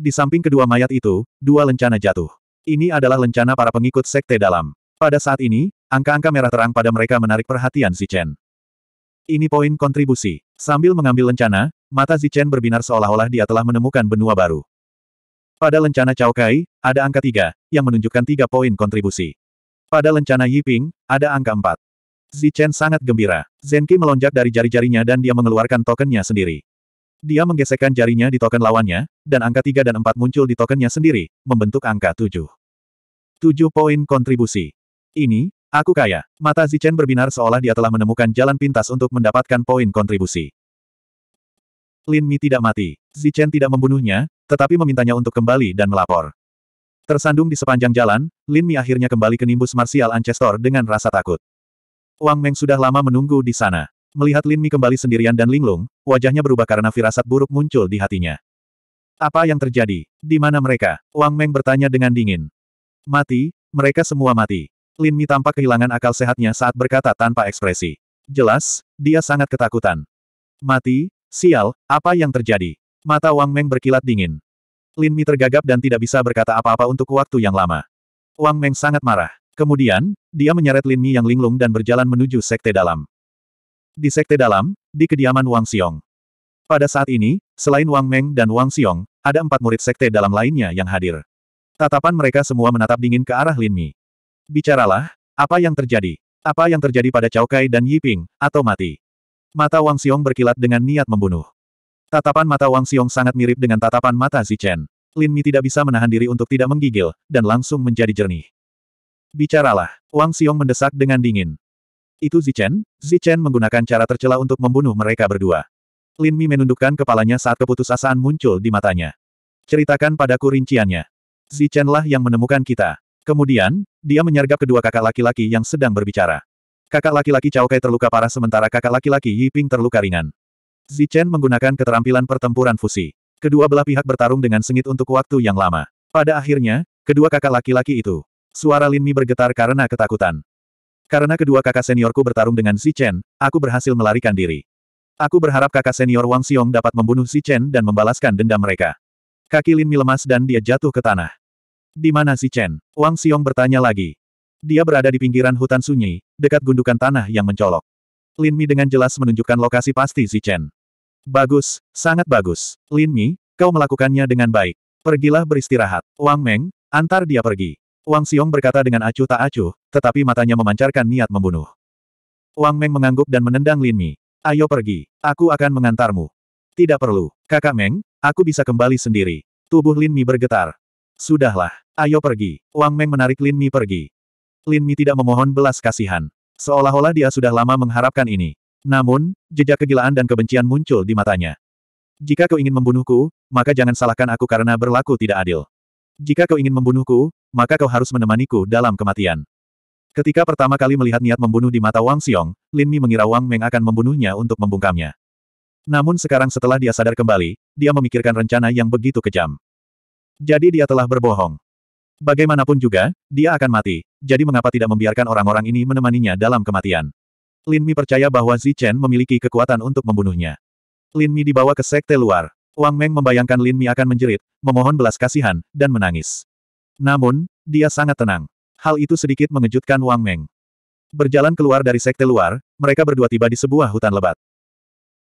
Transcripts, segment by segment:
Di samping kedua mayat itu, dua lencana jatuh. Ini adalah lencana para pengikut sekte dalam. Pada saat ini, angka-angka merah terang pada mereka menarik perhatian Zichen. Ini poin kontribusi. Sambil mengambil lencana, mata Zichen berbinar seolah-olah dia telah menemukan benua baru. Pada lencana Chao Kai, ada angka tiga, yang menunjukkan tiga poin kontribusi. Pada lencana Yiping, ada angka 4. Zichen sangat gembira. Zenki melonjak dari jari-jarinya dan dia mengeluarkan tokennya sendiri. Dia menggesekkan jarinya di token lawannya, dan angka 3 dan 4 muncul di tokennya sendiri, membentuk angka 7. 7 poin kontribusi. Ini, aku kaya. Mata Zichen berbinar seolah dia telah menemukan jalan pintas untuk mendapatkan poin kontribusi. Lin Mi tidak mati. Zichen tidak membunuhnya, tetapi memintanya untuk kembali dan melapor. Tersandung di sepanjang jalan, Lin Mi akhirnya kembali ke nimbus Martial Ancestor dengan rasa takut. Wang Meng sudah lama menunggu di sana. Melihat Lin Mi kembali sendirian dan linglung, wajahnya berubah karena firasat buruk muncul di hatinya. Apa yang terjadi? Di mana mereka? Wang Meng bertanya dengan dingin. Mati, mereka semua mati. Lin Mi tampak kehilangan akal sehatnya saat berkata tanpa ekspresi. Jelas, dia sangat ketakutan. Mati, sial, apa yang terjadi? Mata Wang Meng berkilat dingin. Lin Mi tergagap dan tidak bisa berkata apa-apa untuk waktu yang lama. Wang Meng sangat marah. Kemudian, dia menyeret Lin Mi yang linglung dan berjalan menuju sekte dalam. Di sekte dalam, di kediaman Wang Xiong. Pada saat ini, selain Wang Meng dan Wang Xiong, ada empat murid sekte dalam lainnya yang hadir. Tatapan mereka semua menatap dingin ke arah Lin Mi. Bicaralah, apa yang terjadi? Apa yang terjadi pada Cao Kai dan Yiping, atau mati? Mata Wang Xiong berkilat dengan niat membunuh. Tatapan mata Wang Xiong sangat mirip dengan tatapan mata Chen. Lin Mi tidak bisa menahan diri untuk tidak menggigil, dan langsung menjadi jernih. Bicaralah, Wang Xiong mendesak dengan dingin. Itu Zichen, Zichen menggunakan cara tercela untuk membunuh mereka berdua. Lin Mi menundukkan kepalanya saat keputusasaan muncul di matanya. Ceritakan padaku rinciannya. Zichen lah yang menemukan kita. Kemudian, dia menyergap kedua kakak laki-laki yang sedang berbicara. Kakak laki-laki Cao Kai terluka parah sementara kakak laki-laki Yi Ping terluka ringan. Zichen menggunakan keterampilan pertempuran fusi. Kedua belah pihak bertarung dengan sengit untuk waktu yang lama. Pada akhirnya, kedua kakak laki-laki itu. Suara Lin Mi bergetar karena ketakutan. Karena kedua kakak seniorku bertarung dengan Si Chen, aku berhasil melarikan diri. Aku berharap kakak senior Wang Xiong dapat membunuh Si Chen dan membalaskan dendam mereka. Kaki Lin Mi lemas dan dia jatuh ke tanah. Di mana Si Chen? Wang Xiong bertanya lagi. Dia berada di pinggiran hutan sunyi, dekat gundukan tanah yang mencolok. Lin Mi dengan jelas menunjukkan lokasi pasti Si Chen. Bagus, sangat bagus. Lin Mi, kau melakukannya dengan baik. Pergilah beristirahat. Wang Meng, antar dia pergi. Wang Xiong berkata dengan acuh tak acuh, tetapi matanya memancarkan niat membunuh. Wang Meng mengangguk dan menendang Lin Mi. Ayo pergi, aku akan mengantarmu. Tidak perlu, kakak Meng, aku bisa kembali sendiri. Tubuh Lin Mi bergetar. Sudahlah, ayo pergi. Wang Meng menarik Lin Mi pergi. Lin Mi tidak memohon belas kasihan. Seolah-olah dia sudah lama mengharapkan ini. Namun, jejak kegilaan dan kebencian muncul di matanya. Jika kau ingin membunuhku, maka jangan salahkan aku karena berlaku tidak adil. Jika kau ingin membunuhku, maka kau harus menemaniku dalam kematian. Ketika pertama kali melihat niat membunuh di mata Wang Xiong, Lin Mi mengira Wang Meng akan membunuhnya untuk membungkamnya. Namun sekarang setelah dia sadar kembali, dia memikirkan rencana yang begitu kejam. Jadi dia telah berbohong. Bagaimanapun juga, dia akan mati, jadi mengapa tidak membiarkan orang-orang ini menemaninya dalam kematian. Lin Mi percaya bahwa Zi Chen memiliki kekuatan untuk membunuhnya. Lin Mi dibawa ke sekte luar. Wang Meng membayangkan Lin Mi akan menjerit, memohon belas kasihan, dan menangis. Namun, dia sangat tenang. Hal itu sedikit mengejutkan Wang Meng. Berjalan keluar dari sekte luar, mereka berdua tiba di sebuah hutan lebat.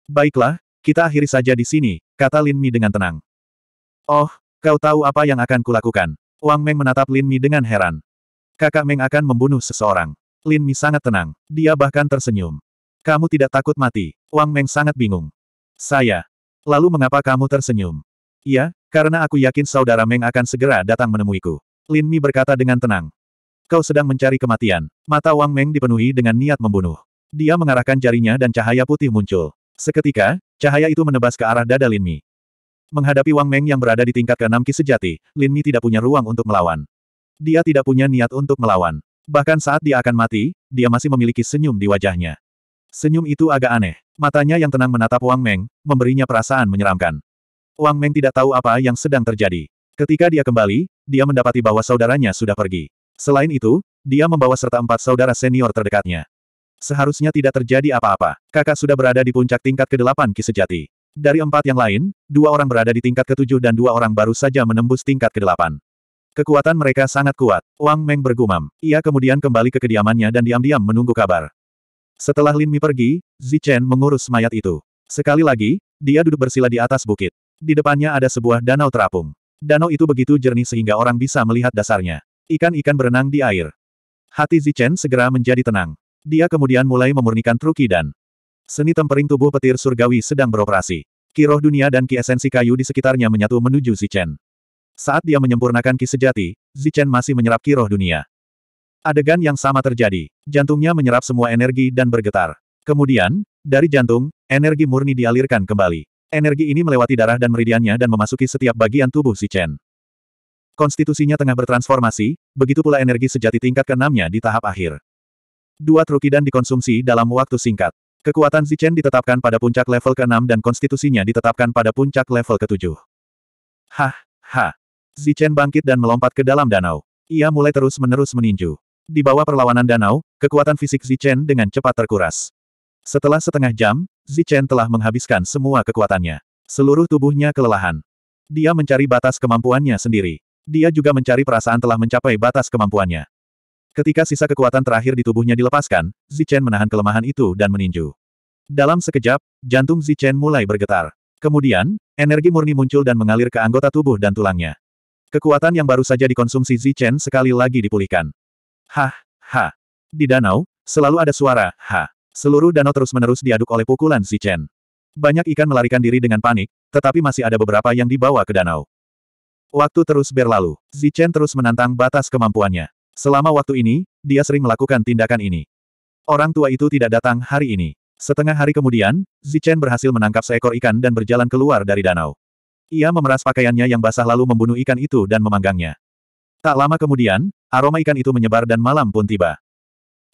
Baiklah, kita akhiri saja di sini, kata Lin Mi dengan tenang. Oh, kau tahu apa yang akan kulakukan. Wang Meng menatap Lin Mi dengan heran. Kakak Meng akan membunuh seseorang. Lin Mi sangat tenang. Dia bahkan tersenyum. Kamu tidak takut mati. Wang Meng sangat bingung. Saya. Lalu mengapa kamu tersenyum? Iya, karena aku yakin saudara Meng akan segera datang menemuiku. Lin Mi berkata dengan tenang. Kau sedang mencari kematian. Mata Wang Meng dipenuhi dengan niat membunuh. Dia mengarahkan jarinya dan cahaya putih muncul. Seketika, cahaya itu menebas ke arah dada Lin Mi. Menghadapi Wang Meng yang berada di tingkat keenam ki sejati, Lin Mi tidak punya ruang untuk melawan. Dia tidak punya niat untuk melawan. Bahkan saat dia akan mati, dia masih memiliki senyum di wajahnya. Senyum itu agak aneh. Matanya yang tenang menatap Wang Meng, memberinya perasaan menyeramkan. Wang Meng tidak tahu apa yang sedang terjadi. Ketika dia kembali, dia mendapati bahwa saudaranya sudah pergi. Selain itu, dia membawa serta empat saudara senior terdekatnya. Seharusnya tidak terjadi apa-apa. Kakak sudah berada di puncak tingkat ke-8 Ki Sejati. Dari empat yang lain, dua orang berada di tingkat ke-7 dan dua orang baru saja menembus tingkat ke-8. Kekuatan mereka sangat kuat. Wang Meng bergumam. Ia kemudian kembali ke kediamannya dan diam-diam menunggu kabar. Setelah Lin Mi pergi, Zichen mengurus mayat itu. Sekali lagi, dia duduk bersila di atas bukit. Di depannya ada sebuah danau terapung. Danau itu begitu jernih sehingga orang bisa melihat dasarnya. Ikan-ikan berenang di air. Hati Zichen segera menjadi tenang. Dia kemudian mulai memurnikan truki dan seni tempering tubuh petir surgawi sedang beroperasi. Kiroh dunia dan ki esensi kayu di sekitarnya menyatu menuju Zichen. Saat dia menyempurnakan ki sejati, Zichen masih menyerap kiroh dunia. Adegan yang sama terjadi. Jantungnya menyerap semua energi dan bergetar. Kemudian, dari jantung, energi murni dialirkan kembali. Energi ini melewati darah dan meridiannya dan memasuki setiap bagian tubuh si Chen. Konstitusinya tengah bertransformasi, begitu pula energi sejati tingkat keenamnya di tahap akhir. Dua trukidan dikonsumsi dalam waktu singkat. Kekuatan si Chen ditetapkan pada puncak level ke-6 dan konstitusinya ditetapkan pada puncak level ke-7. Hah, ha. Zichen bangkit dan melompat ke dalam danau. Ia mulai terus-menerus meninju. Di bawah perlawanan danau, kekuatan fisik Zichen dengan cepat terkuras. Setelah setengah jam, Zichen telah menghabiskan semua kekuatannya. Seluruh tubuhnya kelelahan. Dia mencari batas kemampuannya sendiri. Dia juga mencari perasaan telah mencapai batas kemampuannya. Ketika sisa kekuatan terakhir di tubuhnya dilepaskan, Zichen menahan kelemahan itu dan meninju. Dalam sekejap, jantung Zichen mulai bergetar. Kemudian, energi murni muncul dan mengalir ke anggota tubuh dan tulangnya. Kekuatan yang baru saja dikonsumsi Zichen sekali lagi dipulihkan. Hah, ha. Di danau, selalu ada suara, ha. Seluruh danau terus-menerus diaduk oleh pukulan si Chen. Banyak ikan melarikan diri dengan panik, tetapi masih ada beberapa yang dibawa ke danau. Waktu terus berlalu, Zichen terus menantang batas kemampuannya. Selama waktu ini, dia sering melakukan tindakan ini. Orang tua itu tidak datang hari ini. Setengah hari kemudian, Zichen berhasil menangkap seekor ikan dan berjalan keluar dari danau. Ia memeras pakaiannya yang basah lalu membunuh ikan itu dan memanggangnya. Tak lama kemudian, Aroma ikan itu menyebar dan malam pun tiba.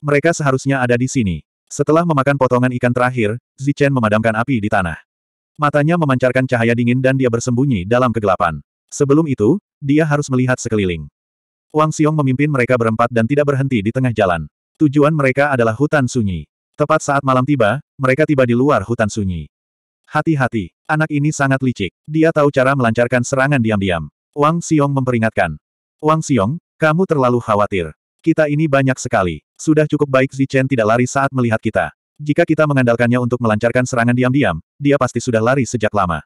Mereka seharusnya ada di sini. Setelah memakan potongan ikan terakhir, Zichen memadamkan api di tanah. Matanya memancarkan cahaya dingin dan dia bersembunyi dalam kegelapan. Sebelum itu, dia harus melihat sekeliling. Wang Xiong memimpin mereka berempat dan tidak berhenti di tengah jalan. Tujuan mereka adalah hutan sunyi. Tepat saat malam tiba, mereka tiba di luar hutan sunyi. Hati-hati, anak ini sangat licik. Dia tahu cara melancarkan serangan diam-diam. Wang Xiong memperingatkan. Wang Xiong, kamu terlalu khawatir. Kita ini banyak sekali. Sudah cukup baik Zichen tidak lari saat melihat kita. Jika kita mengandalkannya untuk melancarkan serangan diam-diam, dia pasti sudah lari sejak lama.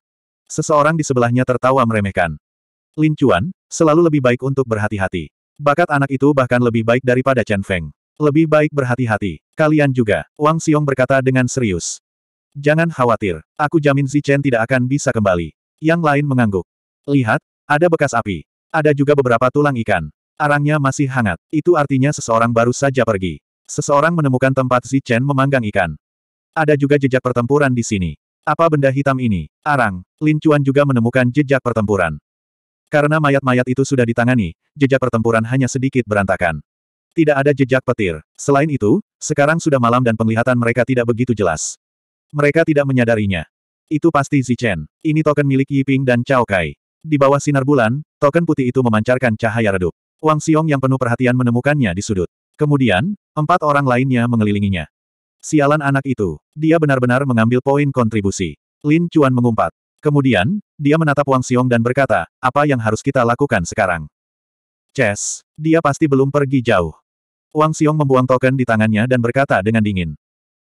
Seseorang di sebelahnya tertawa meremehkan. Lin Chuan, selalu lebih baik untuk berhati-hati. Bakat anak itu bahkan lebih baik daripada Chen Feng. Lebih baik berhati-hati. Kalian juga, Wang Xiong berkata dengan serius. Jangan khawatir, aku jamin Zichen tidak akan bisa kembali. Yang lain mengangguk. Lihat, ada bekas api. Ada juga beberapa tulang ikan. Arangnya masih hangat. Itu artinya seseorang baru saja pergi. Seseorang menemukan tempat Chen memanggang ikan. Ada juga jejak pertempuran di sini. Apa benda hitam ini? Arang. Lin Chuan juga menemukan jejak pertempuran. Karena mayat-mayat itu sudah ditangani, jejak pertempuran hanya sedikit berantakan. Tidak ada jejak petir. Selain itu, sekarang sudah malam dan penglihatan mereka tidak begitu jelas. Mereka tidak menyadarinya. Itu pasti Zichen. Ini token milik Yiping dan Cao Kai. Di bawah sinar bulan, token putih itu memancarkan cahaya redup. Wang Xiong yang penuh perhatian menemukannya di sudut. Kemudian, empat orang lainnya mengelilinginya. Sialan anak itu, dia benar-benar mengambil poin kontribusi. Lin Chuan mengumpat. Kemudian, dia menatap Wang Xiong dan berkata, apa yang harus kita lakukan sekarang? Chess, dia pasti belum pergi jauh. Wang Xiong membuang token di tangannya dan berkata dengan dingin.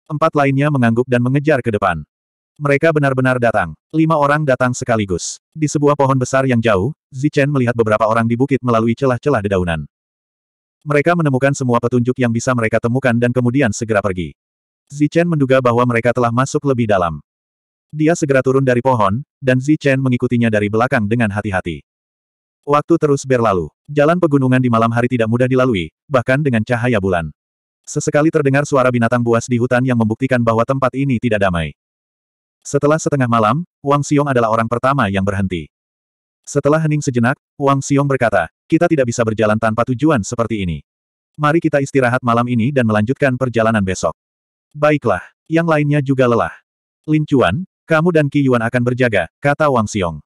Empat lainnya mengangguk dan mengejar ke depan. Mereka benar-benar datang. Lima orang datang sekaligus. Di sebuah pohon besar yang jauh, Zichen melihat beberapa orang di bukit melalui celah-celah dedaunan. Mereka menemukan semua petunjuk yang bisa mereka temukan dan kemudian segera pergi. Zichen menduga bahwa mereka telah masuk lebih dalam. Dia segera turun dari pohon, dan Zichen mengikutinya dari belakang dengan hati-hati. Waktu terus berlalu. Jalan pegunungan di malam hari tidak mudah dilalui, bahkan dengan cahaya bulan. Sesekali terdengar suara binatang buas di hutan yang membuktikan bahwa tempat ini tidak damai. Setelah setengah malam, Wang Xiong adalah orang pertama yang berhenti. Setelah hening sejenak, Wang Xiong berkata, kita tidak bisa berjalan tanpa tujuan seperti ini. Mari kita istirahat malam ini dan melanjutkan perjalanan besok. Baiklah, yang lainnya juga lelah. Lin Chuan, kamu dan Ki Yuan akan berjaga, kata Wang Xiong.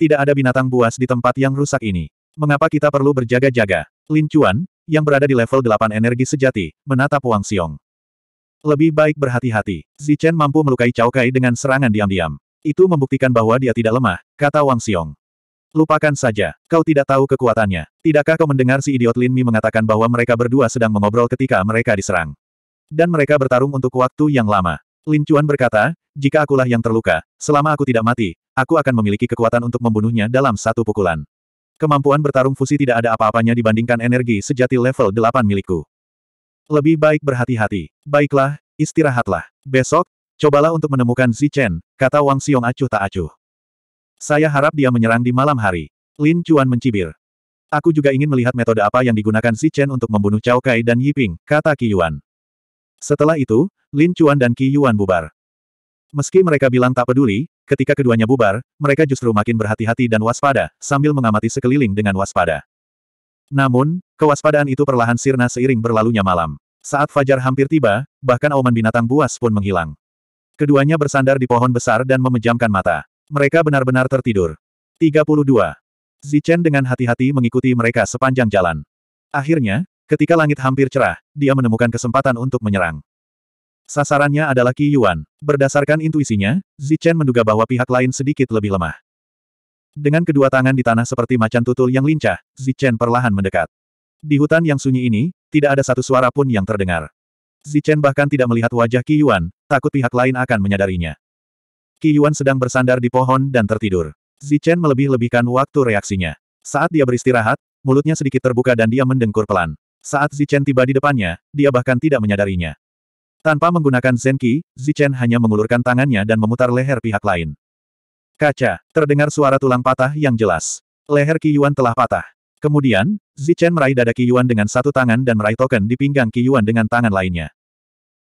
Tidak ada binatang buas di tempat yang rusak ini. Mengapa kita perlu berjaga-jaga? Lin Chuan, yang berada di level 8 energi sejati, menatap Wang Xiong. Lebih baik berhati-hati. Zichen mampu melukai Cao Kai dengan serangan diam-diam. Itu membuktikan bahwa dia tidak lemah, kata Wang Xiong. Lupakan saja, kau tidak tahu kekuatannya. Tidakkah kau mendengar si idiot Lin Mi mengatakan bahwa mereka berdua sedang mengobrol ketika mereka diserang? Dan mereka bertarung untuk waktu yang lama. Lin Chuan berkata, jika akulah yang terluka, selama aku tidak mati, aku akan memiliki kekuatan untuk membunuhnya dalam satu pukulan. Kemampuan bertarung fusi tidak ada apa-apanya dibandingkan energi sejati level 8 milikku. Lebih baik berhati-hati. Baiklah, istirahatlah. Besok, cobalah untuk menemukan Zichen, kata Wang Xiong acuh tak acuh. Saya harap dia menyerang di malam hari. Lin Chuan mencibir. Aku juga ingin melihat metode apa yang digunakan Zichen untuk membunuh Cao Kai dan Yiping, kata Qi Yuan. Setelah itu, Lin Chuan dan Qi Yuan bubar. Meski mereka bilang tak peduli, ketika keduanya bubar, mereka justru makin berhati-hati dan waspada, sambil mengamati sekeliling dengan waspada. Namun, kewaspadaan itu perlahan sirna seiring berlalunya malam. Saat fajar hampir tiba, bahkan auman binatang buas pun menghilang. Keduanya bersandar di pohon besar dan memejamkan mata. Mereka benar-benar tertidur. 32. Zichen dengan hati-hati mengikuti mereka sepanjang jalan. Akhirnya, ketika langit hampir cerah, dia menemukan kesempatan untuk menyerang. Sasarannya adalah Qi Yuan. Berdasarkan intuisinya, Zichen menduga bahwa pihak lain sedikit lebih lemah. Dengan kedua tangan di tanah seperti macan tutul yang lincah, Zichen perlahan mendekat. Di hutan yang sunyi ini, tidak ada satu suara pun yang terdengar. Zichen bahkan tidak melihat wajah Qi Yuan, takut pihak lain akan menyadarinya. Qi Yuan sedang bersandar di pohon dan tertidur. Zichen melebih-lebihkan waktu reaksinya. Saat dia beristirahat, mulutnya sedikit terbuka dan dia mendengkur pelan. Saat Zichen tiba di depannya, dia bahkan tidak menyadarinya. Tanpa menggunakan Zenki, Zichen hanya mengulurkan tangannya dan memutar leher pihak lain. Kaca. Terdengar suara tulang patah yang jelas. Leher Qi Yuan telah patah. Kemudian, Zichen meraih dada Qi Yuan dengan satu tangan dan meraih token di pinggang Qi Yuan dengan tangan lainnya.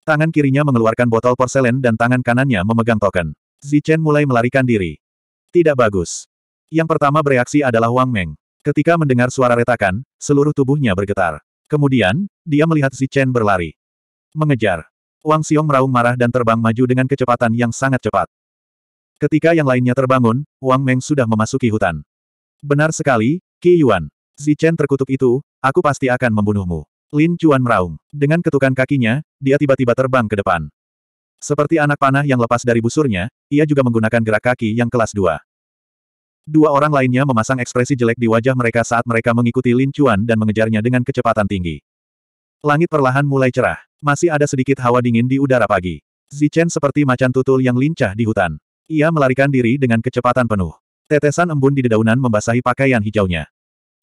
Tangan kirinya mengeluarkan botol porselen dan tangan kanannya memegang token. Zichen mulai melarikan diri. Tidak bagus. Yang pertama bereaksi adalah Wang Meng. Ketika mendengar suara retakan, seluruh tubuhnya bergetar. Kemudian, dia melihat Zichen berlari. Mengejar. Wang Xiong meraung marah dan terbang maju dengan kecepatan yang sangat cepat. Ketika yang lainnya terbangun, Wang Meng sudah memasuki hutan. Benar sekali, Qi Yuan. Zichen terkutuk itu, aku pasti akan membunuhmu. Lin Chuan meraung. Dengan ketukan kakinya, dia tiba-tiba terbang ke depan. Seperti anak panah yang lepas dari busurnya, ia juga menggunakan gerak kaki yang kelas dua. Dua orang lainnya memasang ekspresi jelek di wajah mereka saat mereka mengikuti Lin Chuan dan mengejarnya dengan kecepatan tinggi. Langit perlahan mulai cerah. Masih ada sedikit hawa dingin di udara pagi. Zichen seperti macan tutul yang lincah di hutan. Ia melarikan diri dengan kecepatan penuh. Tetesan embun di dedaunan membasahi pakaian hijaunya.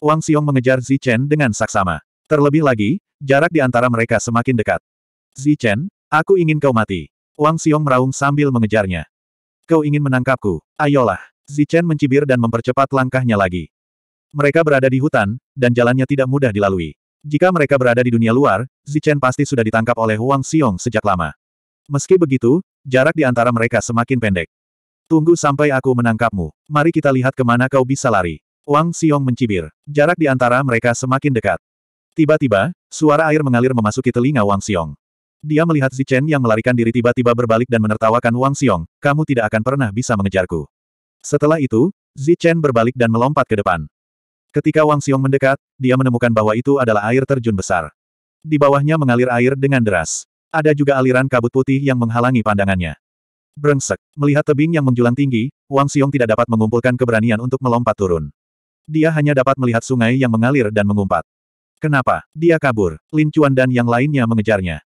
Wang Xiong mengejar Zi Chen dengan saksama. Terlebih lagi, jarak di antara mereka semakin dekat. Zi Chen, aku ingin kau mati. Wang Xiong meraung sambil mengejarnya. Kau ingin menangkapku, ayolah. Zi Chen mencibir dan mempercepat langkahnya lagi. Mereka berada di hutan, dan jalannya tidak mudah dilalui. Jika mereka berada di dunia luar, Zi Chen pasti sudah ditangkap oleh Wang Xiong sejak lama. Meski begitu, jarak di antara mereka semakin pendek. Tunggu sampai aku menangkapmu. Mari kita lihat kemana kau bisa lari. Wang Xiong mencibir. Jarak di antara mereka semakin dekat. Tiba-tiba, suara air mengalir memasuki telinga Wang Xiong. Dia melihat Zichen yang melarikan diri tiba-tiba berbalik dan menertawakan Wang Xiong, kamu tidak akan pernah bisa mengejarku. Setelah itu, Zichen berbalik dan melompat ke depan. Ketika Wang Xiong mendekat, dia menemukan bahwa itu adalah air terjun besar. Di bawahnya mengalir air dengan deras. Ada juga aliran kabut putih yang menghalangi pandangannya. Brengsek. Melihat tebing yang menjulang tinggi, Wang Xiong tidak dapat mengumpulkan keberanian untuk melompat turun. Dia hanya dapat melihat sungai yang mengalir dan mengumpat. Kenapa? Dia kabur. Lin Chuan dan yang lainnya mengejarnya.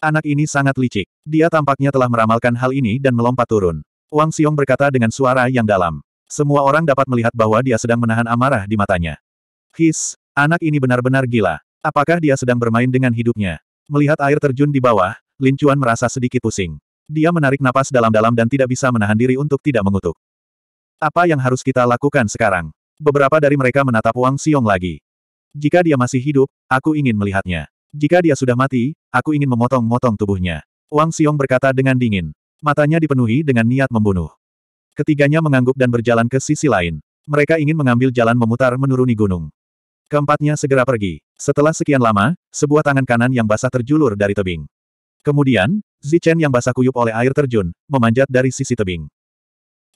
Anak ini sangat licik. Dia tampaknya telah meramalkan hal ini dan melompat turun. Wang Xiong berkata dengan suara yang dalam. Semua orang dapat melihat bahwa dia sedang menahan amarah di matanya. His, anak ini benar-benar gila. Apakah dia sedang bermain dengan hidupnya? Melihat air terjun di bawah, Lin Chuan merasa sedikit pusing. Dia menarik napas dalam-dalam dan tidak bisa menahan diri untuk tidak mengutuk. Apa yang harus kita lakukan sekarang? Beberapa dari mereka menatap Wang Xiong lagi. Jika dia masih hidup, aku ingin melihatnya. Jika dia sudah mati, aku ingin memotong-motong tubuhnya. Wang Xiong berkata dengan dingin. Matanya dipenuhi dengan niat membunuh. Ketiganya mengangguk dan berjalan ke sisi lain. Mereka ingin mengambil jalan memutar menuruni gunung. Keempatnya segera pergi. Setelah sekian lama, sebuah tangan kanan yang basah terjulur dari tebing. Kemudian, Zichen yang basah kuyup oleh air terjun, memanjat dari sisi tebing.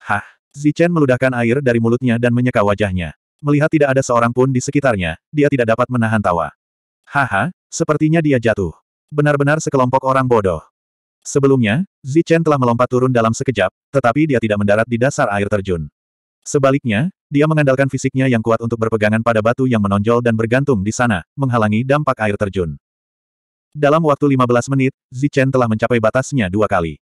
Hah! Zichen meludahkan air dari mulutnya dan menyeka wajahnya. Melihat tidak ada seorang pun di sekitarnya, dia tidak dapat menahan tawa. Haha, sepertinya dia jatuh. Benar-benar sekelompok orang bodoh. Sebelumnya, Zichen telah melompat turun dalam sekejap, tetapi dia tidak mendarat di dasar air terjun. Sebaliknya, dia mengandalkan fisiknya yang kuat untuk berpegangan pada batu yang menonjol dan bergantung di sana, menghalangi dampak air terjun. Dalam waktu 15 menit, Zichen telah mencapai batasnya dua kali.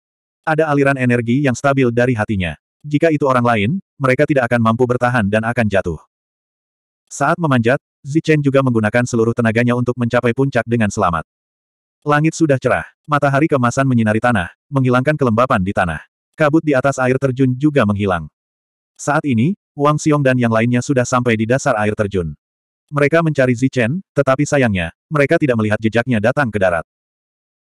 Ada aliran energi yang stabil dari hatinya. Jika itu orang lain, mereka tidak akan mampu bertahan dan akan jatuh. Saat memanjat, Zichen juga menggunakan seluruh tenaganya untuk mencapai puncak dengan selamat. Langit sudah cerah, matahari kemasan menyinari tanah, menghilangkan kelembapan di tanah. Kabut di atas air terjun juga menghilang. Saat ini, Wang Xiong dan yang lainnya sudah sampai di dasar air terjun. Mereka mencari Zichen, tetapi sayangnya, mereka tidak melihat jejaknya datang ke darat.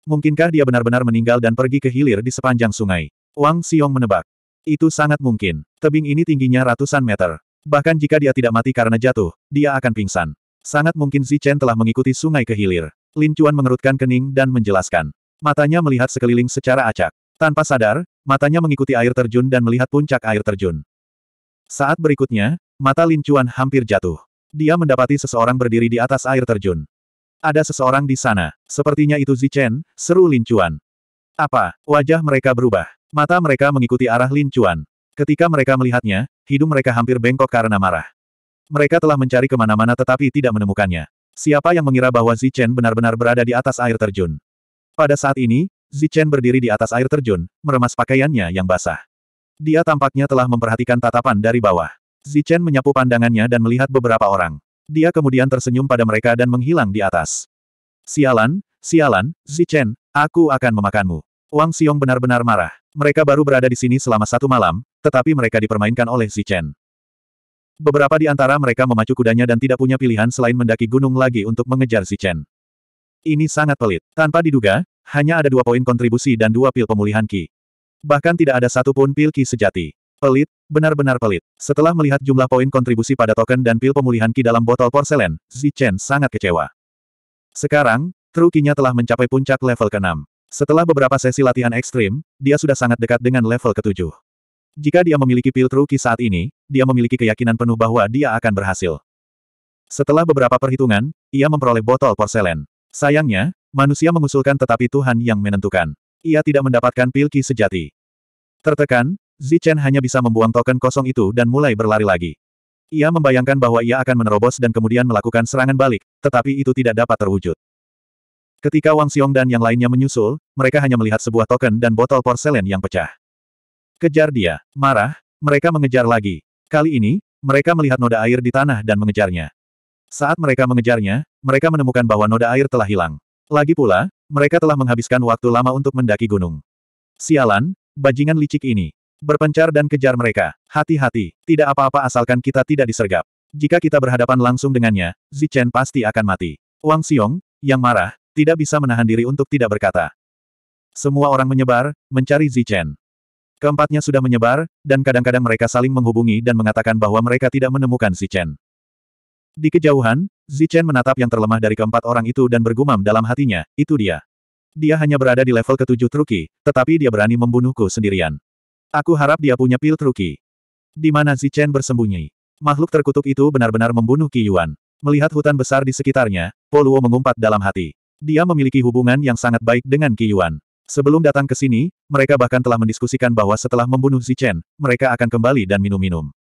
Mungkinkah dia benar-benar meninggal dan pergi ke hilir di sepanjang sungai? Wang Xiong menebak. Itu sangat mungkin. Tebing ini tingginya ratusan meter. Bahkan jika dia tidak mati karena jatuh, dia akan pingsan. Sangat mungkin Zichen telah mengikuti sungai ke hilir. Lin Chuan mengerutkan kening dan menjelaskan. Matanya melihat sekeliling secara acak. Tanpa sadar, matanya mengikuti air terjun dan melihat puncak air terjun. Saat berikutnya, mata Lin Chuan hampir jatuh dia mendapati seseorang berdiri di atas air terjun. Ada seseorang di sana. Sepertinya itu Zichen, seru Lin Lincuan. Apa? Wajah mereka berubah. Mata mereka mengikuti arah Lin Lincuan. Ketika mereka melihatnya, hidung mereka hampir bengkok karena marah. Mereka telah mencari kemana-mana tetapi tidak menemukannya. Siapa yang mengira bahwa Zichen benar-benar berada di atas air terjun? Pada saat ini, Zichen berdiri di atas air terjun, meremas pakaiannya yang basah. Dia tampaknya telah memperhatikan tatapan dari bawah. Zichen menyapu pandangannya dan melihat beberapa orang. Dia kemudian tersenyum pada mereka dan menghilang di atas. Sialan, sialan, Zichen, aku akan memakanmu. Wang Xiong benar-benar marah. Mereka baru berada di sini selama satu malam, tetapi mereka dipermainkan oleh Zichen. Beberapa di antara mereka memacu kudanya dan tidak punya pilihan selain mendaki gunung lagi untuk mengejar Zichen. Ini sangat pelit. Tanpa diduga, hanya ada dua poin kontribusi dan dua pil pemulihan Ki. Bahkan tidak ada satu pun pil Ki sejati. Pelit, benar-benar pelit. Setelah melihat jumlah poin kontribusi pada token dan pil pemulihan Ki dalam botol porselen, Chen sangat kecewa. Sekarang, Trukinya telah mencapai puncak level ke-6. Setelah beberapa sesi latihan ekstrim, dia sudah sangat dekat dengan level ke-7. Jika dia memiliki pil Truki saat ini, dia memiliki keyakinan penuh bahwa dia akan berhasil. Setelah beberapa perhitungan, ia memperoleh botol porselen. Sayangnya, manusia mengusulkan tetapi Tuhan yang menentukan. Ia tidak mendapatkan pil Ki sejati. Tertekan, Zichen hanya bisa membuang token kosong itu dan mulai berlari lagi. Ia membayangkan bahwa ia akan menerobos dan kemudian melakukan serangan balik, tetapi itu tidak dapat terwujud. Ketika Wang Xiong dan yang lainnya menyusul, mereka hanya melihat sebuah token dan botol porselen yang pecah. Kejar dia. Marah, mereka mengejar lagi. Kali ini, mereka melihat noda air di tanah dan mengejarnya. Saat mereka mengejarnya, mereka menemukan bahwa noda air telah hilang. Lagi pula, mereka telah menghabiskan waktu lama untuk mendaki gunung. Sialan, bajingan licik ini. Berpencar dan kejar mereka. Hati-hati, tidak apa-apa asalkan kita tidak disergap. Jika kita berhadapan langsung dengannya, Zichen pasti akan mati. Wang Xiong, yang marah, tidak bisa menahan diri untuk tidak berkata. Semua orang menyebar, mencari Zichen. Keempatnya sudah menyebar, dan kadang-kadang mereka saling menghubungi dan mengatakan bahwa mereka tidak menemukan Zichen. Di kejauhan, Zichen menatap yang terlemah dari keempat orang itu dan bergumam dalam hatinya, itu dia. Dia hanya berada di level ketujuh Truki, tetapi dia berani membunuhku sendirian. Aku harap dia punya pil truki. Di mana Zichen bersembunyi? Makhluk terkutuk itu benar-benar membunuh Qi Yuan. Melihat hutan besar di sekitarnya, Poluo mengumpat dalam hati. Dia memiliki hubungan yang sangat baik dengan Qi Yuan. Sebelum datang ke sini, mereka bahkan telah mendiskusikan bahwa setelah membunuh Zichen, mereka akan kembali dan minum-minum.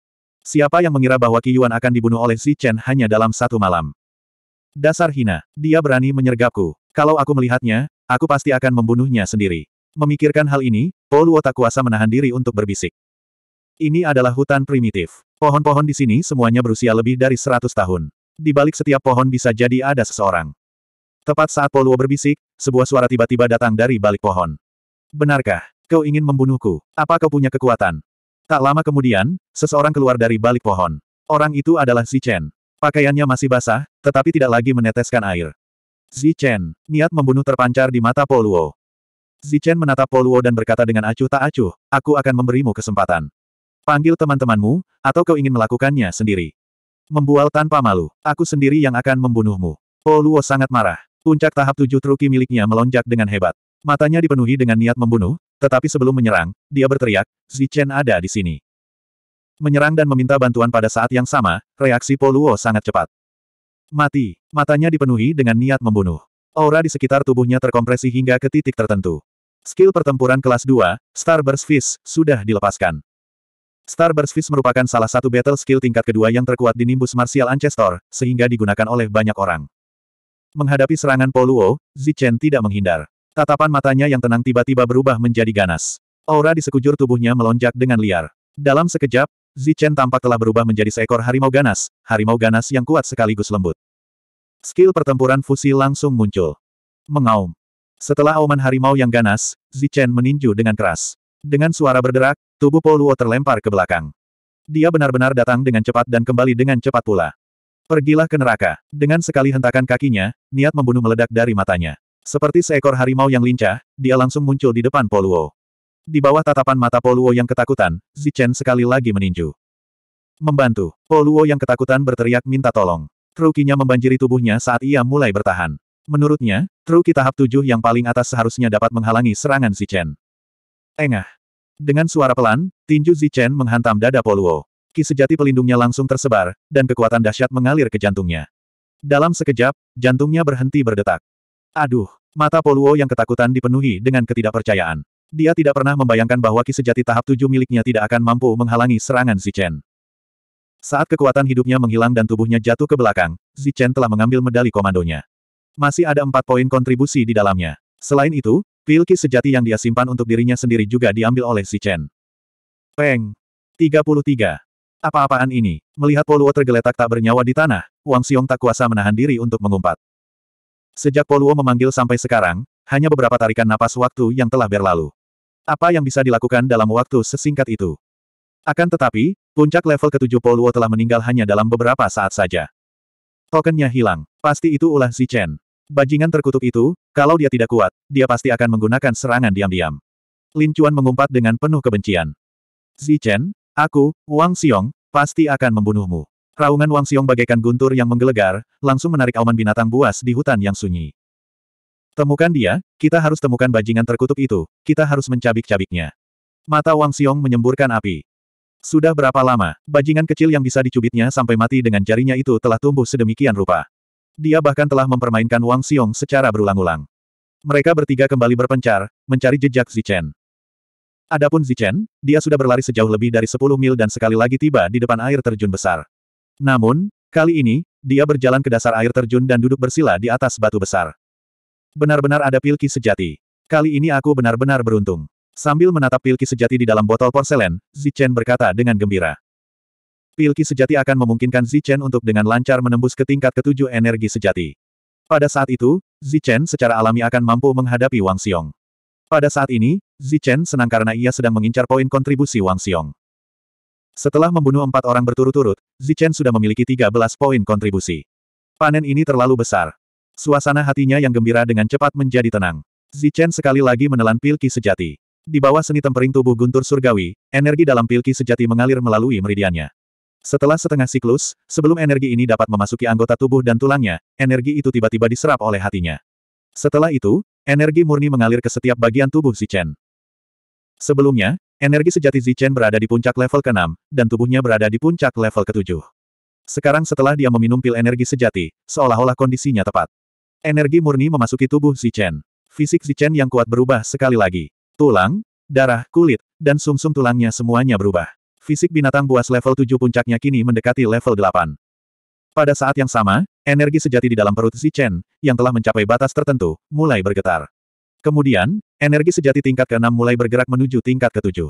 Siapa yang mengira bahwa Qi Yuan akan dibunuh oleh Zichen hanya dalam satu malam? Dasar hina, dia berani menyergapku. Kalau aku melihatnya, aku pasti akan membunuhnya sendiri. Memikirkan hal ini, Paul tak kuasa menahan diri untuk berbisik. Ini adalah hutan primitif. Pohon-pohon di sini semuanya berusia lebih dari 100 tahun. Di balik setiap pohon bisa jadi ada seseorang. Tepat saat Paul berbisik, sebuah suara tiba-tiba datang dari balik pohon. Benarkah? Kau ingin membunuhku? Apa kau punya kekuatan? Tak lama kemudian, seseorang keluar dari balik pohon. Orang itu adalah Xi Chen. Pakaiannya masih basah, tetapi tidak lagi meneteskan air. Xi Chen, niat membunuh terpancar di mata Poluo. Zichen menatap Poluo dan berkata dengan acuh tak acuh, aku akan memberimu kesempatan. Panggil teman-temanmu, atau kau ingin melakukannya sendiri. Membual tanpa malu, aku sendiri yang akan membunuhmu. Poluo sangat marah. Puncak tahap tujuh truki miliknya melonjak dengan hebat. Matanya dipenuhi dengan niat membunuh, tetapi sebelum menyerang, dia berteriak, Zichen ada di sini. Menyerang dan meminta bantuan pada saat yang sama, reaksi Poluo sangat cepat. Mati, matanya dipenuhi dengan niat membunuh. Aura di sekitar tubuhnya terkompresi hingga ke titik tertentu. Skill pertempuran kelas 2, Starburst Fist, sudah dilepaskan. Starburst Fist merupakan salah satu battle skill tingkat kedua yang terkuat di Nimbus Martial Ancestor, sehingga digunakan oleh banyak orang. Menghadapi serangan Poluo, Zichen tidak menghindar. Tatapan matanya yang tenang tiba-tiba berubah menjadi ganas. Aura di sekujur tubuhnya melonjak dengan liar. Dalam sekejap, Zichen tampak telah berubah menjadi seekor harimau ganas, harimau ganas yang kuat sekaligus lembut. Skill pertempuran fusi langsung muncul. Mengaum. Setelah auman harimau yang ganas, Zichen meninju dengan keras. Dengan suara berderak, tubuh Poluo terlempar ke belakang. Dia benar-benar datang dengan cepat dan kembali dengan cepat pula. Pergilah ke neraka. Dengan sekali hentakan kakinya, niat membunuh meledak dari matanya. Seperti seekor harimau yang lincah, dia langsung muncul di depan Poluo. Di bawah tatapan mata Poluo yang ketakutan, Zichen sekali lagi meninju. Membantu, Poluo yang ketakutan berteriak minta tolong. Rukinya membanjiri tubuhnya saat ia mulai bertahan. Menurutnya, truki tahap tujuh yang paling atas seharusnya dapat menghalangi serangan Zichen. Engah. Dengan suara pelan, tinju Zichen menghantam dada Poluo. Ki sejati pelindungnya langsung tersebar, dan kekuatan dahsyat mengalir ke jantungnya. Dalam sekejap, jantungnya berhenti berdetak. Aduh, mata Poluo yang ketakutan dipenuhi dengan ketidakpercayaan. Dia tidak pernah membayangkan bahwa Ki sejati tahap tujuh miliknya tidak akan mampu menghalangi serangan Zichen. Saat kekuatan hidupnya menghilang dan tubuhnya jatuh ke belakang, Zichen telah mengambil medali komandonya. Masih ada empat poin kontribusi di dalamnya. Selain itu, pilki sejati yang dia simpan untuk dirinya sendiri juga diambil oleh si Chen. Peng. 33. Apa-apaan ini? Melihat Poluo tergeletak tak bernyawa di tanah, Wang Xiong tak kuasa menahan diri untuk mengumpat. Sejak Poluo memanggil sampai sekarang, hanya beberapa tarikan napas waktu yang telah berlalu. Apa yang bisa dilakukan dalam waktu sesingkat itu? Akan tetapi, puncak level ketujuh Poluo telah meninggal hanya dalam beberapa saat saja. Tokennya hilang. Pasti itu ulah si Chen. Bajingan terkutuk itu, kalau dia tidak kuat, dia pasti akan menggunakan serangan diam-diam. Lin Chuan mengumpat dengan penuh kebencian. Zi Chen, aku, Wang Xiong, pasti akan membunuhmu. Raungan Wang Xiong bagaikan guntur yang menggelegar, langsung menarik auman binatang buas di hutan yang sunyi. Temukan dia, kita harus temukan bajingan terkutuk itu, kita harus mencabik-cabiknya. Mata Wang Xiong menyemburkan api. Sudah berapa lama, bajingan kecil yang bisa dicubitnya sampai mati dengan jarinya itu telah tumbuh sedemikian rupa. Dia bahkan telah mempermainkan Wang Xiong secara berulang-ulang. Mereka bertiga kembali berpencar, mencari jejak Zichen. Adapun Zichen, dia sudah berlari sejauh lebih dari 10 mil dan sekali lagi tiba di depan air terjun besar. Namun, kali ini, dia berjalan ke dasar air terjun dan duduk bersila di atas batu besar. Benar-benar ada pilki sejati. Kali ini aku benar-benar beruntung. Sambil menatap pilki sejati di dalam botol porselen, Zichen berkata dengan gembira. Pilki sejati akan memungkinkan Zichen untuk dengan lancar menembus ke tingkat ketujuh energi sejati. Pada saat itu, Zichen secara alami akan mampu menghadapi Wang Xiong. Pada saat ini, Zichen senang karena ia sedang mengincar poin kontribusi Wang Xiong. Setelah membunuh empat orang berturut-turut, Zichen sudah memiliki 13 poin kontribusi. Panen ini terlalu besar. Suasana hatinya yang gembira dengan cepat menjadi tenang. Zichen sekali lagi menelan pilki sejati. Di bawah seni tempering tubuh guntur surgawi, energi dalam pilki sejati mengalir melalui meridiannya. Setelah setengah siklus, sebelum energi ini dapat memasuki anggota tubuh dan tulangnya, energi itu tiba-tiba diserap oleh hatinya. Setelah itu, energi murni mengalir ke setiap bagian tubuh Zichen. Sebelumnya, energi sejati Zichen berada di puncak level ke-6, dan tubuhnya berada di puncak level ke-7. Sekarang setelah dia meminum pil energi sejati, seolah-olah kondisinya tepat. Energi murni memasuki tubuh Zichen. Fisik Zichen yang kuat berubah sekali lagi. Tulang, darah, kulit, dan sumsum -sum tulangnya semuanya berubah. Fisik binatang buas level 7 puncaknya kini mendekati level 8. Pada saat yang sama, energi sejati di dalam perut Zichen yang telah mencapai batas tertentu, mulai bergetar. Kemudian, energi sejati tingkat ke-6 mulai bergerak menuju tingkat ke-7.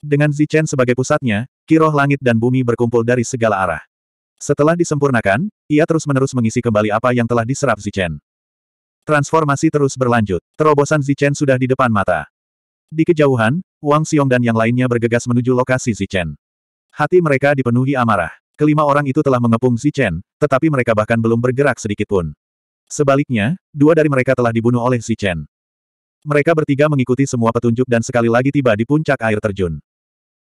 Dengan Zichen sebagai pusatnya, kiroh langit dan bumi berkumpul dari segala arah. Setelah disempurnakan, ia terus-menerus mengisi kembali apa yang telah diserap Zichen. Transformasi terus berlanjut. Terobosan Zichen sudah di depan mata. Di kejauhan, Wang Xiong dan yang lainnya bergegas menuju lokasi Zichen. Hati mereka dipenuhi amarah. Kelima orang itu telah mengepung Zichen, tetapi mereka bahkan belum bergerak sedikit pun. Sebaliknya, dua dari mereka telah dibunuh oleh Zichen. Mereka bertiga mengikuti semua petunjuk dan sekali lagi tiba di puncak air terjun.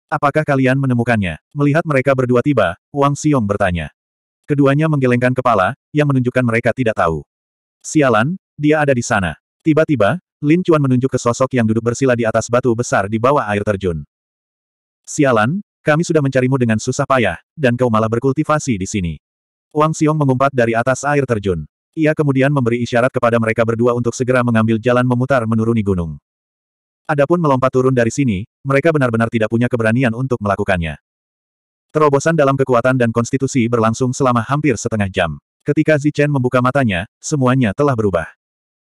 Apakah kalian menemukannya? Melihat mereka berdua tiba, Wang Xiong bertanya. Keduanya menggelengkan kepala, yang menunjukkan mereka tidak tahu. Sialan, dia ada di sana. Tiba-tiba, Lin Chuan menunjuk ke sosok yang duduk bersila di atas batu besar di bawah air terjun. Sialan, kami sudah mencarimu dengan susah payah, dan kau malah berkultivasi di sini. Wang Xiong mengumpat dari atas air terjun. Ia kemudian memberi isyarat kepada mereka berdua untuk segera mengambil jalan memutar menuruni gunung. Adapun melompat turun dari sini, mereka benar-benar tidak punya keberanian untuk melakukannya. Terobosan dalam kekuatan dan konstitusi berlangsung selama hampir setengah jam. Ketika Zichen membuka matanya, semuanya telah berubah.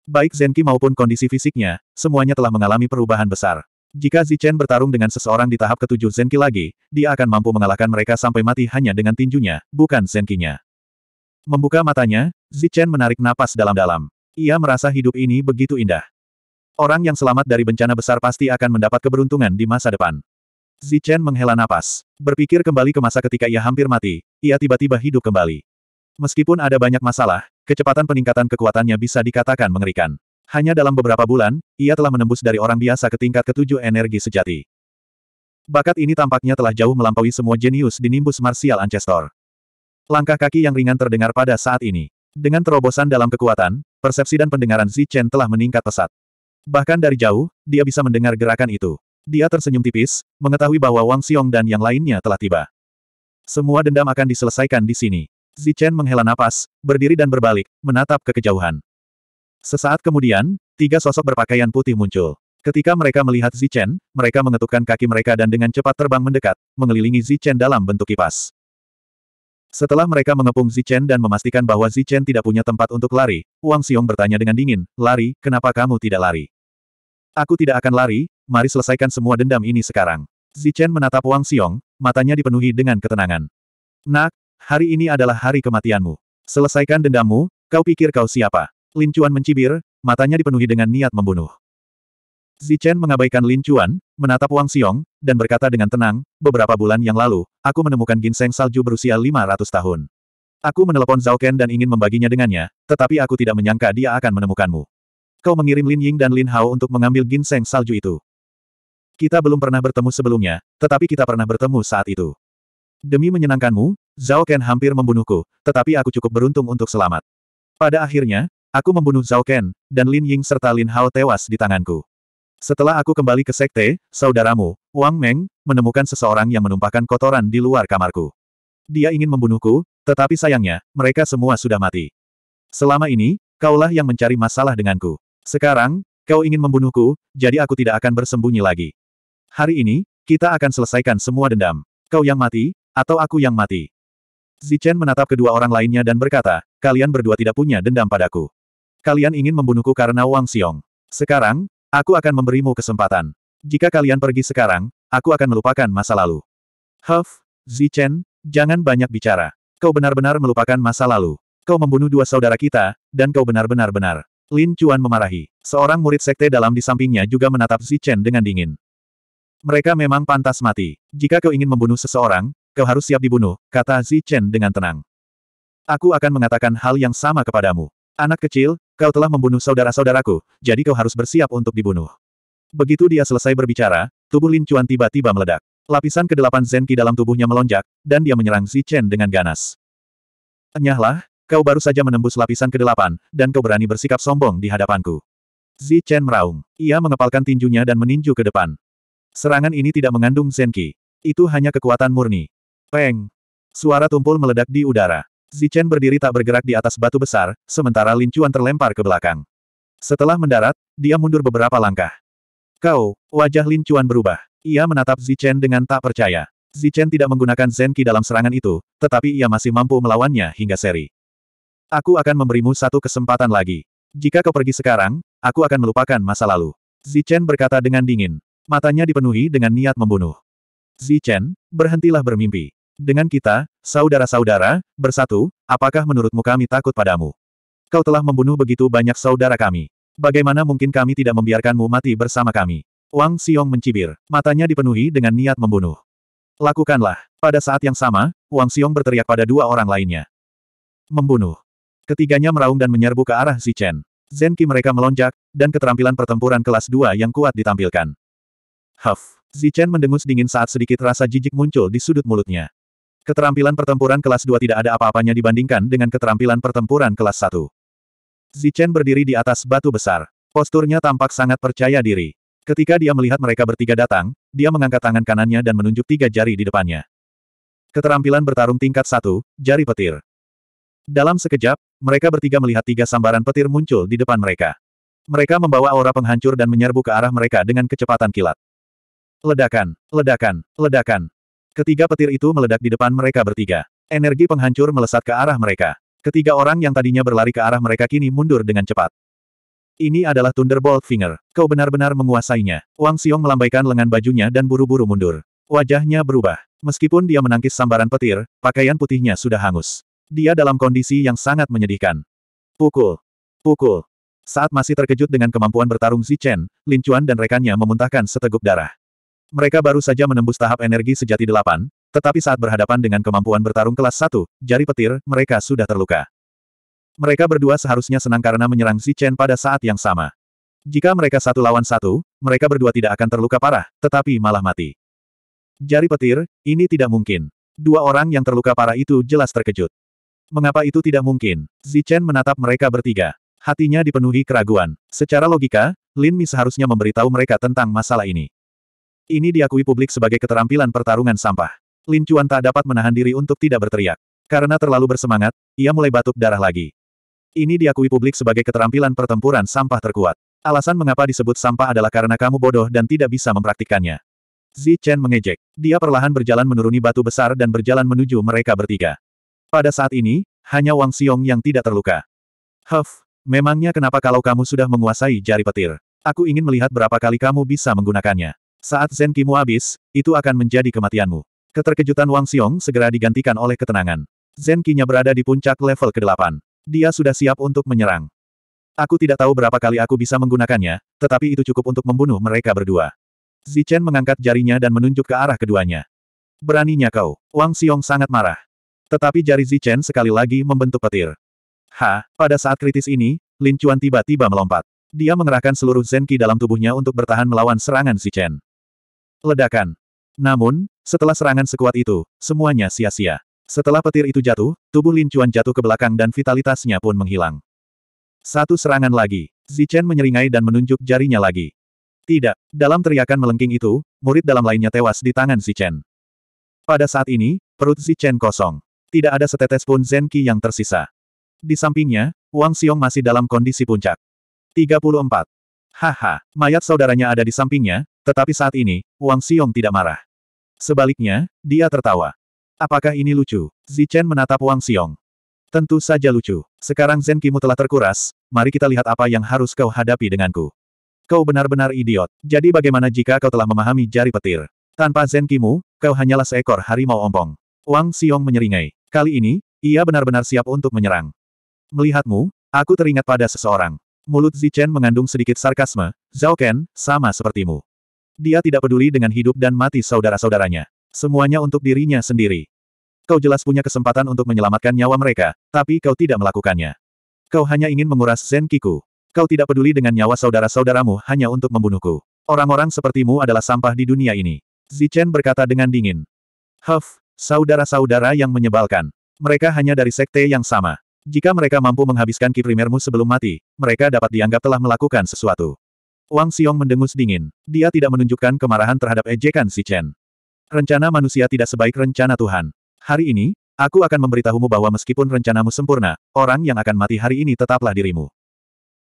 Baik Zenki maupun kondisi fisiknya, semuanya telah mengalami perubahan besar. Jika Zichen bertarung dengan seseorang di tahap ketujuh Zenki lagi, dia akan mampu mengalahkan mereka sampai mati hanya dengan tinjunya, bukan Zenkinya. Membuka matanya, Zichen menarik napas dalam-dalam. Ia merasa hidup ini begitu indah. Orang yang selamat dari bencana besar pasti akan mendapat keberuntungan di masa depan. Zichen menghela napas. Berpikir kembali ke masa ketika ia hampir mati, ia tiba-tiba hidup kembali. Meskipun ada banyak masalah, Kecepatan peningkatan kekuatannya bisa dikatakan mengerikan. Hanya dalam beberapa bulan, ia telah menembus dari orang biasa ke tingkat ketujuh energi sejati. Bakat ini tampaknya telah jauh melampaui semua jenius di nimbus martial ancestor. Langkah kaki yang ringan terdengar pada saat ini. Dengan terobosan dalam kekuatan, persepsi dan pendengaran Zi Chen telah meningkat pesat. Bahkan dari jauh, dia bisa mendengar gerakan itu. Dia tersenyum tipis, mengetahui bahwa Wang Xiong dan yang lainnya telah tiba. Semua dendam akan diselesaikan di sini. Zichen menghela napas, berdiri dan berbalik, menatap ke kejauhan. Sesaat kemudian, tiga sosok berpakaian putih muncul. Ketika mereka melihat Zichen, mereka mengetukkan kaki mereka dan dengan cepat terbang mendekat, mengelilingi Zichen dalam bentuk kipas. Setelah mereka mengepung Zichen dan memastikan bahwa Zichen tidak punya tempat untuk lari, Wang Xiong bertanya dengan dingin, Lari, kenapa kamu tidak lari? Aku tidak akan lari, mari selesaikan semua dendam ini sekarang. Zichen menatap Wang Xiong, matanya dipenuhi dengan ketenangan. Nak, Hari ini adalah hari kematianmu. Selesaikan dendammu, kau pikir kau siapa? Lin Chuan mencibir, matanya dipenuhi dengan niat membunuh. Zichen mengabaikan Lin Chuan, menatap Wang Xiong, dan berkata dengan tenang, beberapa bulan yang lalu, aku menemukan ginseng salju berusia 500 tahun. Aku menelepon Zhao Ken dan ingin membaginya dengannya, tetapi aku tidak menyangka dia akan menemukanmu. Kau mengirim Lin Ying dan Lin Hao untuk mengambil ginseng salju itu. Kita belum pernah bertemu sebelumnya, tetapi kita pernah bertemu saat itu. Demi menyenangkanmu, Zhao Ken hampir membunuhku, tetapi aku cukup beruntung untuk selamat. Pada akhirnya, aku membunuh Zhao Ken, dan Lin Ying serta Lin Hao tewas di tanganku. Setelah aku kembali ke sekte, saudaramu, Wang Meng, menemukan seseorang yang menumpahkan kotoran di luar kamarku. Dia ingin membunuhku, tetapi sayangnya, mereka semua sudah mati. Selama ini, kaulah yang mencari masalah denganku. Sekarang, kau ingin membunuhku, jadi aku tidak akan bersembunyi lagi. Hari ini, kita akan selesaikan semua dendam. Kau yang mati, atau aku yang mati. Zichen menatap kedua orang lainnya dan berkata, kalian berdua tidak punya dendam padaku. Kalian ingin membunuhku karena Wang Xiong. Sekarang, aku akan memberimu kesempatan. Jika kalian pergi sekarang, aku akan melupakan masa lalu. Huff, Zichen, jangan banyak bicara. Kau benar-benar melupakan masa lalu. Kau membunuh dua saudara kita, dan kau benar-benar benar. Lin Chuan memarahi. Seorang murid sekte dalam di sampingnya juga menatap Zichen dengan dingin. Mereka memang pantas mati. Jika kau ingin membunuh seseorang, kau harus siap dibunuh, kata Zi Chen dengan tenang. Aku akan mengatakan hal yang sama kepadamu. Anak kecil, kau telah membunuh saudara-saudaraku, jadi kau harus bersiap untuk dibunuh. Begitu dia selesai berbicara, tubuh Lin Chuan tiba-tiba meledak. Lapisan ke-8 Zenki dalam tubuhnya melonjak, dan dia menyerang Zi Chen dengan ganas. Enyahlah, kau baru saja menembus lapisan ke-8, dan kau berani bersikap sombong di hadapanku. Zi Chen meraung. Ia mengepalkan tinjunya dan meninju ke depan. Serangan ini tidak mengandung Zenki. Itu hanya kekuatan murni. Peng! Suara tumpul meledak di udara. Zichen berdiri tak bergerak di atas batu besar, sementara Lin Chuan terlempar ke belakang. Setelah mendarat, dia mundur beberapa langkah. Kau, wajah Lin Chuan berubah. Ia menatap Zichen dengan tak percaya. Zichen tidak menggunakan Zenki dalam serangan itu, tetapi ia masih mampu melawannya hingga seri. Aku akan memberimu satu kesempatan lagi. Jika kau pergi sekarang, aku akan melupakan masa lalu. Zichen berkata dengan dingin. Matanya dipenuhi dengan niat membunuh. Zichen, berhentilah bermimpi. Dengan kita, saudara-saudara, bersatu, apakah menurutmu kami takut padamu? Kau telah membunuh begitu banyak saudara kami. Bagaimana mungkin kami tidak membiarkanmu mati bersama kami? Wang Xiong mencibir, matanya dipenuhi dengan niat membunuh. Lakukanlah. Pada saat yang sama, Wang Xiong berteriak pada dua orang lainnya. Membunuh. Ketiganya meraung dan menyerbu ke arah Zichen. Zenki mereka melonjak, dan keterampilan pertempuran kelas 2 yang kuat ditampilkan. Huff. Zichen mendengus dingin saat sedikit rasa jijik muncul di sudut mulutnya. Keterampilan pertempuran kelas 2 tidak ada apa-apanya dibandingkan dengan keterampilan pertempuran kelas 1. Zichen berdiri di atas batu besar. Posturnya tampak sangat percaya diri. Ketika dia melihat mereka bertiga datang, dia mengangkat tangan kanannya dan menunjuk tiga jari di depannya. Keterampilan bertarung tingkat satu, jari petir. Dalam sekejap, mereka bertiga melihat tiga sambaran petir muncul di depan mereka. Mereka membawa aura penghancur dan menyerbu ke arah mereka dengan kecepatan kilat. Ledakan, ledakan, ledakan. Ketiga petir itu meledak di depan mereka bertiga. Energi penghancur melesat ke arah mereka. Ketiga orang yang tadinya berlari ke arah mereka kini mundur dengan cepat. Ini adalah Thunderbolt Finger. Kau benar-benar menguasainya. Wang Xiong melambaikan lengan bajunya dan buru-buru mundur. Wajahnya berubah. Meskipun dia menangkis sambaran petir, pakaian putihnya sudah hangus. Dia dalam kondisi yang sangat menyedihkan. Pukul. Pukul. Saat masih terkejut dengan kemampuan bertarung Zichen, Lin Chuan dan rekannya memuntahkan seteguk darah. Mereka baru saja menembus tahap energi sejati delapan, tetapi saat berhadapan dengan kemampuan bertarung kelas satu, jari petir, mereka sudah terluka. Mereka berdua seharusnya senang karena menyerang Zichen pada saat yang sama. Jika mereka satu lawan satu, mereka berdua tidak akan terluka parah, tetapi malah mati. Jari petir, ini tidak mungkin. Dua orang yang terluka parah itu jelas terkejut. Mengapa itu tidak mungkin? Zichen menatap mereka bertiga. Hatinya dipenuhi keraguan. Secara logika, Lin Mi seharusnya memberitahu mereka tentang masalah ini. Ini diakui publik sebagai keterampilan pertarungan sampah. Lin Cuan tak dapat menahan diri untuk tidak berteriak. Karena terlalu bersemangat, ia mulai batuk darah lagi. Ini diakui publik sebagai keterampilan pertempuran sampah terkuat. Alasan mengapa disebut sampah adalah karena kamu bodoh dan tidak bisa mempraktikkannya. Zi Chen mengejek. Dia perlahan berjalan menuruni batu besar dan berjalan menuju mereka bertiga. Pada saat ini, hanya Wang Xiong yang tidak terluka. Huff, memangnya kenapa kalau kamu sudah menguasai jari petir? Aku ingin melihat berapa kali kamu bisa menggunakannya. Saat Zen Kimu habis, itu akan menjadi kematianmu. Keterkejutan Wang Xiong segera digantikan oleh ketenangan. Zen Kinya berada di puncak level ke-8. Dia sudah siap untuk menyerang. Aku tidak tahu berapa kali aku bisa menggunakannya, tetapi itu cukup untuk membunuh mereka berdua. Zichen mengangkat jarinya dan menunjuk ke arah keduanya. Beraninya kau. Wang Xiong sangat marah. Tetapi jari Zichen sekali lagi membentuk petir. Ha, pada saat kritis ini, Lin Chuan tiba-tiba melompat. Dia mengerahkan seluruh Zenki dalam tubuhnya untuk bertahan melawan serangan Zichen. Ledakan. Namun, setelah serangan sekuat itu, semuanya sia-sia. Setelah petir itu jatuh, tubuh Lin Chuan jatuh ke belakang dan vitalitasnya pun menghilang. Satu serangan lagi. Zichen menyeringai dan menunjuk jarinya lagi. Tidak. Dalam teriakan melengking itu, murid dalam lainnya tewas di tangan Zichen. Pada saat ini, perut Zichen kosong. Tidak ada setetes pun Zenki yang tersisa. Di sampingnya, Wang Xiong masih dalam kondisi puncak. 34. Haha, mayat saudaranya ada di sampingnya, tetapi saat ini, Wang Xiong tidak marah. Sebaliknya, dia tertawa. Apakah ini lucu? Zichen menatap Wang Xiong. Tentu saja lucu. Sekarang Zen Kimu telah terkuras, mari kita lihat apa yang harus kau hadapi denganku. Kau benar-benar idiot. Jadi bagaimana jika kau telah memahami jari petir? Tanpa Zen Kimu, kau hanyalah seekor harimau ompong. Wang Xiong menyeringai. Kali ini, ia benar-benar siap untuk menyerang. Melihatmu, aku teringat pada seseorang. Mulut Zichen mengandung sedikit sarkasme, Zhao Ken, sama sepertimu. Dia tidak peduli dengan hidup dan mati saudara-saudaranya. Semuanya untuk dirinya sendiri. Kau jelas punya kesempatan untuk menyelamatkan nyawa mereka, tapi kau tidak melakukannya. Kau hanya ingin menguras zenkiku. Kau tidak peduli dengan nyawa saudara-saudaramu hanya untuk membunuhku. Orang-orang sepertimu adalah sampah di dunia ini. Zichen berkata dengan dingin. Huff, saudara-saudara yang menyebalkan. Mereka hanya dari sekte yang sama. Jika mereka mampu menghabiskan kiprimermu sebelum mati, mereka dapat dianggap telah melakukan sesuatu. Wang Xiong mendengus dingin. Dia tidak menunjukkan kemarahan terhadap ejekan si Chen. Rencana manusia tidak sebaik rencana Tuhan. Hari ini, aku akan memberitahumu bahwa meskipun rencanamu sempurna, orang yang akan mati hari ini tetaplah dirimu.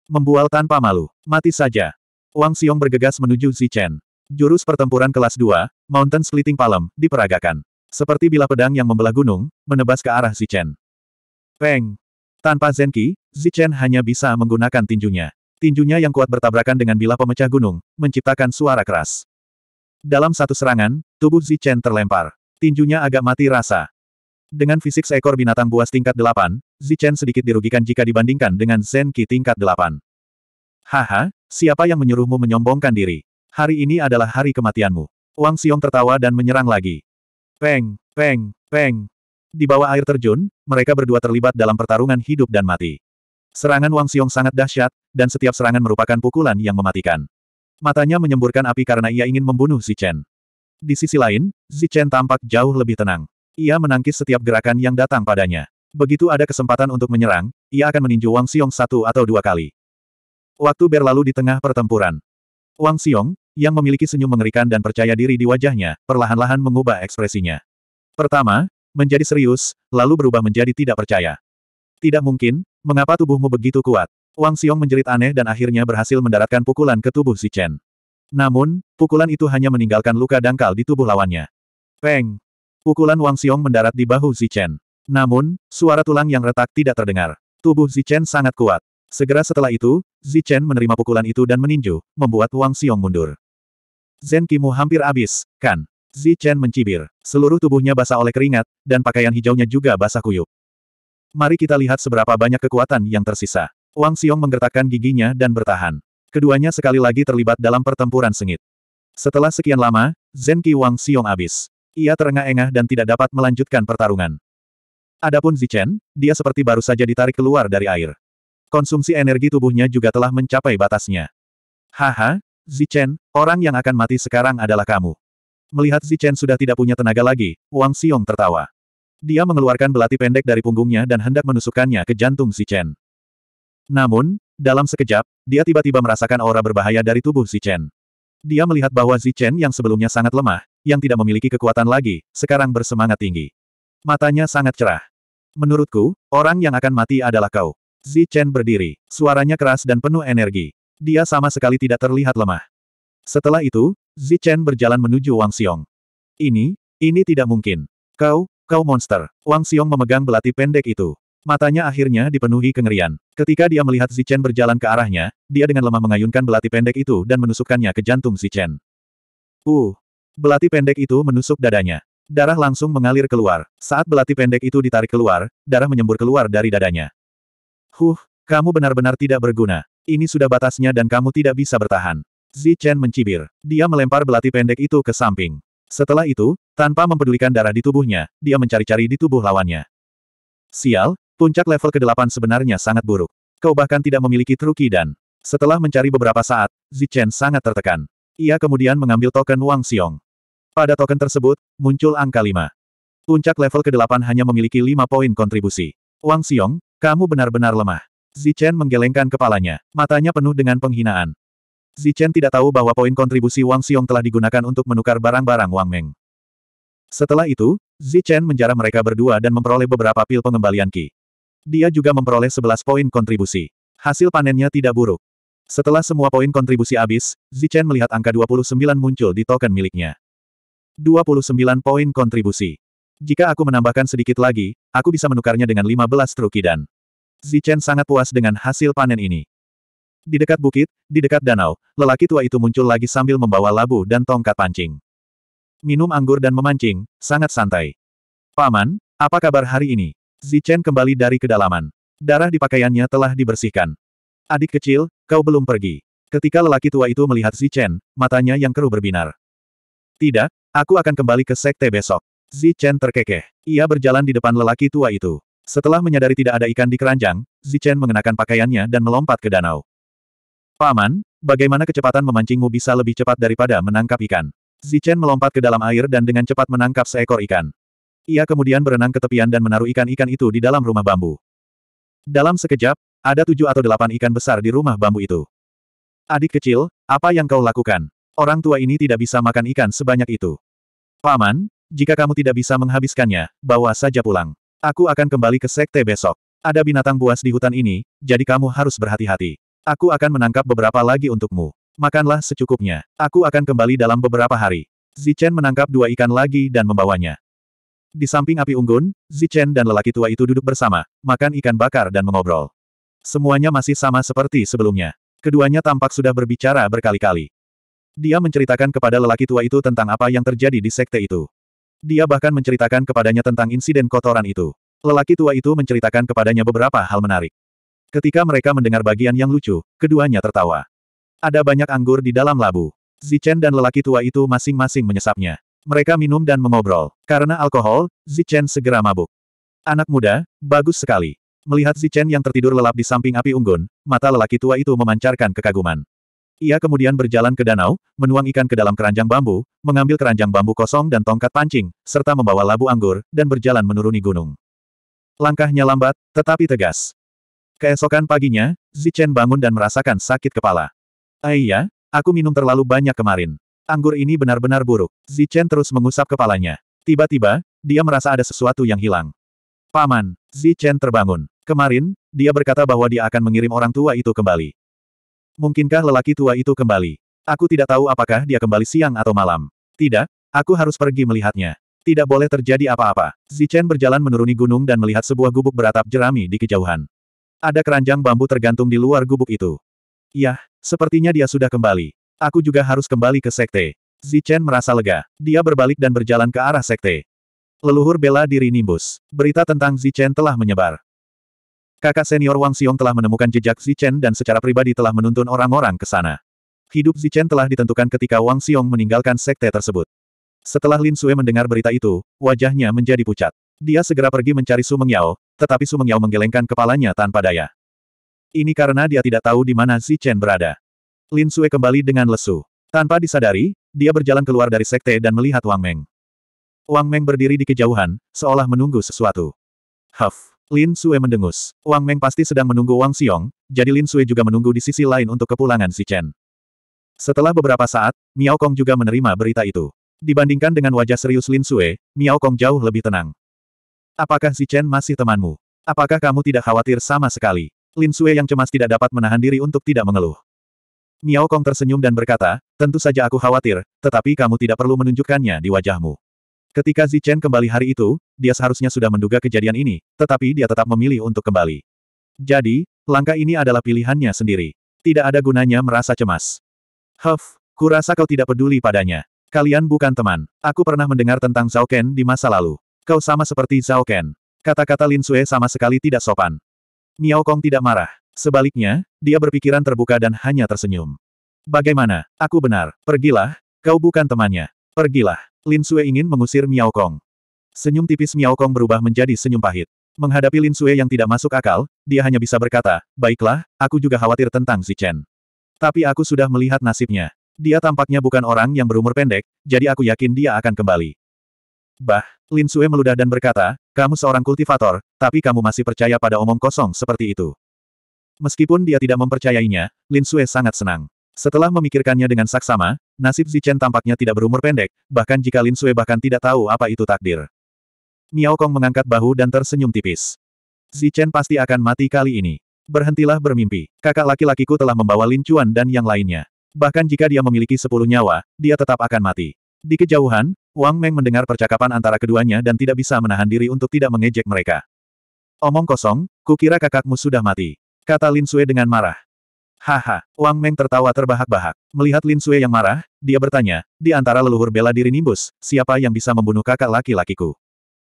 Membual tanpa malu. Mati saja. Wang Xiong bergegas menuju Si Chen. Jurus pertempuran kelas 2, Mountain Splitting Palm, diperagakan. Seperti bila pedang yang membelah gunung, menebas ke arah Si Chen. Peng! Tanpa Zenki, Zichen Chen hanya bisa menggunakan tinjunya. Tinjunya yang kuat bertabrakan dengan bilah pemecah gunung, menciptakan suara keras. Dalam satu serangan, tubuh Zichen terlempar. Tinjunya agak mati rasa. Dengan fisik seekor binatang buas tingkat 8, Zichen sedikit dirugikan jika dibandingkan dengan Zen Qi tingkat delapan. Haha, siapa yang menyuruhmu menyombongkan diri? Hari ini adalah hari kematianmu. Wang Xiong tertawa dan menyerang lagi. Peng, peng, peng. Di bawah air terjun, mereka berdua terlibat dalam pertarungan hidup dan mati. Serangan Wang Xiong sangat dahsyat, dan setiap serangan merupakan pukulan yang mematikan. Matanya menyemburkan api karena ia ingin membunuh Zichen. Di sisi lain, Zichen tampak jauh lebih tenang. Ia menangkis setiap gerakan yang datang padanya. Begitu ada kesempatan untuk menyerang, ia akan meninju Wang Xiong satu atau dua kali. Waktu berlalu di tengah pertempuran. Wang Xiong, yang memiliki senyum mengerikan dan percaya diri di wajahnya, perlahan-lahan mengubah ekspresinya. Pertama, menjadi serius, lalu berubah menjadi tidak percaya. Tidak mungkin, Mengapa tubuhmu begitu kuat? Wang Xiong menjerit aneh dan akhirnya berhasil mendaratkan pukulan ke tubuh si Chen. Namun, pukulan itu hanya meninggalkan luka dangkal di tubuh lawannya. Peng! Pukulan Wang Xiong mendarat di bahu si Chen. Namun, suara tulang yang retak tidak terdengar. Tubuh si Chen sangat kuat. Segera setelah itu, si Chen menerima pukulan itu dan meninju, membuat Wang Xiong mundur. Zen Kimu hampir habis, kan? Zi Chen mencibir. Seluruh tubuhnya basah oleh keringat, dan pakaian hijaunya juga basah kuyup. Mari kita lihat seberapa banyak kekuatan yang tersisa. Wang Xiong menggertakkan giginya dan bertahan. Keduanya sekali lagi terlibat dalam pertempuran sengit. Setelah sekian lama, Zen Qi Wang Xiong habis. Ia terengah-engah dan tidak dapat melanjutkan pertarungan. Adapun Zichen, dia seperti baru saja ditarik keluar dari air. Konsumsi energi tubuhnya juga telah mencapai batasnya. Haha, Zichen, orang yang akan mati sekarang adalah kamu. Melihat Zichen sudah tidak punya tenaga lagi, Wang Xiong tertawa. Dia mengeluarkan belati pendek dari punggungnya dan hendak menusukkannya ke jantung si Chen. Namun, dalam sekejap, dia tiba-tiba merasakan aura berbahaya dari tubuh si Chen. Dia melihat bahwa si Chen yang sebelumnya sangat lemah, yang tidak memiliki kekuatan lagi, sekarang bersemangat tinggi. Matanya sangat cerah. Menurutku, orang yang akan mati adalah kau. Zi Chen berdiri, suaranya keras dan penuh energi. Dia sama sekali tidak terlihat lemah. Setelah itu, Zi Chen berjalan menuju Wang Xiong. Ini, ini tidak mungkin. Kau, Kau monster. Wang Xiong memegang belati pendek itu. Matanya akhirnya dipenuhi kengerian. Ketika dia melihat Chen berjalan ke arahnya, dia dengan lemah mengayunkan belati pendek itu dan menusukkannya ke jantung Chen. Uh! Belati pendek itu menusuk dadanya. Darah langsung mengalir keluar. Saat belati pendek itu ditarik keluar, darah menyembur keluar dari dadanya. Huh, kamu benar-benar tidak berguna. Ini sudah batasnya dan kamu tidak bisa bertahan. Zichen mencibir. Dia melempar belati pendek itu ke samping. Setelah itu, tanpa mempedulikan darah di tubuhnya, dia mencari-cari di tubuh lawannya. Sial, puncak level ke-8 sebenarnya sangat buruk. Kau bahkan tidak memiliki truki dan... Setelah mencari beberapa saat, Zichen sangat tertekan. Ia kemudian mengambil token Wang Xiong. Pada token tersebut, muncul angka 5. Puncak level ke-8 hanya memiliki 5 poin kontribusi. Wang Xiong, kamu benar-benar lemah. Zichen menggelengkan kepalanya, matanya penuh dengan penghinaan. Zichen tidak tahu bahwa poin kontribusi Wang Xiong telah digunakan untuk menukar barang-barang Wang Meng. Setelah itu, Zichen menjarah mereka berdua dan memperoleh beberapa pil pengembalian Ki. Dia juga memperoleh 11 poin kontribusi. Hasil panennya tidak buruk. Setelah semua poin kontribusi habis, Zichen melihat angka 29 muncul di token miliknya. 29 poin kontribusi. Jika aku menambahkan sedikit lagi, aku bisa menukarnya dengan 15 truki dan. Zichen sangat puas dengan hasil panen ini. Di dekat bukit, di dekat danau, lelaki tua itu muncul lagi sambil membawa labu dan tongkat pancing minum anggur dan memancing, sangat santai. Paman, apa kabar hari ini? Zichen kembali dari kedalaman. Darah di pakaiannya telah dibersihkan. Adik kecil, kau belum pergi. Ketika lelaki tua itu melihat Zichen, matanya yang keruh berbinar. Tidak, aku akan kembali ke sekte besok. Zichen terkekeh. Ia berjalan di depan lelaki tua itu. Setelah menyadari tidak ada ikan di keranjang, Zichen mengenakan pakaiannya dan melompat ke danau. Paman, bagaimana kecepatan memancingmu bisa lebih cepat daripada menangkap ikan? Zichen melompat ke dalam air dan dengan cepat menangkap seekor ikan. Ia kemudian berenang ke tepian dan menaruh ikan-ikan itu di dalam rumah bambu. Dalam sekejap, ada tujuh atau delapan ikan besar di rumah bambu itu. Adik kecil, apa yang kau lakukan? Orang tua ini tidak bisa makan ikan sebanyak itu. Paman, jika kamu tidak bisa menghabiskannya, bawa saja pulang. Aku akan kembali ke sekte besok. Ada binatang buas di hutan ini, jadi kamu harus berhati-hati. Aku akan menangkap beberapa lagi untukmu. Makanlah secukupnya. Aku akan kembali dalam beberapa hari. Zichen menangkap dua ikan lagi dan membawanya. Di samping api unggun, Zichen dan lelaki tua itu duduk bersama, makan ikan bakar dan mengobrol. Semuanya masih sama seperti sebelumnya. Keduanya tampak sudah berbicara berkali-kali. Dia menceritakan kepada lelaki tua itu tentang apa yang terjadi di sekte itu. Dia bahkan menceritakan kepadanya tentang insiden kotoran itu. Lelaki tua itu menceritakan kepadanya beberapa hal menarik. Ketika mereka mendengar bagian yang lucu, keduanya tertawa. Ada banyak anggur di dalam labu. Zichen dan lelaki tua itu masing-masing menyesapnya. Mereka minum dan mengobrol. Karena alkohol, Zichen segera mabuk. Anak muda, bagus sekali. Melihat Zichen yang tertidur lelap di samping api unggun, mata lelaki tua itu memancarkan kekaguman. Ia kemudian berjalan ke danau, menuang ikan ke dalam keranjang bambu, mengambil keranjang bambu kosong dan tongkat pancing, serta membawa labu anggur, dan berjalan menuruni gunung. Langkahnya lambat, tetapi tegas. Keesokan paginya, Zichen bangun dan merasakan sakit kepala. Ayah, eh aku minum terlalu banyak kemarin. Anggur ini benar-benar buruk. Zichen terus mengusap kepalanya. Tiba-tiba, dia merasa ada sesuatu yang hilang. Paman, Zichen terbangun. Kemarin, dia berkata bahwa dia akan mengirim orang tua itu kembali. Mungkinkah lelaki tua itu kembali? Aku tidak tahu apakah dia kembali siang atau malam. Tidak, aku harus pergi melihatnya. Tidak boleh terjadi apa-apa. Zichen berjalan menuruni gunung dan melihat sebuah gubuk beratap jerami di kejauhan. Ada keranjang bambu tergantung di luar gubuk itu. Yah, sepertinya dia sudah kembali. Aku juga harus kembali ke sekte. Zichen merasa lega. Dia berbalik dan berjalan ke arah sekte. Leluhur bela diri Nimbus. Berita tentang Zichen telah menyebar. Kakak senior Wang Xiong telah menemukan jejak Zichen dan secara pribadi telah menuntun orang-orang ke sana. Hidup Zichen telah ditentukan ketika Wang Xiong meninggalkan sekte tersebut. Setelah Lin Su'e mendengar berita itu, wajahnya menjadi pucat. Dia segera pergi mencari Su Mengyao, tetapi Su Mengyao menggelengkan kepalanya tanpa daya. Ini karena dia tidak tahu di mana Si Chen berada. Lin Sue kembali dengan lesu. Tanpa disadari, dia berjalan keluar dari sekte dan melihat Wang Meng. Wang Meng berdiri di kejauhan, seolah menunggu sesuatu. Huff. Lin Sue mendengus. Wang Meng pasti sedang menunggu Wang Xiong, jadi Lin Sue juga menunggu di sisi lain untuk kepulangan Si Chen. Setelah beberapa saat, Miao Kong juga menerima berita itu. Dibandingkan dengan wajah serius Lin Sue, Miao Kong jauh lebih tenang. Apakah Si Chen masih temanmu? Apakah kamu tidak khawatir sama sekali? Lin Sue yang cemas tidak dapat menahan diri untuk tidak mengeluh. Miao Kong tersenyum dan berkata, tentu saja aku khawatir, tetapi kamu tidak perlu menunjukkannya di wajahmu. Ketika Zichen kembali hari itu, dia seharusnya sudah menduga kejadian ini, tetapi dia tetap memilih untuk kembali. Jadi, langkah ini adalah pilihannya sendiri. Tidak ada gunanya merasa cemas. Huff, kurasa kau tidak peduli padanya. Kalian bukan teman. Aku pernah mendengar tentang Zhao Ken di masa lalu. Kau sama seperti Zhao Ken. Kata-kata Lin Sue sama sekali tidak sopan. Miao Kong tidak marah. Sebaliknya, dia berpikiran terbuka dan hanya tersenyum. Bagaimana? Aku benar. Pergilah, kau bukan temannya. Pergilah. Lin Sue ingin mengusir Miao Kong. Senyum tipis Miao Kong berubah menjadi senyum pahit. Menghadapi Lin Sue yang tidak masuk akal, dia hanya bisa berkata, baiklah, aku juga khawatir tentang Zi Chen. Tapi aku sudah melihat nasibnya. Dia tampaknya bukan orang yang berumur pendek, jadi aku yakin dia akan kembali. Bah, Lin Sue meludah dan berkata, kamu seorang kultivator, tapi kamu masih percaya pada omong kosong seperti itu. Meskipun dia tidak mempercayainya, Lin Sue sangat senang. Setelah memikirkannya dengan saksama, nasib Zichen tampaknya tidak berumur pendek, bahkan jika Lin Sue bahkan tidak tahu apa itu takdir. Miao Kong mengangkat bahu dan tersenyum tipis. Zichen pasti akan mati kali ini. Berhentilah bermimpi. Kakak laki-lakiku telah membawa Lin Chuan dan yang lainnya. Bahkan jika dia memiliki sepuluh nyawa, dia tetap akan mati. Di kejauhan, Wang Meng mendengar percakapan antara keduanya dan tidak bisa menahan diri untuk tidak mengejek mereka. Omong kosong, kukira kakakmu sudah mati. Kata Lin Sui dengan marah. Haha, Wang Meng tertawa terbahak-bahak. Melihat Lin Sui yang marah, dia bertanya, di antara leluhur bela diri Nimbus, siapa yang bisa membunuh kakak laki-lakiku?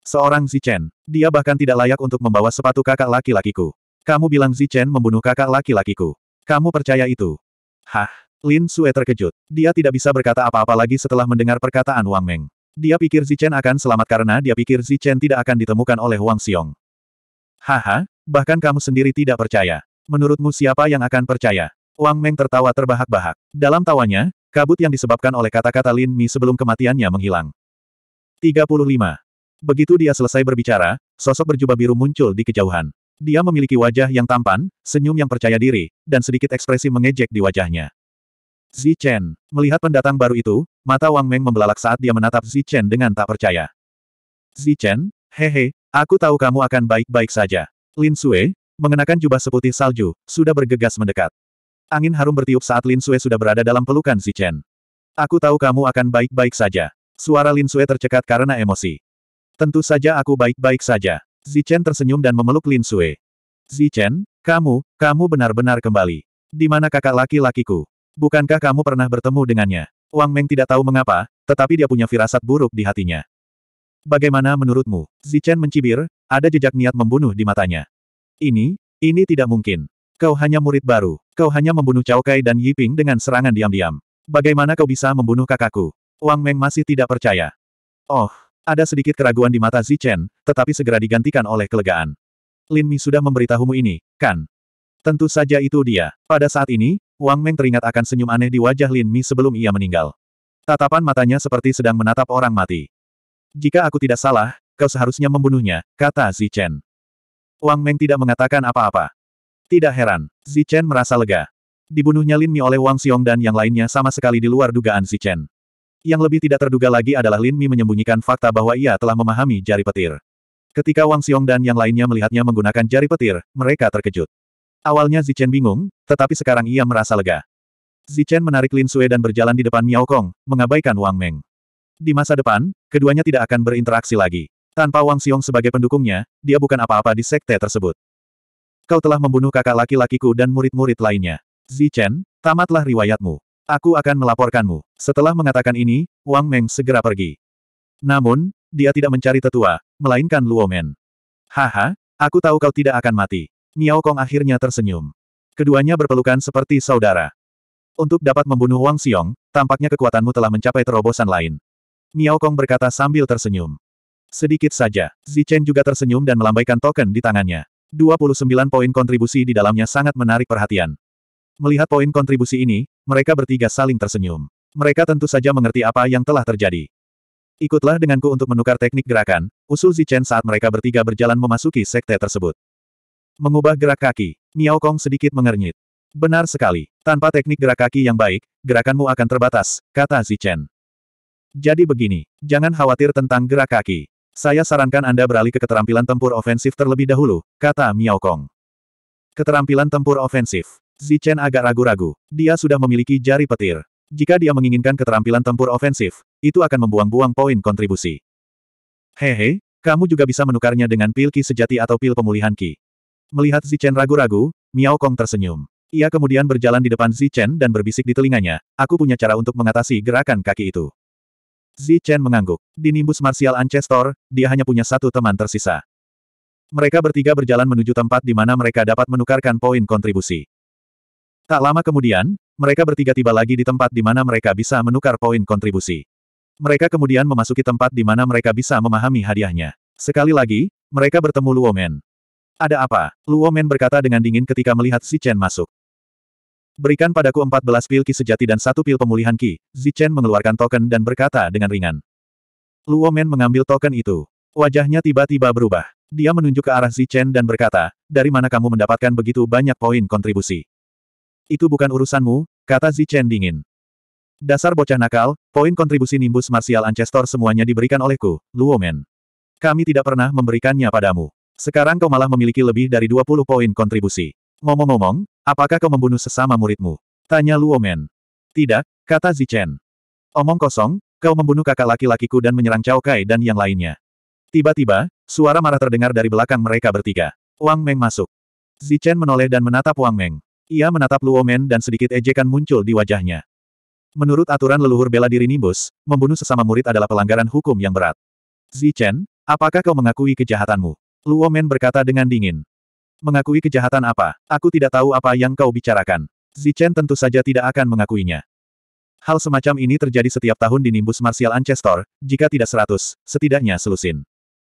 Seorang Zichen. Dia bahkan tidak layak untuk membawa sepatu kakak laki-lakiku. Kamu bilang Zichen membunuh kakak laki-lakiku. Kamu percaya itu? Hah? Lin Sue terkejut. Dia tidak bisa berkata apa-apa lagi setelah mendengar perkataan Wang Meng. Dia pikir Zichen akan selamat karena dia pikir Zichen tidak akan ditemukan oleh Wang Xiong. Haha, bahkan kamu sendiri tidak percaya. Menurutmu siapa yang akan percaya? Wang Meng tertawa terbahak-bahak. Dalam tawanya, kabut yang disebabkan oleh kata-kata Lin Mi sebelum kematiannya menghilang. 35. Begitu dia selesai berbicara, sosok berjubah biru muncul di kejauhan. Dia memiliki wajah yang tampan, senyum yang percaya diri, dan sedikit ekspresi mengejek di wajahnya. Zi Chen. Melihat pendatang baru itu, mata Wang Meng membelalak saat dia menatap Zi Chen dengan tak percaya. Zi Chen, hehe, aku tahu kamu akan baik-baik saja. Lin Sue, mengenakan jubah seputih salju, sudah bergegas mendekat. Angin harum bertiup saat Lin Sue sudah berada dalam pelukan Zi Chen. Aku tahu kamu akan baik-baik saja. Suara Lin Sue tercekat karena emosi. Tentu saja aku baik-baik saja. Zi Chen tersenyum dan memeluk Lin Sue. Zi Chen, kamu, kamu benar-benar kembali. Di mana kakak laki-lakiku? Bukankah kamu pernah bertemu dengannya? Wang Meng tidak tahu mengapa, tetapi dia punya firasat buruk di hatinya. Bagaimana menurutmu? Zichen mencibir, ada jejak niat membunuh di matanya. Ini, ini tidak mungkin. Kau hanya murid baru. Kau hanya membunuh Cao Kai dan Yiping dengan serangan diam-diam. Bagaimana kau bisa membunuh kakakku? Wang Meng masih tidak percaya. Oh, ada sedikit keraguan di mata Zichen, tetapi segera digantikan oleh kelegaan. Lin Mi sudah memberitahumu ini, kan? Tentu saja itu dia. Pada saat ini, Wang Meng teringat akan senyum aneh di wajah Lin Mi sebelum ia meninggal. Tatapan matanya seperti sedang menatap orang mati. Jika aku tidak salah, kau seharusnya membunuhnya, kata Zichen. Wang Meng tidak mengatakan apa-apa. Tidak heran, Zichen merasa lega. Dibunuhnya Lin Mi oleh Wang Xiong dan yang lainnya sama sekali di luar dugaan Zichen. Yang lebih tidak terduga lagi adalah Lin Mi menyembunyikan fakta bahwa ia telah memahami jari petir. Ketika Wang Xiong dan yang lainnya melihatnya menggunakan jari petir, mereka terkejut. Awalnya Zichen bingung, tetapi sekarang ia merasa lega. Zichen menarik Lin Sue dan berjalan di depan Miao Kong, mengabaikan Wang Meng. Di masa depan, keduanya tidak akan berinteraksi lagi. Tanpa Wang Xiong sebagai pendukungnya, dia bukan apa-apa di sekte tersebut. Kau telah membunuh kakak laki-lakiku dan murid-murid lainnya. Zichen, tamatlah riwayatmu. Aku akan melaporkanmu. Setelah mengatakan ini, Wang Meng segera pergi. Namun, dia tidak mencari tetua, melainkan Luomen. Haha, aku tahu kau tidak akan mati. Miao Kong akhirnya tersenyum. Keduanya berpelukan seperti saudara. Untuk dapat membunuh Wang Xiong, tampaknya kekuatanmu telah mencapai terobosan lain. Miao Kong berkata sambil tersenyum. Sedikit saja, Zichen juga tersenyum dan melambaikan token di tangannya. 29 poin kontribusi di dalamnya sangat menarik perhatian. Melihat poin kontribusi ini, mereka bertiga saling tersenyum. Mereka tentu saja mengerti apa yang telah terjadi. Ikutlah denganku untuk menukar teknik gerakan, usul Zichen saat mereka bertiga berjalan memasuki sekte tersebut. Mengubah gerak kaki. Miao Kong sedikit mengernyit. Benar sekali. Tanpa teknik gerak kaki yang baik, gerakanmu akan terbatas, kata Zichen. Jadi begini, jangan khawatir tentang gerak kaki. Saya sarankan Anda beralih ke keterampilan tempur ofensif terlebih dahulu, kata Miao Kong. Keterampilan tempur ofensif. Zichen agak ragu-ragu. Dia sudah memiliki jari petir. Jika dia menginginkan keterampilan tempur ofensif, itu akan membuang-buang poin kontribusi. Hehe, kamu juga bisa menukarnya dengan pil ki sejati atau pil pemulihan ki. Melihat Zichen ragu-ragu, Miao Kong tersenyum. Ia kemudian berjalan di depan Zichen dan berbisik di telinganya, aku punya cara untuk mengatasi gerakan kaki itu. Zichen mengangguk. Di nimbus martial ancestor, dia hanya punya satu teman tersisa. Mereka bertiga berjalan menuju tempat di mana mereka dapat menukarkan poin kontribusi. Tak lama kemudian, mereka bertiga tiba lagi di tempat di mana mereka bisa menukar poin kontribusi. Mereka kemudian memasuki tempat di mana mereka bisa memahami hadiahnya. Sekali lagi, mereka bertemu Luomen. Ada apa? Luo Men berkata dengan dingin ketika melihat Si Chen masuk. Berikan padaku 14 pil ki sejati dan satu pil pemulihan ki. Si Chen mengeluarkan token dan berkata dengan ringan. Luo Men mengambil token itu. Wajahnya tiba-tiba berubah. Dia menunjuk ke arah Si Chen dan berkata, dari mana kamu mendapatkan begitu banyak poin kontribusi? Itu bukan urusanmu, kata Si Chen dingin. Dasar bocah nakal, poin kontribusi nimbus martial ancestor semuanya diberikan olehku, Luomen. Kami tidak pernah memberikannya padamu. Sekarang kau malah memiliki lebih dari 20 poin kontribusi. Ngomong-ngomong, apakah kau membunuh sesama muridmu? Tanya Luomen. Tidak, kata Zichen. Omong kosong, kau membunuh kakak laki-lakiku dan menyerang Chao Kai dan yang lainnya. Tiba-tiba, suara marah terdengar dari belakang mereka bertiga. Wang Meng masuk. Zichen menoleh dan menatap Wang Meng. Ia menatap Luomen dan sedikit ejekan muncul di wajahnya. Menurut aturan leluhur bela diri Nimbus, membunuh sesama murid adalah pelanggaran hukum yang berat. Zichen, apakah kau mengakui kejahatanmu? Luomen oh berkata dengan dingin. Mengakui kejahatan apa? Aku tidak tahu apa yang kau bicarakan. Zichen tentu saja tidak akan mengakuinya. Hal semacam ini terjadi setiap tahun di Nimbus Martial Ancestor, jika tidak seratus, setidaknya selusin.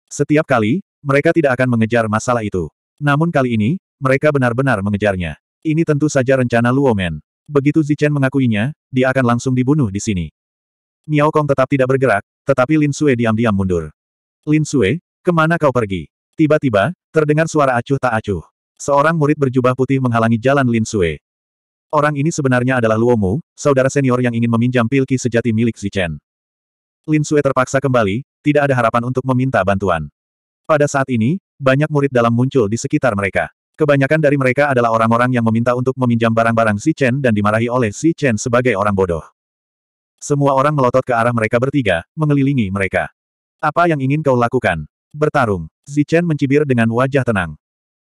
Setiap kali, mereka tidak akan mengejar masalah itu. Namun kali ini, mereka benar-benar mengejarnya. Ini tentu saja rencana Luomen. Oh Begitu Zichen mengakuinya, dia akan langsung dibunuh di sini. Miao Kong tetap tidak bergerak, tetapi Lin Sue diam-diam mundur. Lin Sue, kemana kau pergi? Tiba-tiba, terdengar suara acuh tak acuh. Seorang murid berjubah putih menghalangi jalan Lin Sue. Orang ini sebenarnya adalah Luomu, saudara senior yang ingin meminjam pilki sejati milik Zichen. Lin Sue terpaksa kembali, tidak ada harapan untuk meminta bantuan. Pada saat ini, banyak murid dalam muncul di sekitar mereka. Kebanyakan dari mereka adalah orang-orang yang meminta untuk meminjam barang-barang Si Chen dan dimarahi oleh Si Chen sebagai orang bodoh. Semua orang melotot ke arah mereka bertiga, mengelilingi mereka. Apa yang ingin kau lakukan? Bertarung. Zichen mencibir dengan wajah tenang.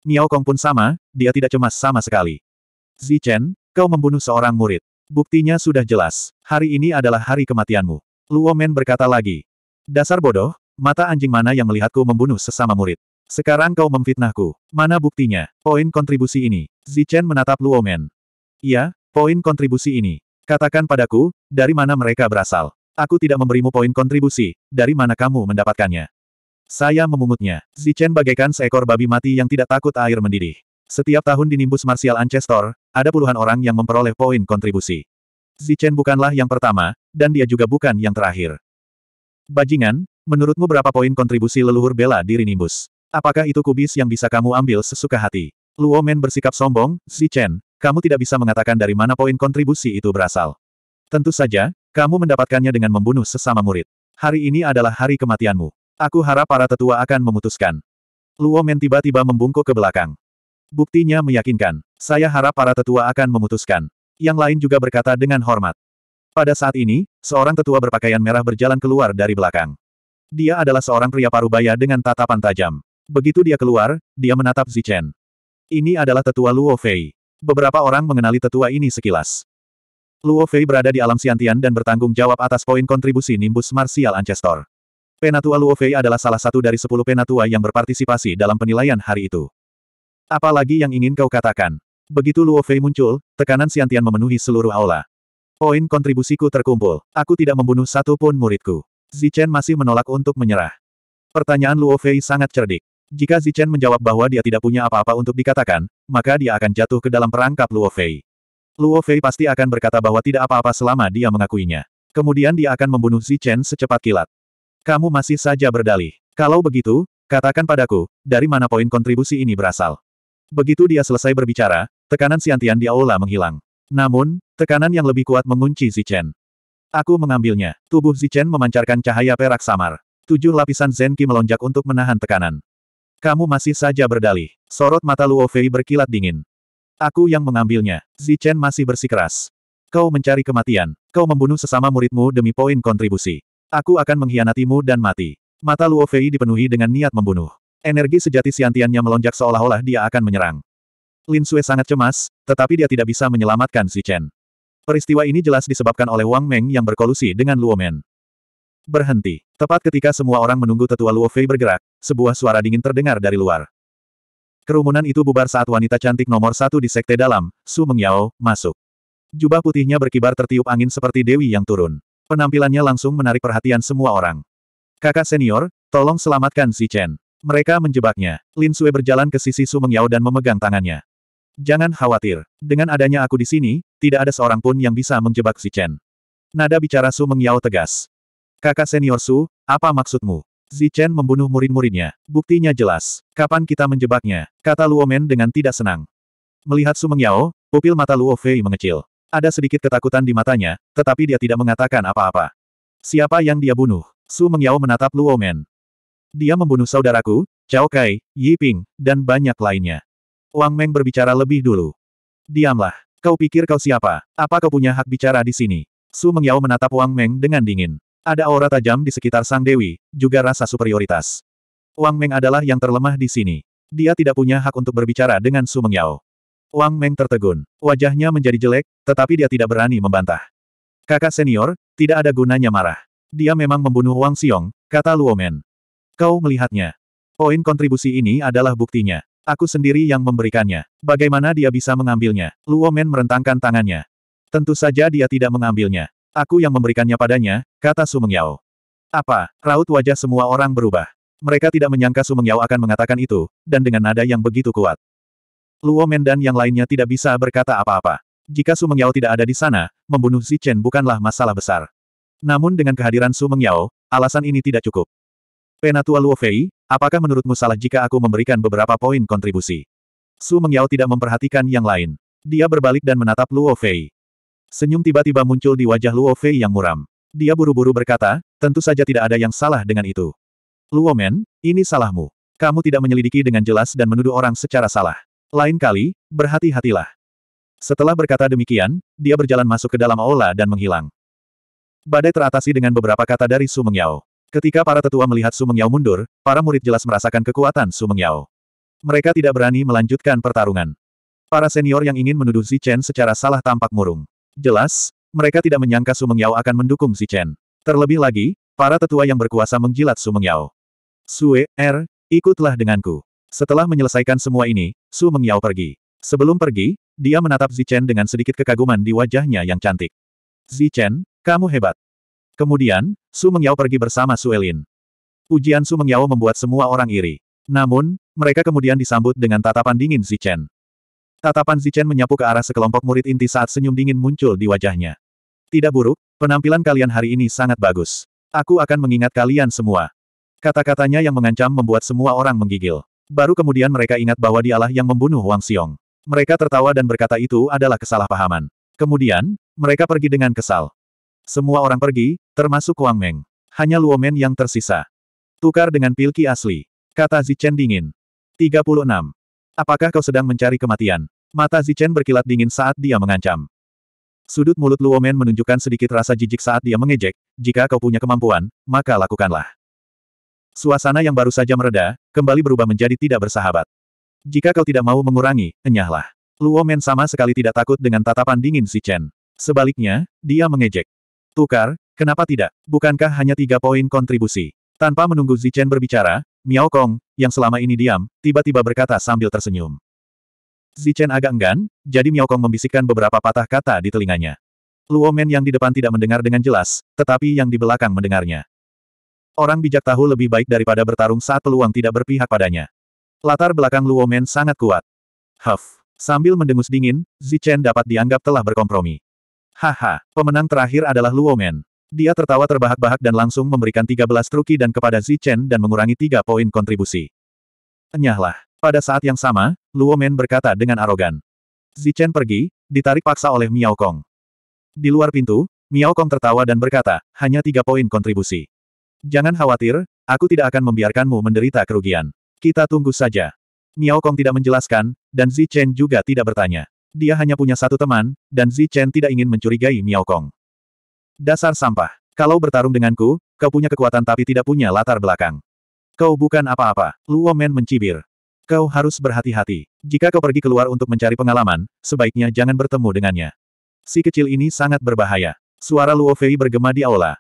Miao Kong pun sama, dia tidak cemas sama sekali. Zichen, kau membunuh seorang murid. Buktinya sudah jelas. Hari ini adalah hari kematianmu. Luo Men berkata lagi. Dasar bodoh, mata anjing mana yang melihatku membunuh sesama murid. Sekarang kau memfitnahku. Mana buktinya? Poin kontribusi ini. Zichen menatap Luo Men. Iya, poin kontribusi ini. Katakan padaku, dari mana mereka berasal. Aku tidak memberimu poin kontribusi, dari mana kamu mendapatkannya. Saya memungutnya. Zichen bagaikan seekor babi mati yang tidak takut air mendidih. Setiap tahun di Nimbus Martial Ancestor, ada puluhan orang yang memperoleh poin kontribusi. Zichen bukanlah yang pertama, dan dia juga bukan yang terakhir. Bajingan, menurutmu berapa poin kontribusi leluhur bela diri Nimbus? Apakah itu kubis yang bisa kamu ambil sesuka hati? Luomen bersikap sombong, Zichen, kamu tidak bisa mengatakan dari mana poin kontribusi itu berasal. Tentu saja, kamu mendapatkannya dengan membunuh sesama murid. Hari ini adalah hari kematianmu. Aku harap para tetua akan memutuskan. Luo Men tiba-tiba membungkuk ke belakang. Buktinya meyakinkan. Saya harap para tetua akan memutuskan. Yang lain juga berkata dengan hormat. Pada saat ini, seorang tetua berpakaian merah berjalan keluar dari belakang. Dia adalah seorang pria parubaya dengan tatapan tajam. Begitu dia keluar, dia menatap Zichen. Ini adalah tetua Luo Fei. Beberapa orang mengenali tetua ini sekilas. Luo Fei berada di alam siantian dan bertanggung jawab atas poin kontribusi nimbus Martial Ancestor. Penatua Luofei adalah salah satu dari sepuluh penatua yang berpartisipasi dalam penilaian hari itu. Apalagi yang ingin kau katakan? Begitu Luofei muncul, tekanan Siantian memenuhi seluruh aula. Poin kontribusiku terkumpul. Aku tidak membunuh satu pun muridku. Zichen masih menolak untuk menyerah. Pertanyaan Luofei sangat cerdik. Jika Zichen menjawab bahwa dia tidak punya apa-apa untuk dikatakan, maka dia akan jatuh ke dalam perangkap Luofei. Luofei pasti akan berkata bahwa tidak apa-apa selama dia mengakuinya. Kemudian dia akan membunuh Zichen secepat kilat. Kamu masih saja berdalih. Kalau begitu, katakan padaku, dari mana poin kontribusi ini berasal. Begitu dia selesai berbicara, tekanan siantian di aula menghilang. Namun, tekanan yang lebih kuat mengunci Zichen. Aku mengambilnya. Tubuh Zichen memancarkan cahaya perak samar. Tujuh lapisan Zenki melonjak untuk menahan tekanan. Kamu masih saja berdalih. Sorot mata Luo Fei berkilat dingin. Aku yang mengambilnya. Zichen masih bersikeras. Kau mencari kematian. Kau membunuh sesama muridmu demi poin kontribusi. Aku akan mengkhianatimu dan mati. Mata Luo Fei dipenuhi dengan niat membunuh. Energi sejati siantiannya melonjak seolah-olah dia akan menyerang. Lin Sui sangat cemas, tetapi dia tidak bisa menyelamatkan si Chen. Peristiwa ini jelas disebabkan oleh Wang Meng yang berkolusi dengan Luo Men. Berhenti. Tepat ketika semua orang menunggu tetua Luo Fei bergerak, sebuah suara dingin terdengar dari luar. Kerumunan itu bubar saat wanita cantik nomor satu di sekte dalam, Su Mengyao, masuk. Jubah putihnya berkibar tertiup angin seperti dewi yang turun. Penampilannya langsung menarik perhatian semua orang. Kakak senior, tolong selamatkan si Chen. Mereka menjebaknya. Lin Sue berjalan ke sisi Su Mengyao dan memegang tangannya. Jangan khawatir. Dengan adanya aku di sini, tidak ada seorang pun yang bisa menjebak si Chen. Nada bicara Su Mengyao tegas. Kakak senior Su, apa maksudmu? Chen membunuh murid-muridnya. Buktinya jelas. Kapan kita menjebaknya? Kata Luomen dengan tidak senang. Melihat Su Mengyao, pupil mata Luo Fei mengecil. Ada sedikit ketakutan di matanya, tetapi dia tidak mengatakan apa-apa. Siapa yang dia bunuh? Su Mengyao menatap Luo Men. Dia membunuh saudaraku, Chao Kai, Yi Ping, dan banyak lainnya. Wang Meng berbicara lebih dulu. Diamlah. Kau pikir kau siapa? Apa kau punya hak bicara di sini? Su Mengyao menatap Wang Meng dengan dingin. Ada aura tajam di sekitar Sang Dewi, juga rasa superioritas. Wang Meng adalah yang terlemah di sini. Dia tidak punya hak untuk berbicara dengan Su Mengyao. Wang Meng tertegun. Wajahnya menjadi jelek, tetapi dia tidak berani membantah. Kakak senior, tidak ada gunanya marah. Dia memang membunuh Wang Xiong, kata Luomen. Kau melihatnya. Poin kontribusi ini adalah buktinya. Aku sendiri yang memberikannya. Bagaimana dia bisa mengambilnya? Luomen merentangkan tangannya. Tentu saja dia tidak mengambilnya. Aku yang memberikannya padanya, kata Mengyao. Apa? Raut wajah semua orang berubah. Mereka tidak menyangka Mengyao akan mengatakan itu, dan dengan nada yang begitu kuat. Luo Men dan yang lainnya tidak bisa berkata apa-apa. Jika Su Mengyao tidak ada di sana, membunuh Zichen bukanlah masalah besar. Namun dengan kehadiran Su Mengyao, alasan ini tidak cukup. Penatua Luo Fei, apakah menurutmu salah jika aku memberikan beberapa poin kontribusi? Su Mengyao tidak memperhatikan yang lain. Dia berbalik dan menatap Luo Fei. Senyum tiba-tiba muncul di wajah Luo Fei yang muram. Dia buru-buru berkata, tentu saja tidak ada yang salah dengan itu. Luo Men, ini salahmu. Kamu tidak menyelidiki dengan jelas dan menuduh orang secara salah. Lain kali, berhati-hatilah. Setelah berkata demikian, dia berjalan masuk ke dalam aula dan menghilang. Badai teratasi dengan beberapa kata dari Su Mengyao. Ketika para tetua melihat Su Mengyao mundur, para murid jelas merasakan kekuatan Su Mengyao. Mereka tidak berani melanjutkan pertarungan. Para senior yang ingin menuduh Si Chen secara salah tampak murung. Jelas, mereka tidak menyangka Su Mengyao akan mendukung Si Chen. Terlebih lagi, para tetua yang berkuasa menjilat Su Mengyao. Sue, Er, ikutlah denganku. Setelah menyelesaikan semua ini, Su Mengyao pergi. Sebelum pergi, dia menatap Zichen dengan sedikit kekaguman di wajahnya yang cantik. Zichen, kamu hebat. Kemudian, Su Mengyao pergi bersama Su Elin. Ujian Su Mengyao membuat semua orang iri. Namun, mereka kemudian disambut dengan tatapan dingin Zichen. Tatapan Zichen menyapu ke arah sekelompok murid inti saat senyum dingin muncul di wajahnya. Tidak buruk, penampilan kalian hari ini sangat bagus. Aku akan mengingat kalian semua. Kata-katanya yang mengancam membuat semua orang menggigil. Baru kemudian mereka ingat bahwa dialah yang membunuh Wang Xiong. Mereka tertawa dan berkata itu adalah kesalahpahaman. Kemudian, mereka pergi dengan kesal. Semua orang pergi, termasuk Wang Meng. Hanya Luomen yang tersisa. Tukar dengan pilki asli. Kata Zichen dingin. 36. Apakah kau sedang mencari kematian? Mata Zichen berkilat dingin saat dia mengancam. Sudut mulut Luomen menunjukkan sedikit rasa jijik saat dia mengejek, jika kau punya kemampuan, maka lakukanlah. Suasana yang baru saja mereda, kembali berubah menjadi tidak bersahabat. Jika kau tidak mau mengurangi, enyahlah. Luo Men sama sekali tidak takut dengan tatapan dingin si Chen. Sebaliknya, dia mengejek. Tukar, kenapa tidak? Bukankah hanya tiga poin kontribusi? Tanpa menunggu Zichen berbicara, Miao Kong, yang selama ini diam, tiba-tiba berkata sambil tersenyum. Zichen agak enggan, jadi Miao Kong membisikkan beberapa patah kata di telinganya. Luo Men yang di depan tidak mendengar dengan jelas, tetapi yang di belakang mendengarnya. Orang bijak tahu lebih baik daripada bertarung saat peluang tidak berpihak padanya. Latar belakang Luomen sangat kuat. Huff. Sambil mendengus dingin, Zichen dapat dianggap telah berkompromi. Haha, pemenang terakhir adalah Luomen. Dia tertawa terbahak-bahak dan langsung memberikan 13 truki dan kepada Zichen dan mengurangi 3 poin kontribusi. Enyahlah. Pada saat yang sama, Luomen berkata dengan arogan. Zichen pergi, ditarik paksa oleh Miao Kong. Di luar pintu, Miao Kong tertawa dan berkata, hanya 3 poin kontribusi. Jangan khawatir, aku tidak akan membiarkanmu menderita kerugian. Kita tunggu saja. Miao Kong tidak menjelaskan, dan Zi Chen juga tidak bertanya. Dia hanya punya satu teman, dan Zi Chen tidak ingin mencurigai Miao Kong. Dasar sampah. Kalau bertarung denganku, kau punya kekuatan tapi tidak punya latar belakang. Kau bukan apa-apa, Luo Men mencibir. Kau harus berhati-hati. Jika kau pergi keluar untuk mencari pengalaman, sebaiknya jangan bertemu dengannya. Si kecil ini sangat berbahaya. Suara Luo Fei bergema di aula.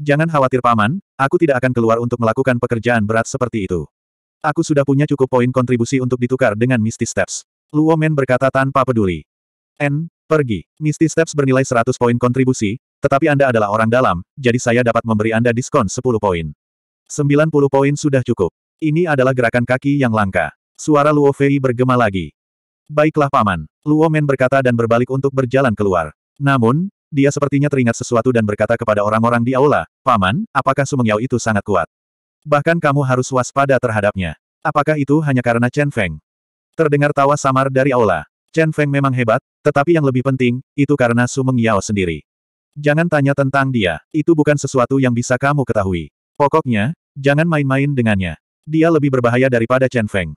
Jangan khawatir paman, aku tidak akan keluar untuk melakukan pekerjaan berat seperti itu. Aku sudah punya cukup poin kontribusi untuk ditukar dengan Misty Steps. Luo Men berkata tanpa peduli. N, pergi. Misty Steps bernilai 100 poin kontribusi, tetapi Anda adalah orang dalam, jadi saya dapat memberi Anda diskon 10 poin. 90 poin sudah cukup. Ini adalah gerakan kaki yang langka. Suara Luo Fei bergema lagi. Baiklah paman, Luo Men berkata dan berbalik untuk berjalan keluar. Namun, dia sepertinya teringat sesuatu dan berkata kepada orang-orang di aula, Paman, apakah Sumengyao itu sangat kuat? Bahkan kamu harus waspada terhadapnya. Apakah itu hanya karena Chen Feng? Terdengar tawa samar dari aula. Chen Feng memang hebat, tetapi yang lebih penting, itu karena Sumeng Yao sendiri. Jangan tanya tentang dia, itu bukan sesuatu yang bisa kamu ketahui. Pokoknya, jangan main-main dengannya. Dia lebih berbahaya daripada Chen Feng.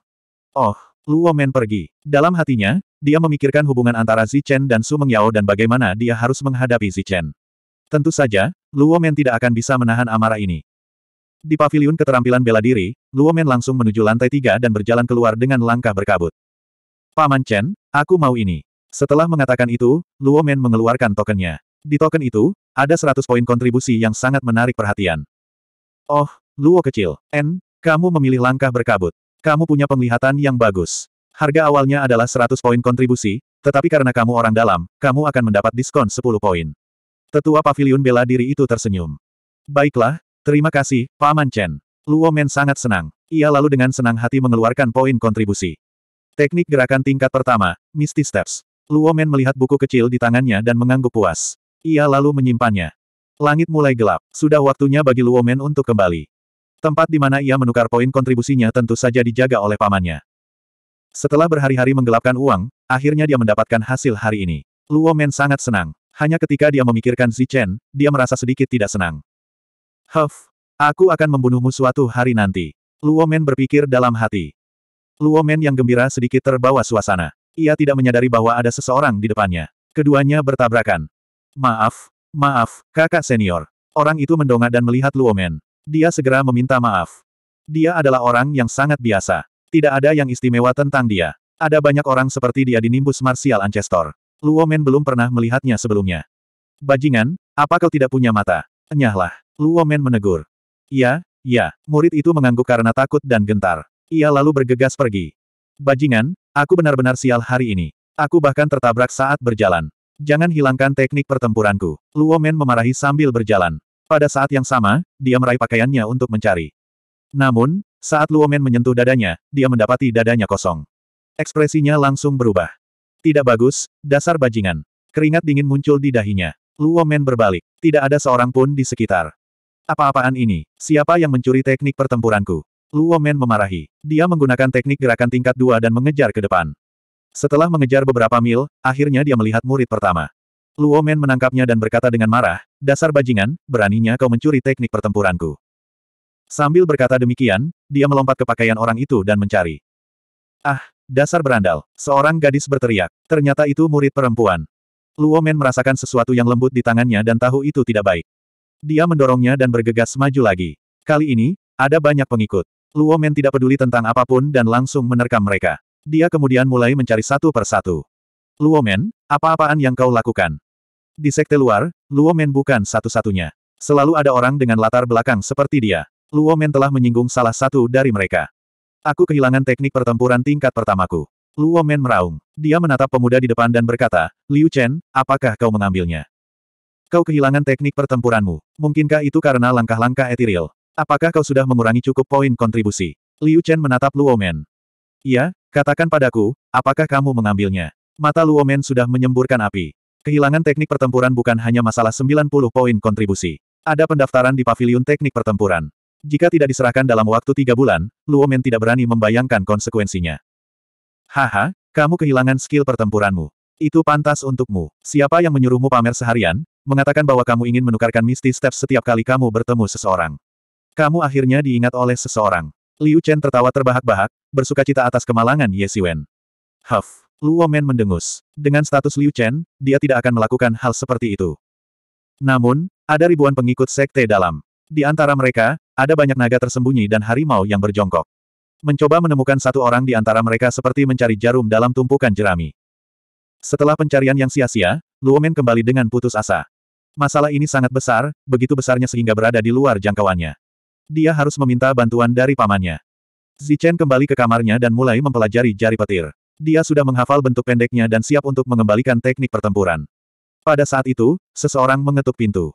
Oh, Luo Men pergi. Dalam hatinya, dia memikirkan hubungan antara Zichen dan Su Mengyao dan bagaimana dia harus menghadapi Zichen. Tentu saja, Luo Men tidak akan bisa menahan amarah ini. Di pavilion keterampilan bela diri, Luo Men langsung menuju lantai tiga dan berjalan keluar dengan langkah berkabut. Paman Chen, aku mau ini. Setelah mengatakan itu, Luo Men mengeluarkan tokennya. Di token itu, ada 100 poin kontribusi yang sangat menarik perhatian. Oh, Luo kecil, N, kamu memilih langkah berkabut. Kamu punya penglihatan yang bagus. Harga awalnya adalah 100 poin kontribusi, tetapi karena kamu orang dalam, kamu akan mendapat diskon 10 poin. Tetua pavilion bela diri itu tersenyum. Baiklah, terima kasih, Paman Chen. Luo Men sangat senang. Ia lalu dengan senang hati mengeluarkan poin kontribusi. Teknik gerakan tingkat pertama, Misty Steps. Luo Men melihat buku kecil di tangannya dan mengangguk puas. Ia lalu menyimpannya. Langit mulai gelap. Sudah waktunya bagi Luo Men untuk kembali. Tempat di mana ia menukar poin kontribusinya tentu saja dijaga oleh pamannya. Setelah berhari-hari menggelapkan uang, akhirnya dia mendapatkan hasil hari ini. Luo Men sangat senang. Hanya ketika dia memikirkan Zichen, dia merasa sedikit tidak senang. Huff, aku akan membunuhmu suatu hari nanti. Luo Men berpikir dalam hati. Luo Men yang gembira sedikit terbawa suasana. Ia tidak menyadari bahwa ada seseorang di depannya. Keduanya bertabrakan. Maaf, maaf, kakak senior. Orang itu mendongak dan melihat Luo Men. Dia segera meminta maaf. Dia adalah orang yang sangat biasa. Tidak ada yang istimewa tentang dia. Ada banyak orang seperti dia di nimbus marsial Ancestor. Luomen belum pernah melihatnya sebelumnya. Bajingan, apa kau tidak punya mata? Enyahlah. Luomen menegur. Ya, ya, Murid itu mengangguk karena takut dan gentar. Ia lalu bergegas pergi. Bajingan, aku benar-benar sial hari ini. Aku bahkan tertabrak saat berjalan. Jangan hilangkan teknik pertempuranku. Luomen memarahi sambil berjalan. Pada saat yang sama, dia meraih pakaiannya untuk mencari. Namun, saat Luomen menyentuh dadanya, dia mendapati dadanya kosong. Ekspresinya langsung berubah. Tidak bagus, dasar bajingan. Keringat dingin muncul di dahinya. Luomen berbalik. Tidak ada seorang pun di sekitar. Apa-apaan ini? Siapa yang mencuri teknik pertempuranku? Luomen memarahi. Dia menggunakan teknik gerakan tingkat dua dan mengejar ke depan. Setelah mengejar beberapa mil, akhirnya dia melihat murid pertama. Luomen oh menangkapnya dan berkata dengan marah, dasar bajingan, beraninya kau mencuri teknik pertempuranku. Sambil berkata demikian, dia melompat ke pakaian orang itu dan mencari. Ah, dasar berandal, seorang gadis berteriak, ternyata itu murid perempuan. Luomen oh merasakan sesuatu yang lembut di tangannya dan tahu itu tidak baik. Dia mendorongnya dan bergegas maju lagi. Kali ini, ada banyak pengikut. Luomen oh tidak peduli tentang apapun dan langsung menerkam mereka. Dia kemudian mulai mencari satu per persatu. Luomen, apa-apaan yang kau lakukan? Di sekte luar, Luo Men bukan satu-satunya. Selalu ada orang dengan latar belakang seperti dia. Luo Men telah menyinggung salah satu dari mereka. Aku kehilangan teknik pertempuran tingkat pertamaku. Luo Men meraung. Dia menatap pemuda di depan dan berkata, Liu Chen, apakah kau mengambilnya? Kau kehilangan teknik pertempuranmu. Mungkinkah itu karena langkah-langkah etiril? Apakah kau sudah mengurangi cukup poin kontribusi? Liu Chen menatap Luo Men. Iya, katakan padaku, apakah kamu mengambilnya? Mata Luo Men sudah menyemburkan api. Kehilangan teknik pertempuran bukan hanya masalah 90 poin kontribusi. Ada pendaftaran di pavilion teknik pertempuran. Jika tidak diserahkan dalam waktu tiga bulan, Luomen tidak berani membayangkan konsekuensinya. Haha, kamu kehilangan skill pertempuranmu. Itu pantas untukmu. Siapa yang menyuruhmu pamer seharian, mengatakan bahwa kamu ingin menukarkan Misty Steps setiap kali kamu bertemu seseorang. Kamu akhirnya diingat oleh seseorang. Liu Chen tertawa terbahak-bahak, bersuka cita atas kemalangan Ye Siwen. Huff. Luo Men mendengus. Dengan status Liu Chen, dia tidak akan melakukan hal seperti itu. Namun, ada ribuan pengikut sekte dalam. Di antara mereka, ada banyak naga tersembunyi dan harimau yang berjongkok. Mencoba menemukan satu orang di antara mereka seperti mencari jarum dalam tumpukan jerami. Setelah pencarian yang sia-sia, Luo Men kembali dengan putus asa. Masalah ini sangat besar, begitu besarnya sehingga berada di luar jangkauannya. Dia harus meminta bantuan dari pamannya. Zichen kembali ke kamarnya dan mulai mempelajari jari petir. Dia sudah menghafal bentuk pendeknya dan siap untuk mengembalikan teknik pertempuran. Pada saat itu, seseorang mengetuk pintu.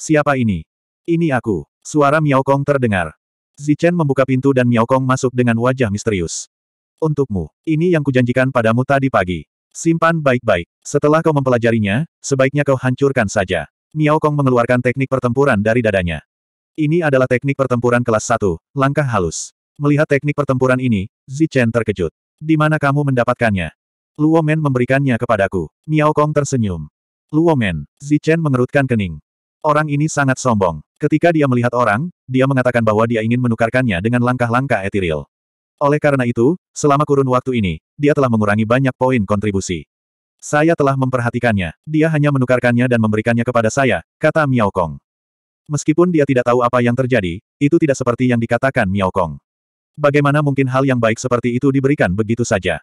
Siapa ini? Ini aku. Suara Miao Kong terdengar. Zichen membuka pintu dan Miao Kong masuk dengan wajah misterius. Untukmu, ini yang kujanjikan padamu tadi pagi. Simpan baik-baik. Setelah kau mempelajarinya, sebaiknya kau hancurkan saja. Miao Kong mengeluarkan teknik pertempuran dari dadanya. Ini adalah teknik pertempuran kelas 1, langkah halus. Melihat teknik pertempuran ini, Zichen terkejut. Di mana kamu mendapatkannya? Luo Men memberikannya kepadaku. Miao Kong tersenyum. Luo Men, Zichen mengerutkan kening. Orang ini sangat sombong. Ketika dia melihat orang, dia mengatakan bahwa dia ingin menukarkannya dengan langkah-langkah etiril. Oleh karena itu, selama kurun waktu ini, dia telah mengurangi banyak poin kontribusi. Saya telah memperhatikannya. Dia hanya menukarkannya dan memberikannya kepada saya, kata Miao Kong. Meskipun dia tidak tahu apa yang terjadi, itu tidak seperti yang dikatakan Miao Kong. Bagaimana mungkin hal yang baik seperti itu diberikan begitu saja?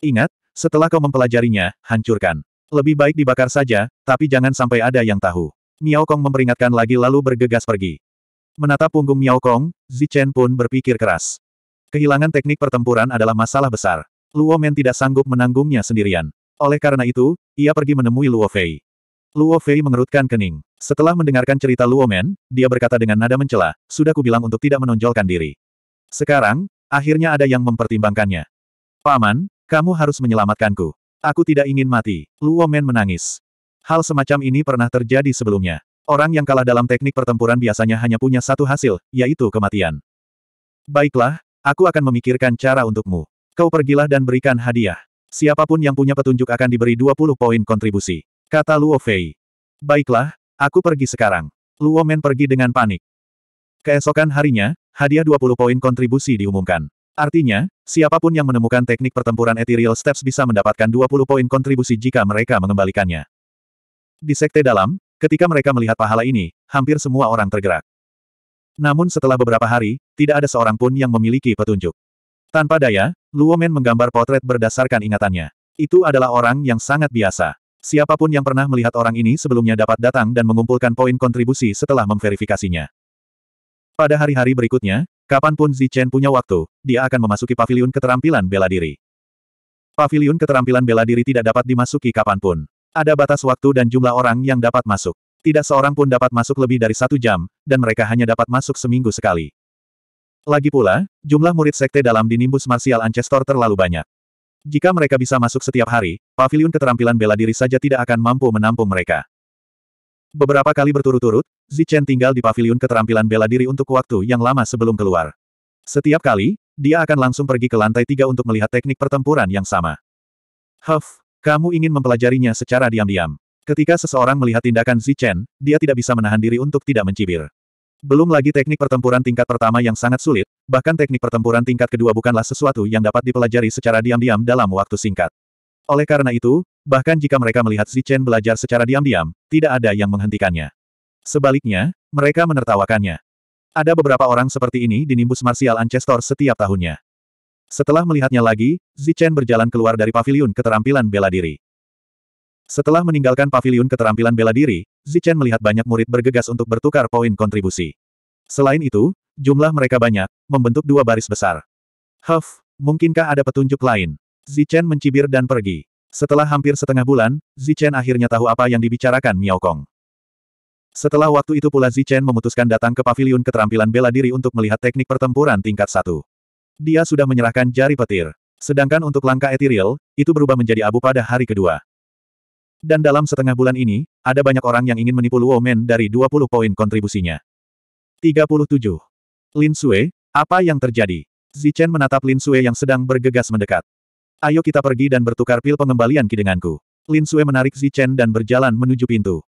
Ingat, setelah kau mempelajarinya, hancurkan. Lebih baik dibakar saja, tapi jangan sampai ada yang tahu. Miao Kong memperingatkan lagi lalu bergegas pergi. Menatap punggung Miao Kong, Zichen pun berpikir keras. Kehilangan teknik pertempuran adalah masalah besar. Luo Men tidak sanggup menanggungnya sendirian. Oleh karena itu, ia pergi menemui Luo Fei. Luo Fei mengerutkan kening. Setelah mendengarkan cerita Luo Men, dia berkata dengan nada mencela, sudah kubilang untuk tidak menonjolkan diri. Sekarang, akhirnya ada yang mempertimbangkannya. Paman, kamu harus menyelamatkanku. Aku tidak ingin mati. Luo Men menangis. Hal semacam ini pernah terjadi sebelumnya. Orang yang kalah dalam teknik pertempuran biasanya hanya punya satu hasil, yaitu kematian. Baiklah, aku akan memikirkan cara untukmu. Kau pergilah dan berikan hadiah. Siapapun yang punya petunjuk akan diberi 20 poin kontribusi. Kata Luo Fei. Baiklah, aku pergi sekarang. Luo Men pergi dengan panik. Keesokan harinya, hadiah 20 poin kontribusi diumumkan. Artinya, siapapun yang menemukan teknik pertempuran Ethereal Steps bisa mendapatkan 20 poin kontribusi jika mereka mengembalikannya. Di sekte dalam, ketika mereka melihat pahala ini, hampir semua orang tergerak. Namun setelah beberapa hari, tidak ada seorang pun yang memiliki petunjuk. Tanpa daya, Luomen menggambar potret berdasarkan ingatannya. Itu adalah orang yang sangat biasa. Siapapun yang pernah melihat orang ini sebelumnya dapat datang dan mengumpulkan poin kontribusi setelah memverifikasinya. Pada hari-hari berikutnya, kapanpun Zichen punya waktu, dia akan memasuki pavilion keterampilan bela diri. Pavilion keterampilan bela diri tidak dapat dimasuki kapanpun. Ada batas waktu dan jumlah orang yang dapat masuk. Tidak seorang pun dapat masuk lebih dari satu jam, dan mereka hanya dapat masuk seminggu sekali. Lagi pula, jumlah murid sekte dalam dinimbus martial Ancestor terlalu banyak. Jika mereka bisa masuk setiap hari, pavilion keterampilan bela diri saja tidak akan mampu menampung mereka. Beberapa kali berturut-turut, Zichen tinggal di Pavilion keterampilan bela diri untuk waktu yang lama sebelum keluar. Setiap kali, dia akan langsung pergi ke lantai tiga untuk melihat teknik pertempuran yang sama. Huff, kamu ingin mempelajarinya secara diam-diam. Ketika seseorang melihat tindakan Zichen, dia tidak bisa menahan diri untuk tidak mencibir. Belum lagi teknik pertempuran tingkat pertama yang sangat sulit, bahkan teknik pertempuran tingkat kedua bukanlah sesuatu yang dapat dipelajari secara diam-diam dalam waktu singkat. Oleh karena itu, bahkan jika mereka melihat Zichen belajar secara diam-diam, tidak ada yang menghentikannya. Sebaliknya, mereka menertawakannya. Ada beberapa orang seperti ini di nimbus marsial Ancestor setiap tahunnya. Setelah melihatnya lagi, Zichen berjalan keluar dari paviliun keterampilan bela diri. Setelah meninggalkan paviliun keterampilan bela diri, Zichen melihat banyak murid bergegas untuk bertukar poin kontribusi. Selain itu, jumlah mereka banyak, membentuk dua baris besar. Huff, mungkinkah ada petunjuk lain? Zichen mencibir dan pergi. Setelah hampir setengah bulan, Zichen akhirnya tahu apa yang dibicarakan Miao Kong. Setelah waktu itu pula Zichen memutuskan datang ke paviliun keterampilan bela diri untuk melihat teknik pertempuran tingkat satu. Dia sudah menyerahkan jari petir. Sedangkan untuk langkah etiril, itu berubah menjadi abu pada hari kedua. Dan dalam setengah bulan ini, ada banyak orang yang ingin menipu Luo Men dari 20 poin kontribusinya. 37. Lin Sue, apa yang terjadi? Zichen menatap Lin Sue yang sedang bergegas mendekat. Ayo kita pergi dan bertukar pil pengembalian ki denganku. Lin Sue menarik Zi Chen dan berjalan menuju pintu.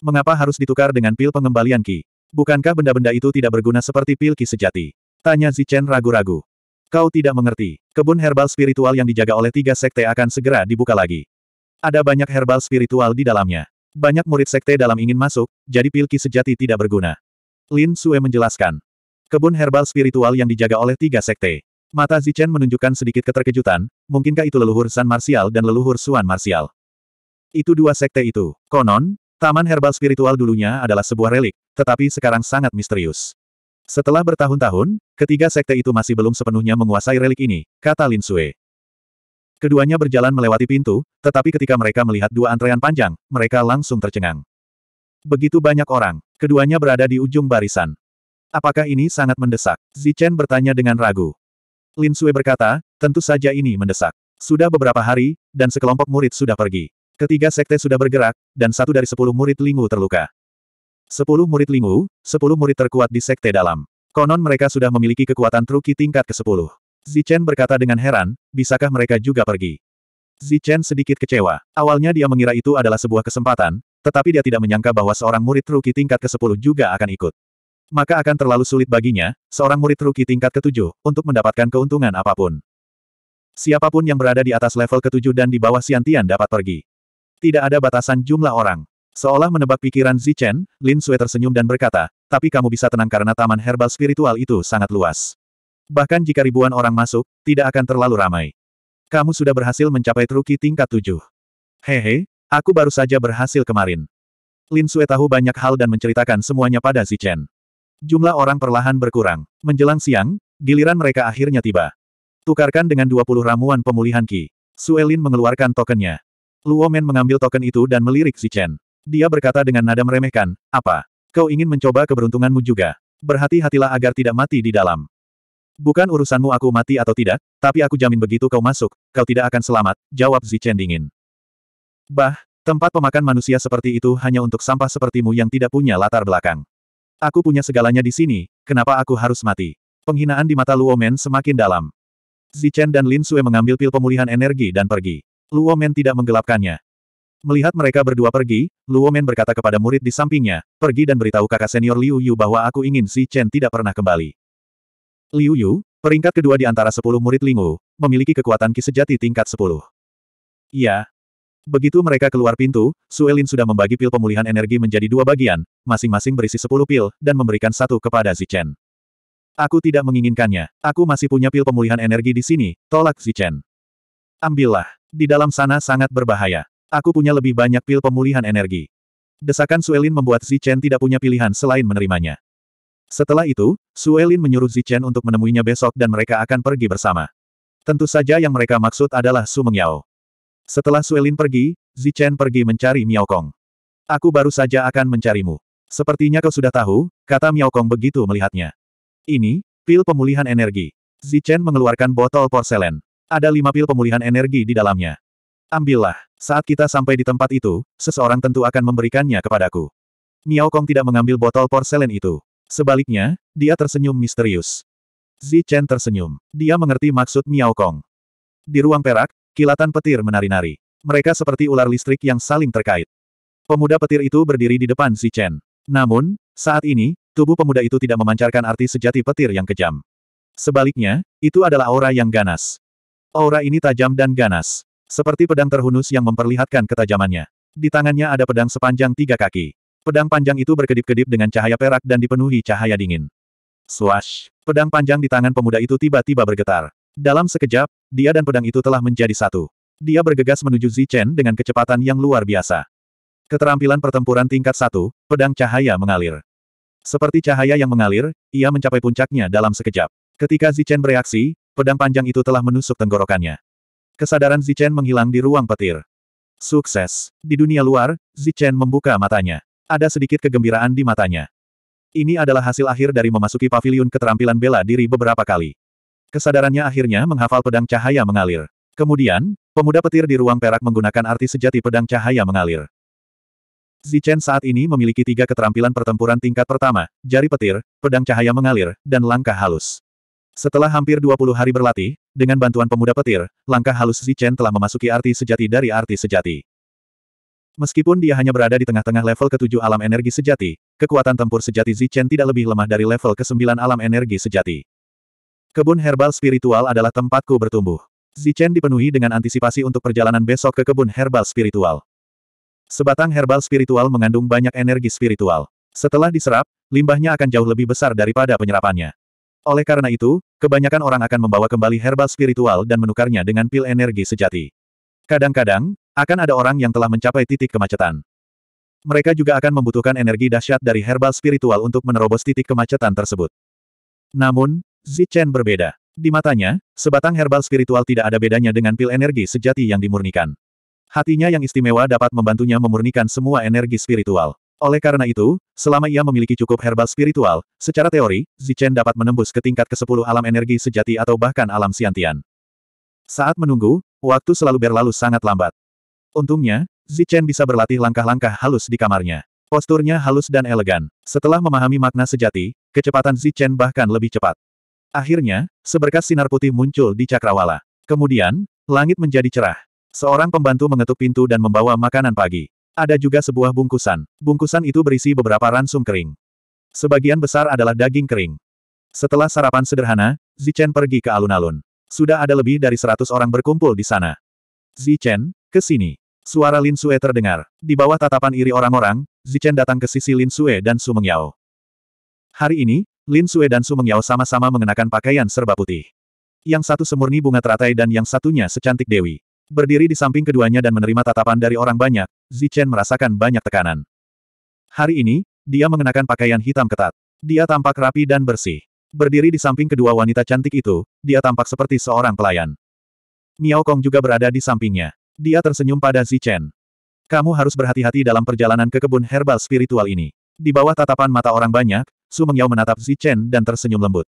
Mengapa harus ditukar dengan pil pengembalian ki? Bukankah benda-benda itu tidak berguna seperti pil ki sejati? Tanya Zi Chen ragu-ragu. Kau tidak mengerti. Kebun herbal spiritual yang dijaga oleh tiga sekte akan segera dibuka lagi. Ada banyak herbal spiritual di dalamnya. Banyak murid sekte dalam ingin masuk, jadi pil ki sejati tidak berguna. Lin Sue menjelaskan. Kebun herbal spiritual yang dijaga oleh tiga sekte. Mata Zichen menunjukkan sedikit keterkejutan, mungkinkah itu leluhur San Martial dan leluhur Suan Martial? Itu dua sekte itu. Konon, taman herbal spiritual dulunya adalah sebuah relik, tetapi sekarang sangat misterius. Setelah bertahun-tahun, ketiga sekte itu masih belum sepenuhnya menguasai relik ini, kata Lin Sui. Keduanya berjalan melewati pintu, tetapi ketika mereka melihat dua antrean panjang, mereka langsung tercengang. Begitu banyak orang, keduanya berada di ujung barisan. Apakah ini sangat mendesak? Zichen bertanya dengan ragu. Lin Sui berkata, tentu saja ini mendesak. Sudah beberapa hari, dan sekelompok murid sudah pergi. Ketiga sekte sudah bergerak, dan satu dari sepuluh murid Lingu terluka. Sepuluh murid Lingu, sepuluh murid terkuat di sekte dalam. Konon mereka sudah memiliki kekuatan truki tingkat ke-10. Zichen berkata dengan heran, bisakah mereka juga pergi? Zichen sedikit kecewa. Awalnya dia mengira itu adalah sebuah kesempatan, tetapi dia tidak menyangka bahwa seorang murid truki tingkat ke-10 juga akan ikut maka akan terlalu sulit baginya, seorang murid ruki tingkat ketujuh, untuk mendapatkan keuntungan apapun. Siapapun yang berada di atas level ketujuh dan di bawah siantian dapat pergi. Tidak ada batasan jumlah orang. Seolah menebak pikiran Zichen, Lin Sui tersenyum dan berkata, tapi kamu bisa tenang karena taman herbal spiritual itu sangat luas. Bahkan jika ribuan orang masuk, tidak akan terlalu ramai. Kamu sudah berhasil mencapai truki tingkat tujuh. Hehe, aku baru saja berhasil kemarin. Lin Sui tahu banyak hal dan menceritakan semuanya pada Zichen. Jumlah orang perlahan berkurang. Menjelang siang, giliran mereka akhirnya tiba. Tukarkan dengan 20 ramuan pemulihan Ki. Suelin mengeluarkan tokennya. Luomen mengambil token itu dan melirik si Chen. Dia berkata dengan nada meremehkan, apa? Kau ingin mencoba keberuntunganmu juga. Berhati-hatilah agar tidak mati di dalam. Bukan urusanmu aku mati atau tidak, tapi aku jamin begitu kau masuk, kau tidak akan selamat, jawab Zichen dingin. Bah, tempat pemakan manusia seperti itu hanya untuk sampah sepertimu yang tidak punya latar belakang. Aku punya segalanya di sini, kenapa aku harus mati? Penghinaan di mata Luomen semakin dalam. Zichen dan Lin Sue mengambil pil pemulihan energi dan pergi. Luomen tidak menggelapkannya. Melihat mereka berdua pergi, Luomen berkata kepada murid di sampingnya, pergi dan beritahu kakak senior Liu Yu bahwa aku ingin si Chen tidak pernah kembali. Liu Yu, peringkat kedua di antara sepuluh murid Lingu, memiliki kekuatan ki sejati tingkat sepuluh. Ia, Begitu mereka keluar pintu, Suelin sudah membagi pil pemulihan energi menjadi dua bagian, masing-masing berisi sepuluh pil, dan memberikan satu kepada Zichen. Aku tidak menginginkannya. Aku masih punya pil pemulihan energi di sini, tolak Zichen. Ambillah. Di dalam sana sangat berbahaya. Aku punya lebih banyak pil pemulihan energi. Desakan Suelin membuat Zichen tidak punya pilihan selain menerimanya. Setelah itu, Suelin menyuruh Zichen untuk menemuinya besok dan mereka akan pergi bersama. Tentu saja yang mereka maksud adalah Su Mengyao. Setelah Suelin pergi, Zichen pergi mencari Miao Kong. Aku baru saja akan mencarimu. Sepertinya kau sudah tahu, kata Miao Kong begitu melihatnya. Ini, pil pemulihan energi. Zichen mengeluarkan botol porselen. Ada lima pil pemulihan energi di dalamnya. Ambillah. Saat kita sampai di tempat itu, seseorang tentu akan memberikannya kepadaku. Miao Kong tidak mengambil botol porselen itu. Sebaliknya, dia tersenyum misterius. Zichen tersenyum. Dia mengerti maksud Miao Kong. Di ruang perak, Kilatan petir menari-nari. Mereka seperti ular listrik yang saling terkait. Pemuda petir itu berdiri di depan si Chen. Namun, saat ini, tubuh pemuda itu tidak memancarkan arti sejati petir yang kejam. Sebaliknya, itu adalah aura yang ganas. Aura ini tajam dan ganas. Seperti pedang terhunus yang memperlihatkan ketajamannya. Di tangannya ada pedang sepanjang tiga kaki. Pedang panjang itu berkedip-kedip dengan cahaya perak dan dipenuhi cahaya dingin. Swash! Pedang panjang di tangan pemuda itu tiba-tiba bergetar. Dalam sekejap, dia dan pedang itu telah menjadi satu. Dia bergegas menuju Zichen dengan kecepatan yang luar biasa. Keterampilan pertempuran tingkat satu, pedang cahaya mengalir. Seperti cahaya yang mengalir, ia mencapai puncaknya dalam sekejap. Ketika Zichen bereaksi, pedang panjang itu telah menusuk tenggorokannya. Kesadaran Zichen menghilang di ruang petir. Sukses. Di dunia luar, Zichen membuka matanya. Ada sedikit kegembiraan di matanya. Ini adalah hasil akhir dari memasuki paviliun keterampilan bela diri beberapa kali. Kesadarannya akhirnya menghafal pedang cahaya mengalir. Kemudian, pemuda petir di ruang perak menggunakan arti sejati pedang cahaya mengalir. Zichen saat ini memiliki tiga keterampilan pertempuran tingkat pertama, jari petir, pedang cahaya mengalir, dan langkah halus. Setelah hampir 20 hari berlatih, dengan bantuan pemuda petir, langkah halus Zichen telah memasuki arti sejati dari arti sejati. Meskipun dia hanya berada di tengah-tengah level ketujuh alam energi sejati, kekuatan tempur sejati Zichen tidak lebih lemah dari level ke-9 alam energi sejati. Kebun herbal spiritual adalah tempatku bertumbuh. Zichen dipenuhi dengan antisipasi untuk perjalanan besok ke kebun herbal spiritual. Sebatang herbal spiritual mengandung banyak energi spiritual. Setelah diserap, limbahnya akan jauh lebih besar daripada penyerapannya. Oleh karena itu, kebanyakan orang akan membawa kembali herbal spiritual dan menukarnya dengan pil energi sejati. Kadang-kadang, akan ada orang yang telah mencapai titik kemacetan. Mereka juga akan membutuhkan energi dahsyat dari herbal spiritual untuk menerobos titik kemacetan tersebut. Namun, Zichen berbeda. Di matanya, sebatang herbal spiritual tidak ada bedanya dengan pil energi sejati yang dimurnikan. Hatinya yang istimewa dapat membantunya memurnikan semua energi spiritual. Oleh karena itu, selama ia memiliki cukup herbal spiritual, secara teori, Zichen dapat menembus ke tingkat ke-10 alam energi sejati atau bahkan alam siantian. Saat menunggu, waktu selalu berlalu sangat lambat. Untungnya, Zichen bisa berlatih langkah-langkah halus di kamarnya. Posturnya halus dan elegan. Setelah memahami makna sejati, kecepatan Zichen bahkan lebih cepat. Akhirnya, seberkas sinar putih muncul di cakrawala. Kemudian, langit menjadi cerah. Seorang pembantu mengetuk pintu dan membawa makanan pagi. Ada juga sebuah bungkusan. Bungkusan itu berisi beberapa ransum kering. Sebagian besar adalah daging kering. Setelah sarapan sederhana, Zichen pergi ke alun-alun. Sudah ada lebih dari seratus orang berkumpul di sana. Zichen, ke sini. Suara Lin Sue terdengar. Di bawah tatapan iri orang-orang, Zichen datang ke sisi Lin Sue dan Su Mengyao. Hari ini, Lin Sue dan Su Mengyao sama-sama mengenakan pakaian serba putih. Yang satu semurni bunga teratai dan yang satunya secantik dewi. Berdiri di samping keduanya dan menerima tatapan dari orang banyak, Zichen merasakan banyak tekanan. Hari ini, dia mengenakan pakaian hitam ketat. Dia tampak rapi dan bersih. Berdiri di samping kedua wanita cantik itu, dia tampak seperti seorang pelayan. Miao Kong juga berada di sampingnya. Dia tersenyum pada Zichen. Kamu harus berhati-hati dalam perjalanan ke kebun herbal spiritual ini. Di bawah tatapan mata orang banyak, Su Mengyao menatap Zi Chen dan tersenyum lembut.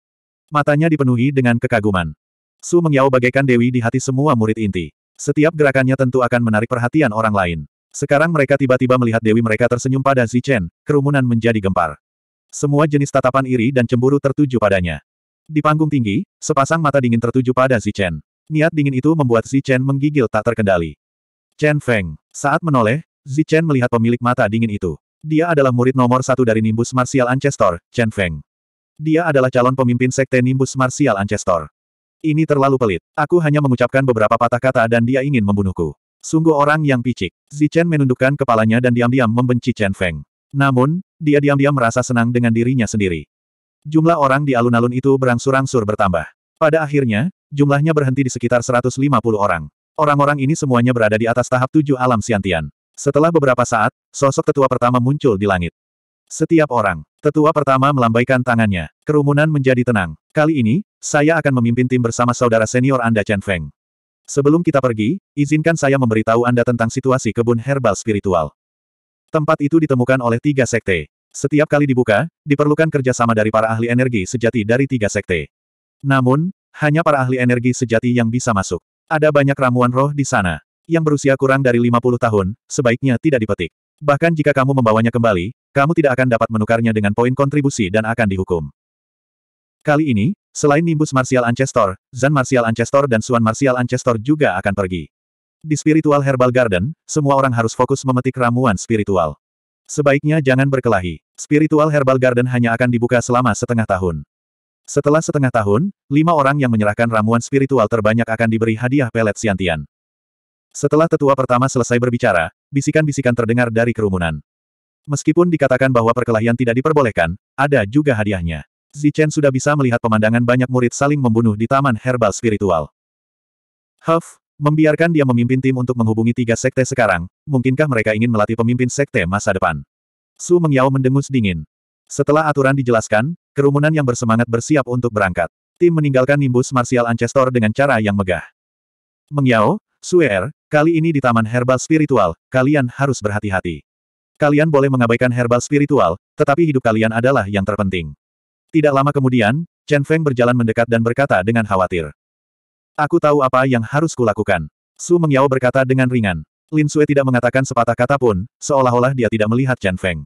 Matanya dipenuhi dengan kekaguman. Su Mengyao bagaikan dewi di hati semua murid inti. Setiap gerakannya tentu akan menarik perhatian orang lain. Sekarang mereka tiba-tiba melihat dewi mereka tersenyum pada Zi Chen, kerumunan menjadi gempar. Semua jenis tatapan iri dan cemburu tertuju padanya. Di panggung tinggi, sepasang mata dingin tertuju pada Zi Chen. Niat dingin itu membuat Zi Chen menggigil tak terkendali. Chen Feng. Saat menoleh, Zi Chen melihat pemilik mata dingin itu. Dia adalah murid nomor satu dari Nimbus Martial Ancestor, Chen Feng. Dia adalah calon pemimpin sekte Nimbus Martial Ancestor. Ini terlalu pelit. Aku hanya mengucapkan beberapa patah kata dan dia ingin membunuhku. Sungguh orang yang picik. Zichen menundukkan kepalanya dan diam-diam membenci Chen Feng. Namun, dia diam-diam merasa senang dengan dirinya sendiri. Jumlah orang di alun-alun itu berangsur-angsur bertambah. Pada akhirnya, jumlahnya berhenti di sekitar 150 orang. Orang-orang ini semuanya berada di atas tahap tujuh alam siantian. Setelah beberapa saat, sosok tetua pertama muncul di langit. Setiap orang, tetua pertama melambaikan tangannya. Kerumunan menjadi tenang. Kali ini, saya akan memimpin tim bersama saudara senior Anda Chen Feng. Sebelum kita pergi, izinkan saya memberitahu Anda tentang situasi kebun herbal spiritual. Tempat itu ditemukan oleh tiga sekte. Setiap kali dibuka, diperlukan kerjasama dari para ahli energi sejati dari tiga sekte. Namun, hanya para ahli energi sejati yang bisa masuk. Ada banyak ramuan roh di sana yang berusia kurang dari 50 tahun, sebaiknya tidak dipetik. Bahkan jika kamu membawanya kembali, kamu tidak akan dapat menukarnya dengan poin kontribusi dan akan dihukum. Kali ini, selain Nimbus Martial Ancestor, Zan Martial Ancestor dan Suan Martial Ancestor juga akan pergi. Di Spiritual Herbal Garden, semua orang harus fokus memetik ramuan spiritual. Sebaiknya jangan berkelahi. Spiritual Herbal Garden hanya akan dibuka selama setengah tahun. Setelah setengah tahun, lima orang yang menyerahkan ramuan spiritual terbanyak akan diberi hadiah pelet siantian. Setelah tetua pertama selesai berbicara, bisikan-bisikan terdengar dari kerumunan. Meskipun dikatakan bahwa perkelahian tidak diperbolehkan, ada juga hadiahnya. Zichen sudah bisa melihat pemandangan banyak murid saling membunuh di taman herbal spiritual. Huff, membiarkan dia memimpin tim untuk menghubungi tiga sekte sekarang, mungkinkah mereka ingin melatih pemimpin sekte masa depan? Su Mengyao mendengus dingin. Setelah aturan dijelaskan, kerumunan yang bersemangat bersiap untuk berangkat. Tim meninggalkan nimbus Martial Ancestor dengan cara yang megah. Mengyao, Suer, er, Kali ini di Taman Herbal Spiritual, kalian harus berhati-hati. Kalian boleh mengabaikan herbal spiritual, tetapi hidup kalian adalah yang terpenting. Tidak lama kemudian, Chen Feng berjalan mendekat dan berkata dengan khawatir. Aku tahu apa yang harus kulakukan. Su Mengyao berkata dengan ringan. Lin Sue tidak mengatakan sepatah kata pun, seolah-olah dia tidak melihat Chen Feng.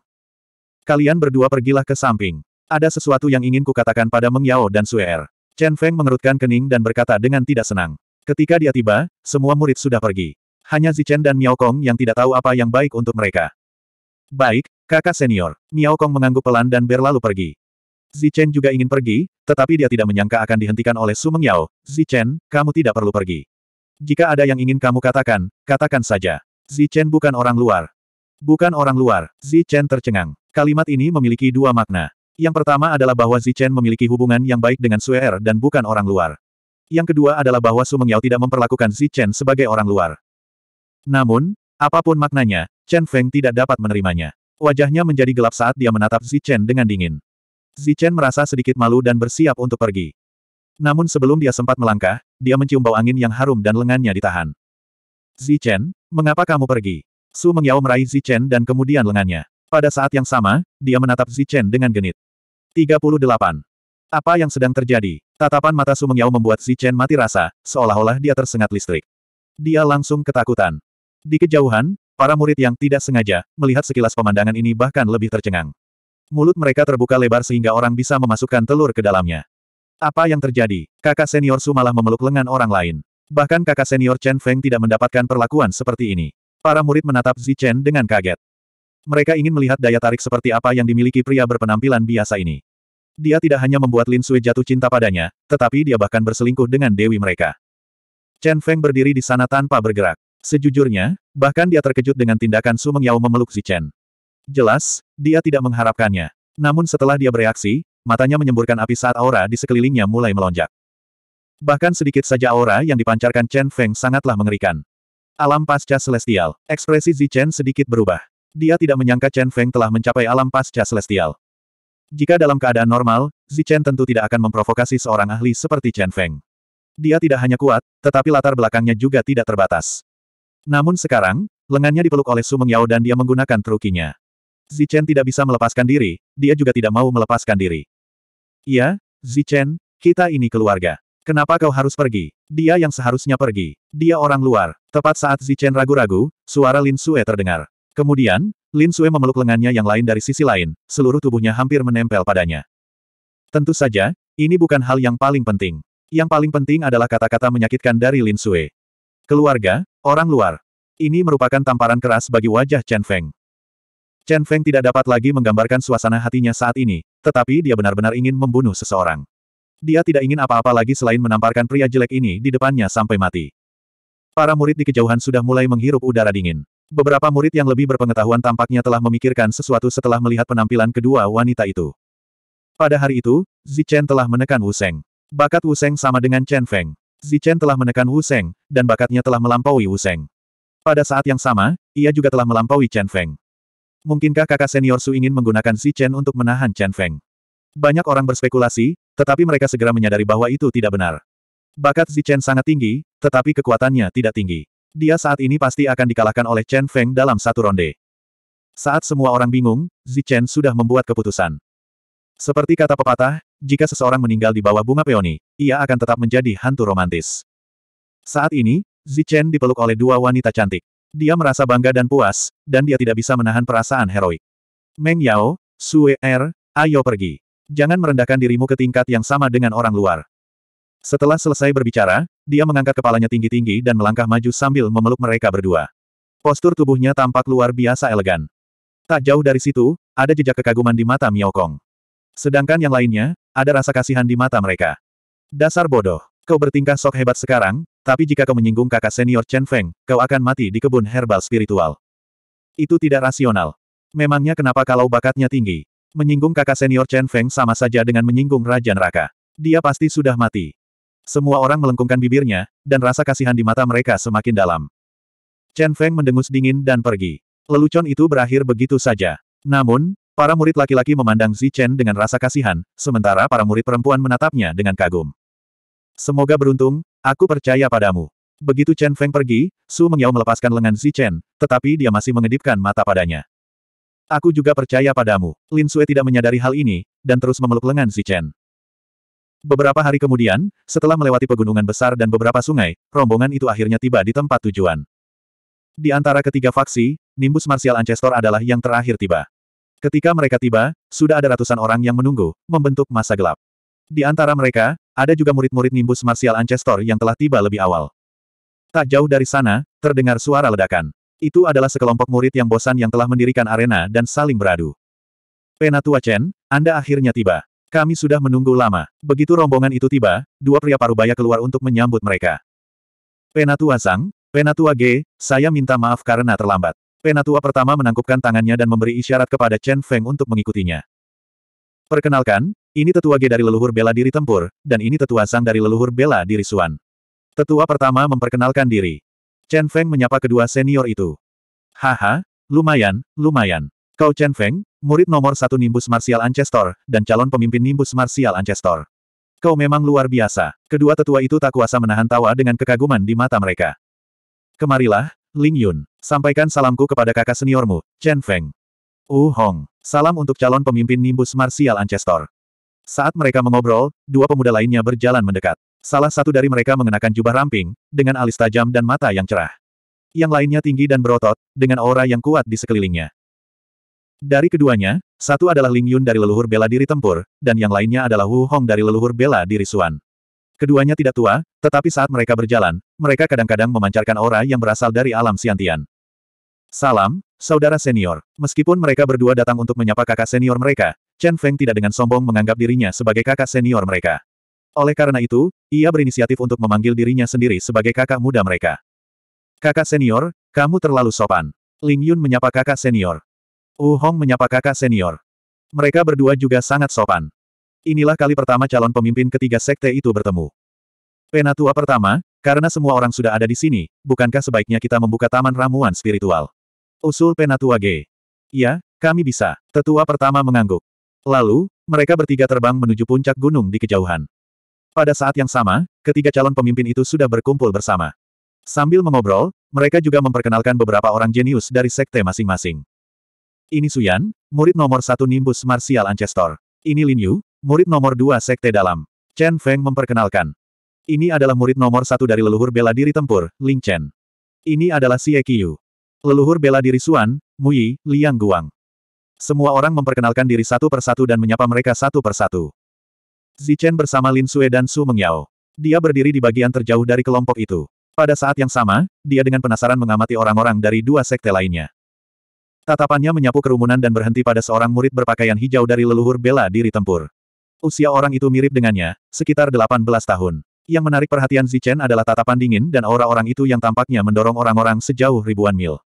Kalian berdua pergilah ke samping. Ada sesuatu yang ingin kukatakan pada Mengyao dan Sue Er. Chen Feng mengerutkan kening dan berkata dengan tidak senang. Ketika dia tiba, semua murid sudah pergi. Hanya Zichen dan Miao Kong yang tidak tahu apa yang baik untuk mereka. Baik, kakak senior. Miao Kong mengangguk pelan dan berlalu pergi. Zichen juga ingin pergi, tetapi dia tidak menyangka akan dihentikan oleh Su Mengyao. Zichen, kamu tidak perlu pergi. Jika ada yang ingin kamu katakan, katakan saja. Zichen bukan orang luar. Bukan orang luar, Zichen tercengang. Kalimat ini memiliki dua makna. Yang pertama adalah bahwa Zichen memiliki hubungan yang baik dengan Suer er dan bukan orang luar. Yang kedua adalah bahwa Su Mengyao tidak memperlakukan Si Chen sebagai orang luar. Namun, apapun maknanya, Chen Feng tidak dapat menerimanya. Wajahnya menjadi gelap saat dia menatap Si Chen dengan dingin. Si Chen merasa sedikit malu dan bersiap untuk pergi. Namun sebelum dia sempat melangkah, dia mencium bau angin yang harum dan lengannya ditahan. Si Chen, mengapa kamu pergi? Su Mengyao meraih Si Chen dan kemudian lengannya. Pada saat yang sama, dia menatap Si Chen dengan genit. 38. Apa yang sedang terjadi? Tatapan mata Yao membuat Chen mati rasa, seolah-olah dia tersengat listrik. Dia langsung ketakutan. Di kejauhan, para murid yang tidak sengaja melihat sekilas pemandangan ini bahkan lebih tercengang. Mulut mereka terbuka lebar sehingga orang bisa memasukkan telur ke dalamnya. Apa yang terjadi? Kakak senior Su malah memeluk lengan orang lain. Bahkan kakak senior Chen Feng tidak mendapatkan perlakuan seperti ini. Para murid menatap Zi Chen dengan kaget. Mereka ingin melihat daya tarik seperti apa yang dimiliki pria berpenampilan biasa ini. Dia tidak hanya membuat Lin Sui jatuh cinta padanya, tetapi dia bahkan berselingkuh dengan dewi mereka. Chen Feng berdiri di sana tanpa bergerak. Sejujurnya, bahkan dia terkejut dengan tindakan Su Mengyao memeluk memeluk Chen. Jelas, dia tidak mengharapkannya. Namun setelah dia bereaksi, matanya menyemburkan api saat aura di sekelilingnya mulai melonjak. Bahkan sedikit saja aura yang dipancarkan Chen Feng sangatlah mengerikan. Alam pasca celestial. Ekspresi Zichen sedikit berubah. Dia tidak menyangka Chen Feng telah mencapai alam pasca celestial. Jika dalam keadaan normal, Zichen tentu tidak akan memprovokasi seorang ahli seperti Chen Feng. Dia tidak hanya kuat, tetapi latar belakangnya juga tidak terbatas. Namun sekarang, lengannya dipeluk oleh Su Mengyao dan dia menggunakan trukinya. Zichen tidak bisa melepaskan diri, dia juga tidak mau melepaskan diri. Iya, Zichen, kita ini keluarga. Kenapa kau harus pergi? Dia yang seharusnya pergi. Dia orang luar. Tepat saat Zichen ragu-ragu, suara Lin Sue terdengar. Kemudian, Lin Sue memeluk lengannya yang lain dari sisi lain, seluruh tubuhnya hampir menempel padanya. Tentu saja, ini bukan hal yang paling penting. Yang paling penting adalah kata-kata menyakitkan dari Lin Sue. Keluarga, orang luar. Ini merupakan tamparan keras bagi wajah Chen Feng. Chen Feng tidak dapat lagi menggambarkan suasana hatinya saat ini, tetapi dia benar-benar ingin membunuh seseorang. Dia tidak ingin apa-apa lagi selain menamparkan pria jelek ini di depannya sampai mati. Para murid di kejauhan sudah mulai menghirup udara dingin. Beberapa murid yang lebih berpengetahuan tampaknya telah memikirkan sesuatu setelah melihat penampilan kedua wanita itu. Pada hari itu, Zichen telah menekan Wu Seng. Bakat Wu Seng sama dengan Chen Feng. Zichen telah menekan Wu Seng, dan bakatnya telah melampaui Wu Seng. Pada saat yang sama, ia juga telah melampaui Chen Feng. Mungkinkah kakak senior Su ingin menggunakan Zichen untuk menahan Chen Feng? Banyak orang berspekulasi, tetapi mereka segera menyadari bahwa itu tidak benar. Bakat Zichen sangat tinggi, tetapi kekuatannya tidak tinggi. Dia saat ini pasti akan dikalahkan oleh Chen Feng dalam satu ronde. Saat semua orang bingung, Zi Chen sudah membuat keputusan. Seperti kata pepatah, jika seseorang meninggal di bawah bunga peoni, ia akan tetap menjadi hantu romantis. Saat ini, Zi Chen dipeluk oleh dua wanita cantik. Dia merasa bangga dan puas, dan dia tidak bisa menahan perasaan heroik. Meng Yao, Sue Er, ayo pergi. Jangan merendahkan dirimu ke tingkat yang sama dengan orang luar. Setelah selesai berbicara, dia mengangkat kepalanya tinggi-tinggi dan melangkah maju sambil memeluk mereka berdua. Postur tubuhnya tampak luar biasa elegan. Tak jauh dari situ, ada jejak kekaguman di mata Miao Kong. Sedangkan yang lainnya, ada rasa kasihan di mata mereka. Dasar bodoh, kau bertingkah sok hebat sekarang, tapi jika kau menyinggung kakak senior Chen Feng, kau akan mati di kebun herbal spiritual. Itu tidak rasional. Memangnya kenapa kalau bakatnya tinggi? Menyinggung kakak senior Chen Feng sama saja dengan menyinggung Raja Neraka. Dia pasti sudah mati. Semua orang melengkungkan bibirnya, dan rasa kasihan di mata mereka semakin dalam. Chen Feng mendengus dingin dan pergi. Lelucon itu berakhir begitu saja. Namun, para murid laki-laki memandang Zi Chen dengan rasa kasihan, sementara para murid perempuan menatapnya dengan kagum. Semoga beruntung, aku percaya padamu. Begitu Chen Feng pergi, Su Mengyao melepaskan lengan Zi Chen, tetapi dia masih mengedipkan mata padanya. Aku juga percaya padamu. Lin Sue tidak menyadari hal ini, dan terus memeluk lengan Zi Chen. Beberapa hari kemudian, setelah melewati pegunungan besar dan beberapa sungai, rombongan itu akhirnya tiba di tempat tujuan. Di antara ketiga faksi, nimbus Martial Ancestor adalah yang terakhir tiba. Ketika mereka tiba, sudah ada ratusan orang yang menunggu, membentuk masa gelap. Di antara mereka, ada juga murid-murid nimbus Martial Ancestor yang telah tiba lebih awal. Tak jauh dari sana, terdengar suara ledakan. Itu adalah sekelompok murid yang bosan yang telah mendirikan arena dan saling beradu. Penatua Chen, Anda akhirnya tiba. Kami sudah menunggu lama. Begitu rombongan itu tiba, dua pria parubaya keluar untuk menyambut mereka. Penatua Sang, Penatua G, saya minta maaf karena terlambat. Penatua pertama menangkupkan tangannya dan memberi isyarat kepada Chen Feng untuk mengikutinya. Perkenalkan, ini tetua G dari leluhur bela diri tempur, dan ini tetua Sang dari leluhur bela diri Suan. Tetua pertama memperkenalkan diri. Chen Feng menyapa kedua senior itu. Haha, lumayan, lumayan. Kau Chen Feng, Murid nomor satu Nimbus Martial Ancestor, dan calon pemimpin Nimbus Martial Ancestor. Kau memang luar biasa. Kedua tetua itu tak kuasa menahan tawa dengan kekaguman di mata mereka. Kemarilah, Ling Yun. Sampaikan salamku kepada kakak seniormu, Chen Feng. Uh Hong. Salam untuk calon pemimpin Nimbus Martial Ancestor. Saat mereka mengobrol, dua pemuda lainnya berjalan mendekat. Salah satu dari mereka mengenakan jubah ramping, dengan alis tajam dan mata yang cerah. Yang lainnya tinggi dan berotot, dengan aura yang kuat di sekelilingnya. Dari keduanya, satu adalah Ling Yun dari leluhur bela diri tempur, dan yang lainnya adalah Wu Hong dari leluhur bela diri Suan. Keduanya tidak tua, tetapi saat mereka berjalan, mereka kadang-kadang memancarkan aura yang berasal dari alam siantian. Salam, saudara senior. Meskipun mereka berdua datang untuk menyapa kakak senior mereka, Chen Feng tidak dengan sombong menganggap dirinya sebagai kakak senior mereka. Oleh karena itu, ia berinisiatif untuk memanggil dirinya sendiri sebagai kakak muda mereka. Kakak senior, kamu terlalu sopan. Ling Yun menyapa kakak senior. U Hong menyapa kakak senior. Mereka berdua juga sangat sopan. Inilah kali pertama calon pemimpin ketiga sekte itu bertemu. Penatua pertama, karena semua orang sudah ada di sini, bukankah sebaiknya kita membuka taman ramuan spiritual? Usul Penatua G. Ya, kami bisa. Tetua pertama mengangguk. Lalu, mereka bertiga terbang menuju puncak gunung di kejauhan. Pada saat yang sama, ketiga calon pemimpin itu sudah berkumpul bersama. Sambil mengobrol, mereka juga memperkenalkan beberapa orang jenius dari sekte masing-masing. Ini Suyan, murid nomor satu Nimbus Martial Ancestor. Ini Lin Yu, murid nomor dua Sekte Dalam. Chen Feng memperkenalkan. Ini adalah murid nomor satu dari leluhur bela diri tempur, Ling Chen. Ini adalah Xie Qiyu. Leluhur bela diri Suan, Muyi, Liang Guang. Semua orang memperkenalkan diri satu persatu dan menyapa mereka satu persatu. Zichen bersama Lin Sue dan Su Mengyao. Dia berdiri di bagian terjauh dari kelompok itu. Pada saat yang sama, dia dengan penasaran mengamati orang-orang dari dua sekte lainnya. Tatapannya menyapu kerumunan dan berhenti pada seorang murid berpakaian hijau dari leluhur bela diri tempur. Usia orang itu mirip dengannya, sekitar 18 tahun. Yang menarik perhatian Zichen adalah tatapan dingin dan aura orang itu yang tampaknya mendorong orang-orang sejauh ribuan mil.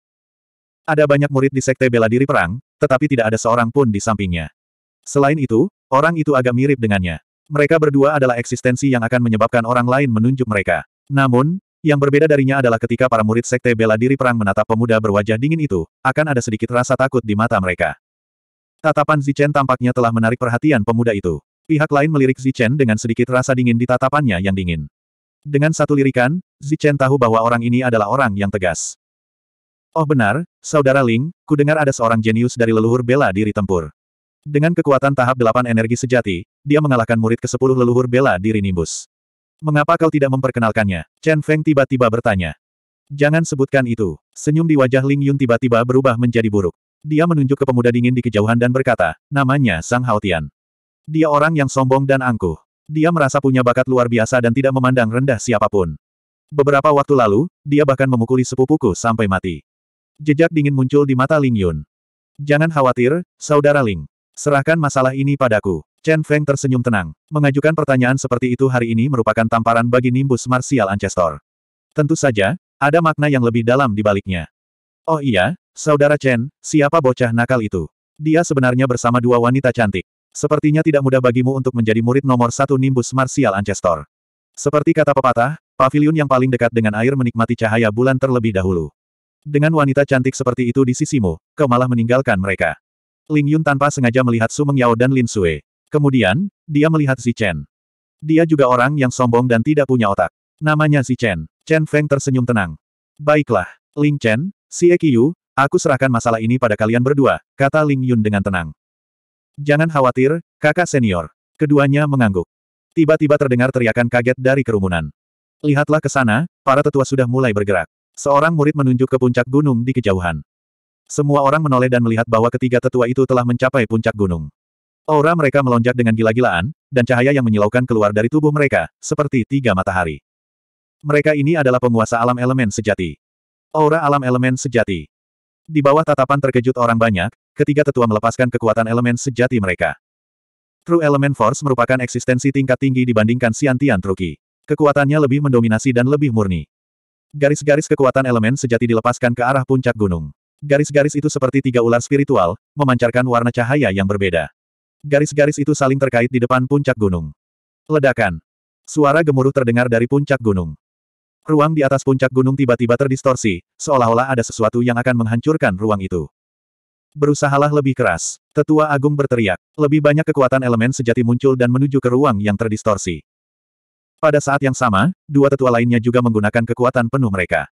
Ada banyak murid di sekte bela diri perang, tetapi tidak ada seorang pun di sampingnya. Selain itu, orang itu agak mirip dengannya. Mereka berdua adalah eksistensi yang akan menyebabkan orang lain menunjuk mereka. Namun, yang berbeda darinya adalah ketika para murid sekte bela diri perang menatap pemuda berwajah dingin itu, akan ada sedikit rasa takut di mata mereka. Tatapan Zichen tampaknya telah menarik perhatian pemuda itu. Pihak lain melirik Zichen dengan sedikit rasa dingin di tatapannya yang dingin. Dengan satu lirikan, Zichen tahu bahwa orang ini adalah orang yang tegas. Oh benar, Saudara Ling, ku dengar ada seorang jenius dari leluhur bela diri tempur. Dengan kekuatan tahap delapan energi sejati, dia mengalahkan murid ke-10 leluhur bela diri Nimbus. Mengapa kau tidak memperkenalkannya? Chen Feng tiba-tiba bertanya. Jangan sebutkan itu. Senyum di wajah Ling Yun tiba-tiba berubah menjadi buruk. Dia menunjuk ke pemuda dingin di kejauhan dan berkata, namanya Sang Haotian. Dia orang yang sombong dan angkuh. Dia merasa punya bakat luar biasa dan tidak memandang rendah siapapun. Beberapa waktu lalu, dia bahkan memukuli sepupuku sampai mati. Jejak dingin muncul di mata Ling Yun. Jangan khawatir, Saudara Ling. Serahkan masalah ini padaku. Chen Feng tersenyum tenang. Mengajukan pertanyaan seperti itu hari ini merupakan tamparan bagi nimbus Martial Ancestor. Tentu saja, ada makna yang lebih dalam di baliknya. Oh iya, saudara Chen, siapa bocah nakal itu? Dia sebenarnya bersama dua wanita cantik. Sepertinya tidak mudah bagimu untuk menjadi murid nomor satu nimbus Martial Ancestor. Seperti kata pepatah, pavilion yang paling dekat dengan air menikmati cahaya bulan terlebih dahulu. Dengan wanita cantik seperti itu di sisimu, kau malah meninggalkan mereka. Ling Yun tanpa sengaja melihat Su Meng Yao dan Lin Sue. Kemudian, dia melihat Si Chen. Dia juga orang yang sombong dan tidak punya otak. Namanya Si Chen. Chen Feng tersenyum tenang. Baiklah, Ling Chen, Si Ekiyu, aku serahkan masalah ini pada kalian berdua, kata Ling Yun dengan tenang. Jangan khawatir, kakak senior. Keduanya mengangguk. Tiba-tiba terdengar teriakan kaget dari kerumunan. Lihatlah ke sana, para tetua sudah mulai bergerak. Seorang murid menunjuk ke puncak gunung di kejauhan. Semua orang menoleh dan melihat bahwa ketiga tetua itu telah mencapai puncak gunung. Aura mereka melonjak dengan gila-gilaan, dan cahaya yang menyilaukan keluar dari tubuh mereka, seperti tiga matahari. Mereka ini adalah penguasa alam elemen sejati. Aura alam elemen sejati. Di bawah tatapan terkejut orang banyak, ketiga tetua melepaskan kekuatan elemen sejati mereka. True Element Force merupakan eksistensi tingkat tinggi dibandingkan Xiantian Truki. Kekuatannya lebih mendominasi dan lebih murni. Garis-garis kekuatan elemen sejati dilepaskan ke arah puncak gunung. Garis-garis itu seperti tiga ular spiritual, memancarkan warna cahaya yang berbeda. Garis-garis itu saling terkait di depan puncak gunung. Ledakan. Suara gemuruh terdengar dari puncak gunung. Ruang di atas puncak gunung tiba-tiba terdistorsi, seolah-olah ada sesuatu yang akan menghancurkan ruang itu. Berusahalah lebih keras. Tetua Agung berteriak. Lebih banyak kekuatan elemen sejati muncul dan menuju ke ruang yang terdistorsi. Pada saat yang sama, dua tetua lainnya juga menggunakan kekuatan penuh mereka.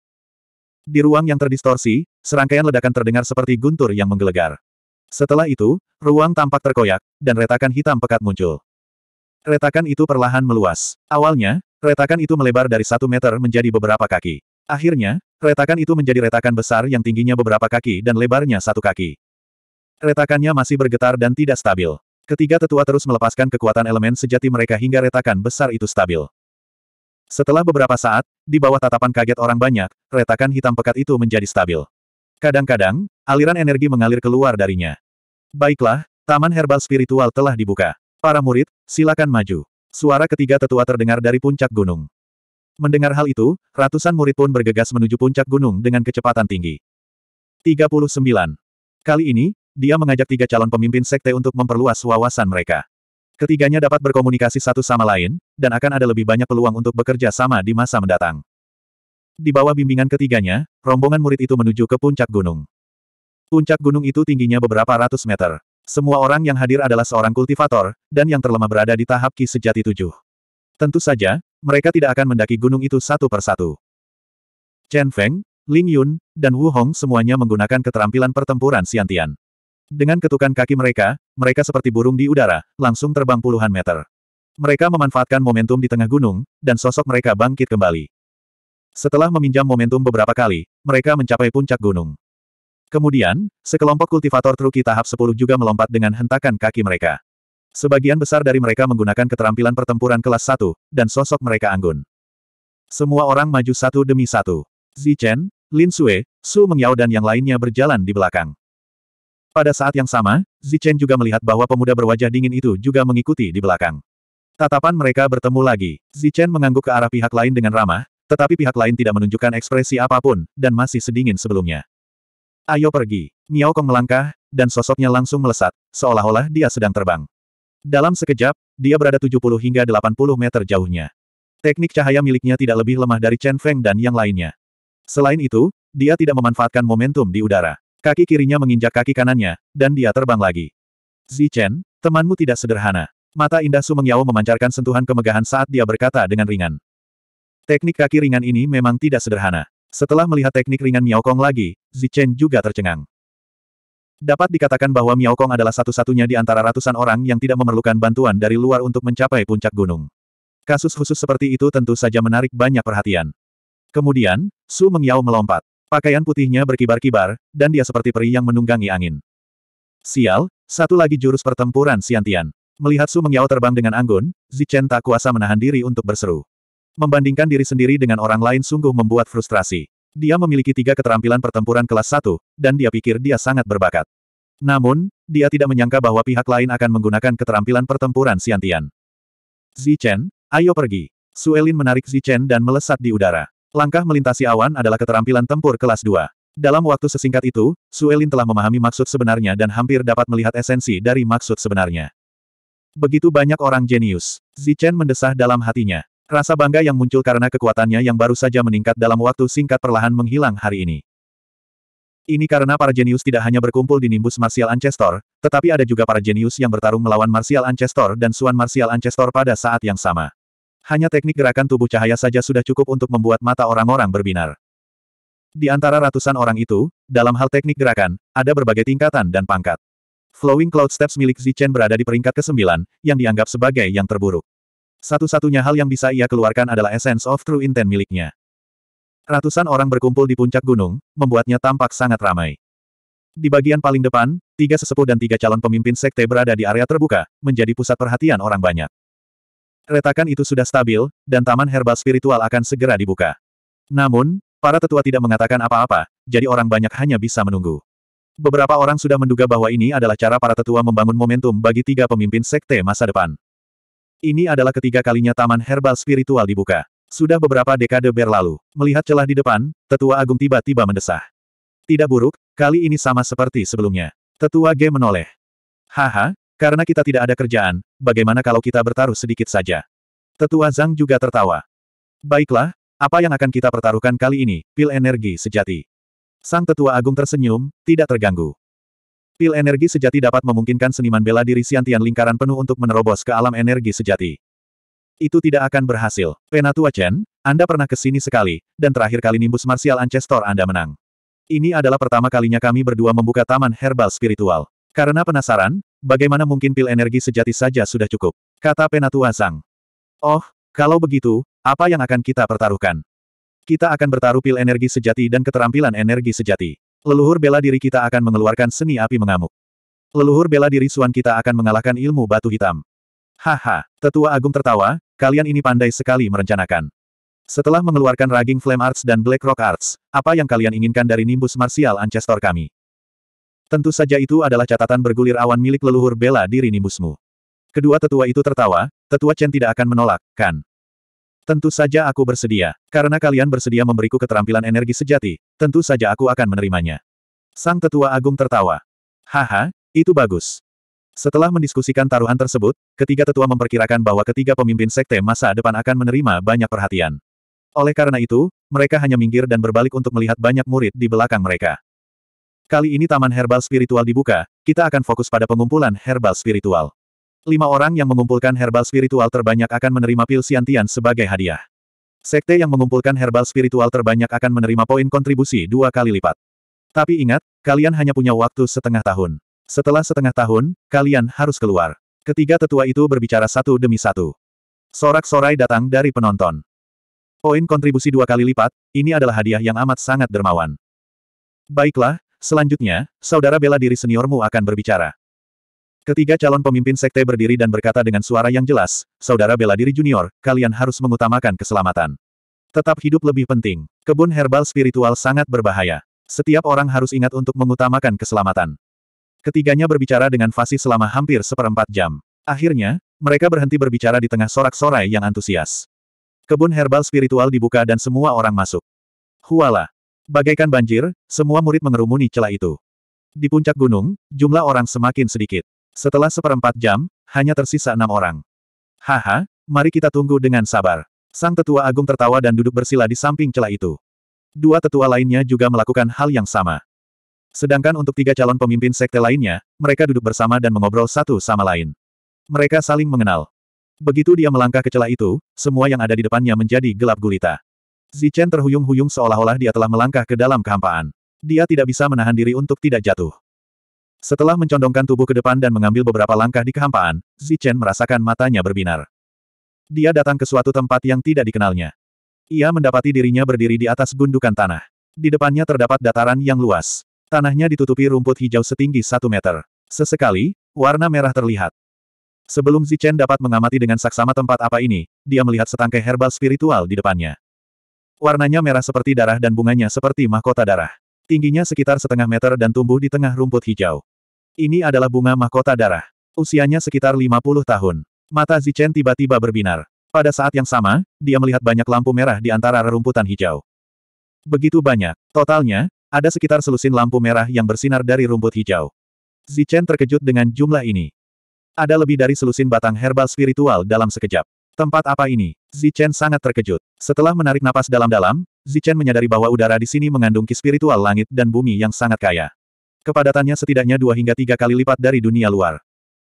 Di ruang yang terdistorsi, serangkaian ledakan terdengar seperti guntur yang menggelegar. Setelah itu, ruang tampak terkoyak, dan retakan hitam pekat muncul. Retakan itu perlahan meluas. Awalnya, retakan itu melebar dari satu meter menjadi beberapa kaki. Akhirnya, retakan itu menjadi retakan besar yang tingginya beberapa kaki dan lebarnya satu kaki. Retakannya masih bergetar dan tidak stabil. Ketiga tetua terus melepaskan kekuatan elemen sejati mereka hingga retakan besar itu stabil. Setelah beberapa saat, di bawah tatapan kaget orang banyak, retakan hitam pekat itu menjadi stabil. Kadang-kadang, aliran energi mengalir keluar darinya. Baiklah, taman herbal spiritual telah dibuka. Para murid, silakan maju. Suara ketiga tetua terdengar dari puncak gunung. Mendengar hal itu, ratusan murid pun bergegas menuju puncak gunung dengan kecepatan tinggi. 39. Kali ini, dia mengajak tiga calon pemimpin sekte untuk memperluas wawasan mereka. Ketiganya dapat berkomunikasi satu sama lain, dan akan ada lebih banyak peluang untuk bekerja sama di masa mendatang. Di bawah bimbingan ketiganya, rombongan murid itu menuju ke puncak gunung. Puncak gunung itu tingginya beberapa ratus meter. Semua orang yang hadir adalah seorang kultivator, dan yang terlemah berada di tahap Ki Sejati tujuh. Tentu saja, mereka tidak akan mendaki gunung itu satu persatu. Chen Feng, Ling Yun, dan Wu Hong semuanya menggunakan keterampilan pertempuran siantian. Dengan ketukan kaki mereka, mereka seperti burung di udara, langsung terbang puluhan meter. Mereka memanfaatkan momentum di tengah gunung, dan sosok mereka bangkit kembali. Setelah meminjam momentum beberapa kali, mereka mencapai puncak gunung. Kemudian, sekelompok kultivator truki tahap 10 juga melompat dengan hentakan kaki mereka. Sebagian besar dari mereka menggunakan keterampilan pertempuran kelas 1, dan sosok mereka anggun. Semua orang maju satu demi satu. Zichen, Lin Sue, Su Mengyao dan yang lainnya berjalan di belakang. Pada saat yang sama, Zichen juga melihat bahwa pemuda berwajah dingin itu juga mengikuti di belakang. Tatapan mereka bertemu lagi. Zichen mengangguk ke arah pihak lain dengan ramah, tetapi pihak lain tidak menunjukkan ekspresi apapun, dan masih sedingin sebelumnya. Ayo pergi. Miao Kong melangkah, dan sosoknya langsung melesat, seolah-olah dia sedang terbang. Dalam sekejap, dia berada 70 hingga 80 meter jauhnya. Teknik cahaya miliknya tidak lebih lemah dari Chen Feng dan yang lainnya. Selain itu, dia tidak memanfaatkan momentum di udara. Kaki kirinya menginjak kaki kanannya, dan dia terbang lagi. Zi Chen, temanmu tidak sederhana. Mata indah Su Mengyao memancarkan sentuhan kemegahan saat dia berkata dengan ringan. Teknik kaki ringan ini memang tidak sederhana. Setelah melihat teknik ringan Miao Kong lagi, Zichen juga tercengang. Dapat dikatakan bahwa Miao Kong adalah satu-satunya di antara ratusan orang yang tidak memerlukan bantuan dari luar untuk mencapai puncak gunung. Kasus khusus seperti itu tentu saja menarik banyak perhatian. Kemudian, Su Mengyao melompat. Pakaian putihnya berkibar-kibar, dan dia seperti peri yang menunggangi angin. Sial, satu lagi jurus pertempuran Siantian. Melihat Su Mengyao terbang dengan anggun, Zichen tak kuasa menahan diri untuk berseru. Membandingkan diri sendiri dengan orang lain sungguh membuat frustrasi. Dia memiliki tiga keterampilan pertempuran kelas satu, dan dia pikir dia sangat berbakat. Namun, dia tidak menyangka bahwa pihak lain akan menggunakan keterampilan pertempuran siantian. Zichen, ayo pergi. Suelin menarik Zichen dan melesat di udara. Langkah melintasi awan adalah keterampilan tempur kelas 2. Dalam waktu sesingkat itu, Suelin telah memahami maksud sebenarnya dan hampir dapat melihat esensi dari maksud sebenarnya. Begitu banyak orang jenius. Zichen mendesah dalam hatinya. Rasa bangga yang muncul karena kekuatannya yang baru saja meningkat dalam waktu singkat perlahan menghilang hari ini. Ini karena para jenius tidak hanya berkumpul di nimbus Martial Ancestor, tetapi ada juga para jenius yang bertarung melawan Martial Ancestor dan Suan Martial Ancestor pada saat yang sama. Hanya teknik gerakan tubuh cahaya saja sudah cukup untuk membuat mata orang-orang berbinar. Di antara ratusan orang itu, dalam hal teknik gerakan, ada berbagai tingkatan dan pangkat. Flowing Cloud Steps milik Zichen berada di peringkat ke-9, yang dianggap sebagai yang terburuk. Satu-satunya hal yang bisa ia keluarkan adalah Essence of True Intent miliknya. Ratusan orang berkumpul di puncak gunung, membuatnya tampak sangat ramai. Di bagian paling depan, tiga sesepuh dan tiga calon pemimpin sekte berada di area terbuka, menjadi pusat perhatian orang banyak. Retakan itu sudah stabil, dan taman herbal spiritual akan segera dibuka. Namun, para tetua tidak mengatakan apa-apa, jadi orang banyak hanya bisa menunggu. Beberapa orang sudah menduga bahwa ini adalah cara para tetua membangun momentum bagi tiga pemimpin sekte masa depan. Ini adalah ketiga kalinya taman herbal spiritual dibuka. Sudah beberapa dekade berlalu. Melihat celah di depan, tetua agung tiba-tiba mendesah. Tidak buruk, kali ini sama seperti sebelumnya. Tetua G menoleh. Haha, karena kita tidak ada kerjaan, bagaimana kalau kita bertaruh sedikit saja? Tetua Zhang juga tertawa. Baiklah, apa yang akan kita pertaruhkan kali ini, pil energi sejati. Sang tetua agung tersenyum, tidak terganggu. Pil energi sejati dapat memungkinkan seniman bela diri Siantian lingkaran penuh untuk menerobos ke alam energi sejati. Itu tidak akan berhasil. Penatua Chen, Anda pernah ke sini sekali, dan terakhir kali nimbus martial ancestor Anda menang. Ini adalah pertama kalinya kami berdua membuka taman herbal spiritual. Karena penasaran, bagaimana mungkin pil energi sejati saja sudah cukup? Kata Penatua Zhang. Oh, kalau begitu, apa yang akan kita pertaruhkan? Kita akan bertaruh pil energi sejati dan keterampilan energi sejati. Leluhur bela diri kita akan mengeluarkan seni api mengamuk. Leluhur bela diri Suan kita akan mengalahkan ilmu batu hitam. Haha, Tetua Agung tertawa, kalian ini pandai sekali merencanakan. Setelah mengeluarkan Raging Flame Arts dan Black Rock Arts, apa yang kalian inginkan dari nimbus martial Ancestor kami? Tentu saja itu adalah catatan bergulir awan milik leluhur bela diri nimbusmu. Kedua tetua itu tertawa, tetua Chen tidak akan menolak, kan? Tentu saja aku bersedia. Karena kalian bersedia memberiku keterampilan energi sejati, tentu saja aku akan menerimanya. Sang tetua agung tertawa. Haha, itu bagus. Setelah mendiskusikan taruhan tersebut, ketiga tetua memperkirakan bahwa ketiga pemimpin sekte masa depan akan menerima banyak perhatian. Oleh karena itu, mereka hanya minggir dan berbalik untuk melihat banyak murid di belakang mereka. Kali ini taman herbal spiritual dibuka, kita akan fokus pada pengumpulan herbal spiritual. Lima orang yang mengumpulkan herbal spiritual terbanyak akan menerima pil siantian sebagai hadiah. Sekte yang mengumpulkan herbal spiritual terbanyak akan menerima poin kontribusi dua kali lipat. Tapi ingat, kalian hanya punya waktu setengah tahun. Setelah setengah tahun, kalian harus keluar. Ketiga tetua itu berbicara satu demi satu. Sorak-sorai datang dari penonton. Poin kontribusi dua kali lipat, ini adalah hadiah yang amat sangat dermawan. Baiklah, selanjutnya, saudara bela diri seniormu akan berbicara. Ketiga calon pemimpin sekte berdiri dan berkata dengan suara yang jelas, Saudara bela diri junior, kalian harus mengutamakan keselamatan. Tetap hidup lebih penting. Kebun herbal spiritual sangat berbahaya. Setiap orang harus ingat untuk mengutamakan keselamatan. Ketiganya berbicara dengan fasih selama hampir seperempat jam. Akhirnya, mereka berhenti berbicara di tengah sorak-sorai yang antusias. Kebun herbal spiritual dibuka dan semua orang masuk. Huala. Bagaikan banjir, semua murid mengerumuni celah itu. Di puncak gunung, jumlah orang semakin sedikit. Setelah seperempat jam, hanya tersisa enam orang. Haha, mari kita tunggu dengan sabar. Sang tetua agung tertawa dan duduk bersila di samping celah itu. Dua tetua lainnya juga melakukan hal yang sama. Sedangkan untuk tiga calon pemimpin sekte lainnya, mereka duduk bersama dan mengobrol satu sama lain. Mereka saling mengenal. Begitu dia melangkah ke celah itu, semua yang ada di depannya menjadi gelap gulita. Zichen terhuyung-huyung seolah-olah dia telah melangkah ke dalam kehampaan. Dia tidak bisa menahan diri untuk tidak jatuh. Setelah mencondongkan tubuh ke depan dan mengambil beberapa langkah di kehampaan, Zichen merasakan matanya berbinar. Dia datang ke suatu tempat yang tidak dikenalnya. Ia mendapati dirinya berdiri di atas gundukan tanah. Di depannya terdapat dataran yang luas. Tanahnya ditutupi rumput hijau setinggi satu meter. Sesekali, warna merah terlihat. Sebelum Zichen dapat mengamati dengan saksama tempat apa ini, dia melihat setangkai herbal spiritual di depannya. Warnanya merah seperti darah dan bunganya seperti mahkota darah. Tingginya sekitar setengah meter dan tumbuh di tengah rumput hijau. Ini adalah bunga mahkota darah. Usianya sekitar 50 tahun. Mata Zichen tiba-tiba berbinar. Pada saat yang sama, dia melihat banyak lampu merah di antara rerumputan hijau. Begitu banyak. Totalnya, ada sekitar selusin lampu merah yang bersinar dari rumput hijau. Zichen terkejut dengan jumlah ini. Ada lebih dari selusin batang herbal spiritual dalam sekejap. Tempat apa ini? Zichen sangat terkejut. Setelah menarik napas dalam-dalam, Zichen menyadari bahwa udara di sini mengandung ki spiritual langit dan bumi yang sangat kaya. Kepadatannya setidaknya dua hingga tiga kali lipat dari dunia luar.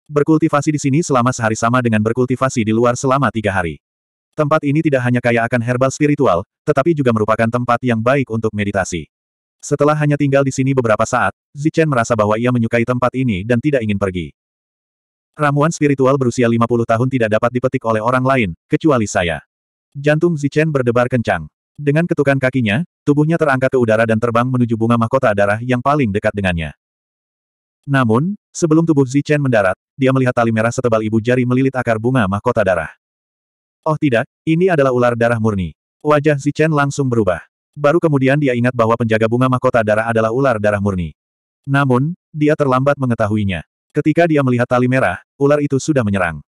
Berkultivasi di sini selama sehari sama dengan berkultivasi di luar selama tiga hari. Tempat ini tidak hanya kaya akan herbal spiritual, tetapi juga merupakan tempat yang baik untuk meditasi. Setelah hanya tinggal di sini beberapa saat, Zichen merasa bahwa ia menyukai tempat ini dan tidak ingin pergi. Ramuan spiritual berusia 50 tahun tidak dapat dipetik oleh orang lain, kecuali saya. Jantung Zichen berdebar kencang. Dengan ketukan kakinya, tubuhnya terangkat ke udara dan terbang menuju bunga mahkota darah yang paling dekat dengannya. Namun, sebelum tubuh Zichen mendarat, dia melihat tali merah setebal ibu jari melilit akar bunga mahkota darah. Oh tidak, ini adalah ular darah murni. Wajah Zichen langsung berubah. Baru kemudian dia ingat bahwa penjaga bunga mahkota darah adalah ular darah murni. Namun, dia terlambat mengetahuinya. Ketika dia melihat tali merah, ular itu sudah menyerang.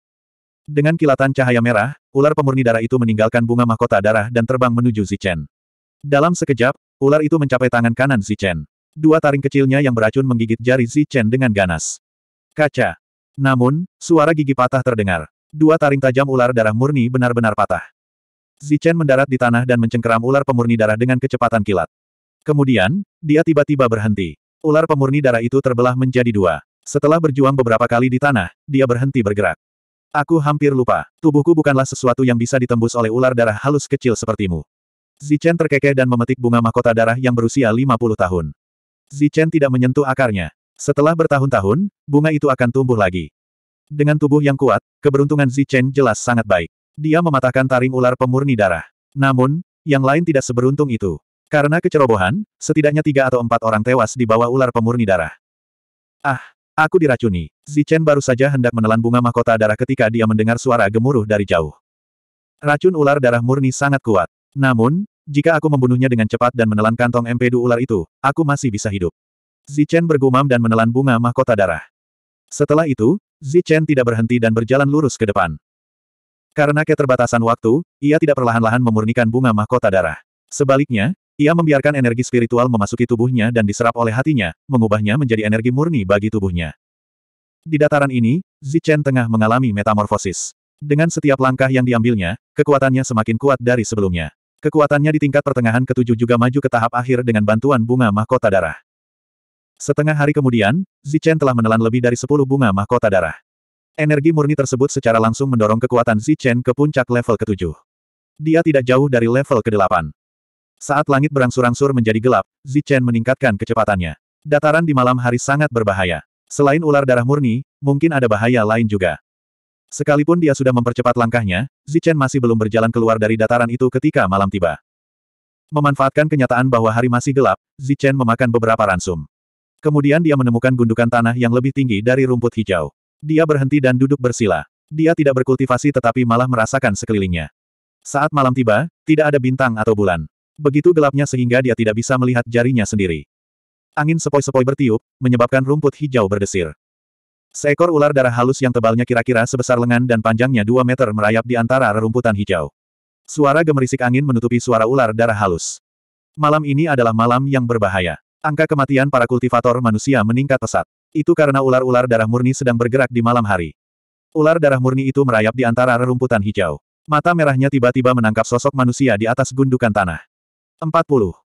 Dengan kilatan cahaya merah, ular pemurni darah itu meninggalkan bunga mahkota darah dan terbang menuju Zichen. Dalam sekejap, ular itu mencapai tangan kanan Zichen. Dua taring kecilnya yang beracun menggigit jari Zichen dengan ganas. Kaca. Namun, suara gigi patah terdengar. Dua taring tajam ular darah murni benar-benar patah. Zichen mendarat di tanah dan mencengkeram ular pemurni darah dengan kecepatan kilat. Kemudian, dia tiba-tiba berhenti. Ular pemurni darah itu terbelah menjadi dua. Setelah berjuang beberapa kali di tanah, dia berhenti bergerak. Aku hampir lupa, tubuhku bukanlah sesuatu yang bisa ditembus oleh ular darah halus kecil sepertimu. Zichen terkekeh dan memetik bunga mahkota darah yang berusia 50 tahun. Zichen tidak menyentuh akarnya. Setelah bertahun-tahun, bunga itu akan tumbuh lagi. Dengan tubuh yang kuat, keberuntungan Zichen jelas sangat baik. Dia mematahkan taring ular pemurni darah. Namun, yang lain tidak seberuntung itu. Karena kecerobohan, setidaknya tiga atau empat orang tewas di bawah ular pemurni darah. Ah, Aku diracuni. Zichen baru saja hendak menelan bunga mahkota darah ketika dia mendengar suara gemuruh dari jauh. Racun ular darah murni sangat kuat. Namun, jika aku membunuhnya dengan cepat dan menelan kantong empedu ular itu, aku masih bisa hidup. Zichen bergumam dan menelan bunga mahkota darah. Setelah itu, Zichen tidak berhenti dan berjalan lurus ke depan. Karena keterbatasan waktu, ia tidak perlahan-lahan memurnikan bunga mahkota darah. Sebaliknya, ia membiarkan energi spiritual memasuki tubuhnya dan diserap oleh hatinya, mengubahnya menjadi energi murni bagi tubuhnya. Di dataran ini, Zichen tengah mengalami metamorfosis. Dengan setiap langkah yang diambilnya, kekuatannya semakin kuat dari sebelumnya. Kekuatannya di tingkat pertengahan ketujuh juga maju ke tahap akhir dengan bantuan bunga mahkota darah. Setengah hari kemudian, Zichen telah menelan lebih dari sepuluh bunga mahkota darah. Energi murni tersebut secara langsung mendorong kekuatan Zichen ke puncak level ketujuh. Dia tidak jauh dari level kedelapan. Saat langit berangsur-angsur menjadi gelap, Zichen meningkatkan kecepatannya. Dataran di malam hari sangat berbahaya. Selain ular darah murni, mungkin ada bahaya lain juga. Sekalipun dia sudah mempercepat langkahnya, Zichen masih belum berjalan keluar dari dataran itu ketika malam tiba. Memanfaatkan kenyataan bahwa hari masih gelap, Zichen memakan beberapa ransum. Kemudian dia menemukan gundukan tanah yang lebih tinggi dari rumput hijau. Dia berhenti dan duduk bersila. Dia tidak berkultivasi tetapi malah merasakan sekelilingnya. Saat malam tiba, tidak ada bintang atau bulan. Begitu gelapnya sehingga dia tidak bisa melihat jarinya sendiri. Angin sepoi-sepoi bertiup, menyebabkan rumput hijau berdesir. Seekor ular darah halus yang tebalnya kira-kira sebesar lengan dan panjangnya 2 meter merayap di antara rerumputan hijau. Suara gemerisik angin menutupi suara ular darah halus. Malam ini adalah malam yang berbahaya. Angka kematian para kultivator manusia meningkat pesat. Itu karena ular-ular darah murni sedang bergerak di malam hari. Ular darah murni itu merayap di antara rerumputan hijau. Mata merahnya tiba-tiba menangkap sosok manusia di atas gundukan tanah. 40.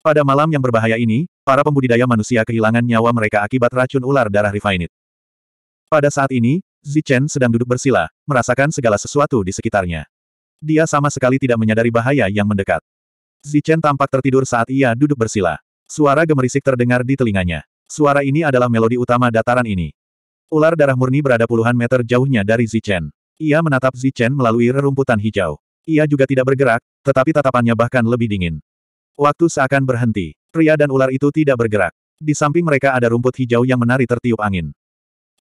Pada malam yang berbahaya ini, para pembudidaya manusia kehilangan nyawa mereka akibat racun ular darah Rifainit. Pada saat ini, Zichen sedang duduk bersila, merasakan segala sesuatu di sekitarnya. Dia sama sekali tidak menyadari bahaya yang mendekat. Zichen tampak tertidur saat ia duduk bersila. Suara gemerisik terdengar di telinganya. Suara ini adalah melodi utama dataran ini. Ular darah murni berada puluhan meter jauhnya dari Zichen. Ia menatap Zichen melalui rerumputan hijau. Ia juga tidak bergerak, tetapi tatapannya bahkan lebih dingin. Waktu seakan berhenti. Pria dan ular itu tidak bergerak. Di samping mereka ada rumput hijau yang menari tertiup angin.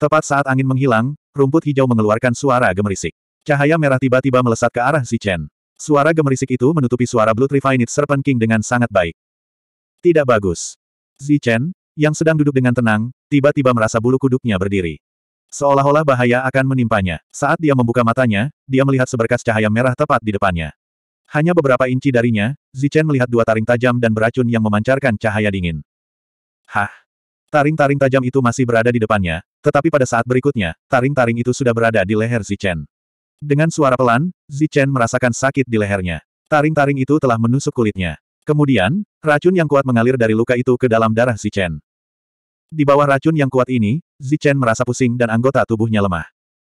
Tepat saat angin menghilang, rumput hijau mengeluarkan suara gemerisik. Cahaya merah tiba-tiba melesat ke arah Zichen. Suara gemerisik itu menutupi suara Blood Refined Serpent King dengan sangat baik. Tidak bagus. Zichen, yang sedang duduk dengan tenang, tiba-tiba merasa bulu kuduknya berdiri. Seolah-olah bahaya akan menimpanya. Saat dia membuka matanya, dia melihat seberkas cahaya merah tepat di depannya. Hanya beberapa inci darinya, Zichen melihat dua taring tajam dan beracun yang memancarkan cahaya dingin. Hah? Taring-taring tajam itu masih berada di depannya, tetapi pada saat berikutnya, taring-taring itu sudah berada di leher Zichen. Dengan suara pelan, Zichen merasakan sakit di lehernya. Taring-taring itu telah menusuk kulitnya. Kemudian, racun yang kuat mengalir dari luka itu ke dalam darah Zichen. Di bawah racun yang kuat ini, Zichen merasa pusing dan anggota tubuhnya lemah.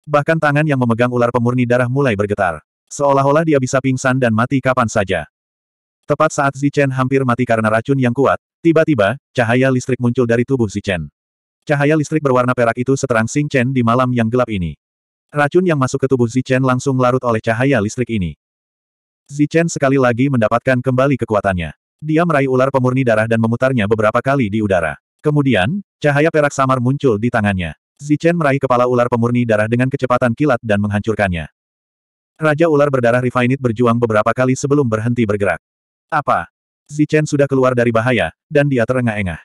Bahkan tangan yang memegang ular pemurni darah mulai bergetar. Seolah-olah dia bisa pingsan dan mati kapan saja. Tepat saat Zichen hampir mati karena racun yang kuat, tiba-tiba, cahaya listrik muncul dari tubuh Zichen. Cahaya listrik berwarna perak itu seterang Xing Chen di malam yang gelap ini. Racun yang masuk ke tubuh Zichen langsung larut oleh cahaya listrik ini. Zichen sekali lagi mendapatkan kembali kekuatannya. Dia meraih ular pemurni darah dan memutarnya beberapa kali di udara. Kemudian, cahaya perak samar muncul di tangannya. Zichen meraih kepala ular pemurni darah dengan kecepatan kilat dan menghancurkannya. Raja ular berdarah Rifainit berjuang beberapa kali sebelum berhenti bergerak. Apa? Zichen sudah keluar dari bahaya, dan dia terengah-engah.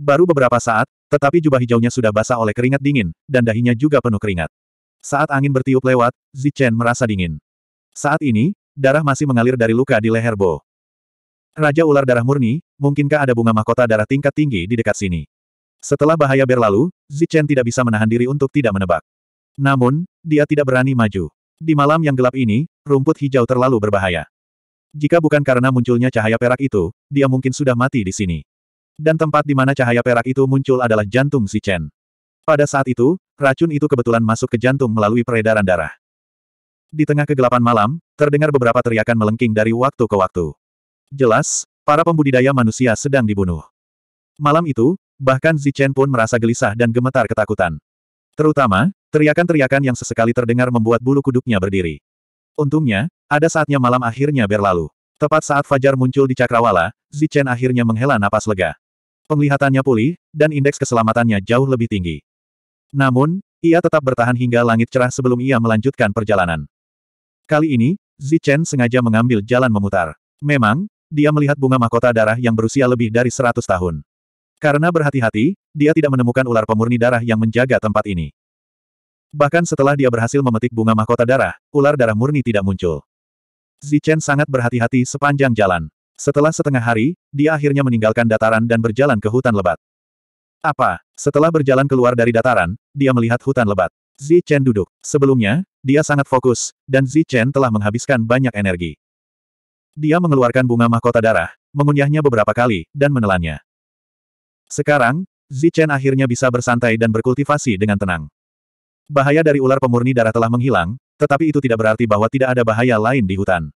Baru beberapa saat, tetapi jubah hijaunya sudah basah oleh keringat dingin, dan dahinya juga penuh keringat. Saat angin bertiup lewat, Zichen merasa dingin. Saat ini, darah masih mengalir dari luka di leher Bo. Raja ular darah murni, mungkinkah ada bunga mahkota darah tingkat tinggi di dekat sini? Setelah bahaya berlalu, Zichen tidak bisa menahan diri untuk tidak menebak. Namun, dia tidak berani maju. Di malam yang gelap ini, rumput hijau terlalu berbahaya. Jika bukan karena munculnya cahaya perak itu, dia mungkin sudah mati di sini. Dan tempat di mana cahaya perak itu muncul adalah jantung si Chen. Pada saat itu, racun itu kebetulan masuk ke jantung melalui peredaran darah. Di tengah kegelapan malam, terdengar beberapa teriakan melengking dari waktu ke waktu. Jelas, para pembudidaya manusia sedang dibunuh. Malam itu, bahkan Zichen pun merasa gelisah dan gemetar ketakutan. Terutama, teriakan-teriakan yang sesekali terdengar membuat bulu kuduknya berdiri. Untungnya, ada saatnya malam akhirnya berlalu. Tepat saat Fajar muncul di Cakrawala, Zichen akhirnya menghela napas lega. Penglihatannya pulih, dan indeks keselamatannya jauh lebih tinggi. Namun, ia tetap bertahan hingga langit cerah sebelum ia melanjutkan perjalanan. Kali ini, Zichen sengaja mengambil jalan memutar. Memang, dia melihat bunga mahkota darah yang berusia lebih dari 100 tahun. Karena berhati-hati, dia tidak menemukan ular pemurni darah yang menjaga tempat ini. Bahkan setelah dia berhasil memetik bunga mahkota darah, ular darah murni tidak muncul. Zichen sangat berhati-hati sepanjang jalan. Setelah setengah hari, dia akhirnya meninggalkan dataran dan berjalan ke hutan lebat. Apa? Setelah berjalan keluar dari dataran, dia melihat hutan lebat. Zichen duduk. Sebelumnya, dia sangat fokus, dan Zichen telah menghabiskan banyak energi. Dia mengeluarkan bunga mahkota darah, mengunyahnya beberapa kali, dan menelannya. Sekarang, Zichen akhirnya bisa bersantai dan berkultivasi dengan tenang. Bahaya dari ular pemurni darah telah menghilang, tetapi itu tidak berarti bahwa tidak ada bahaya lain di hutan.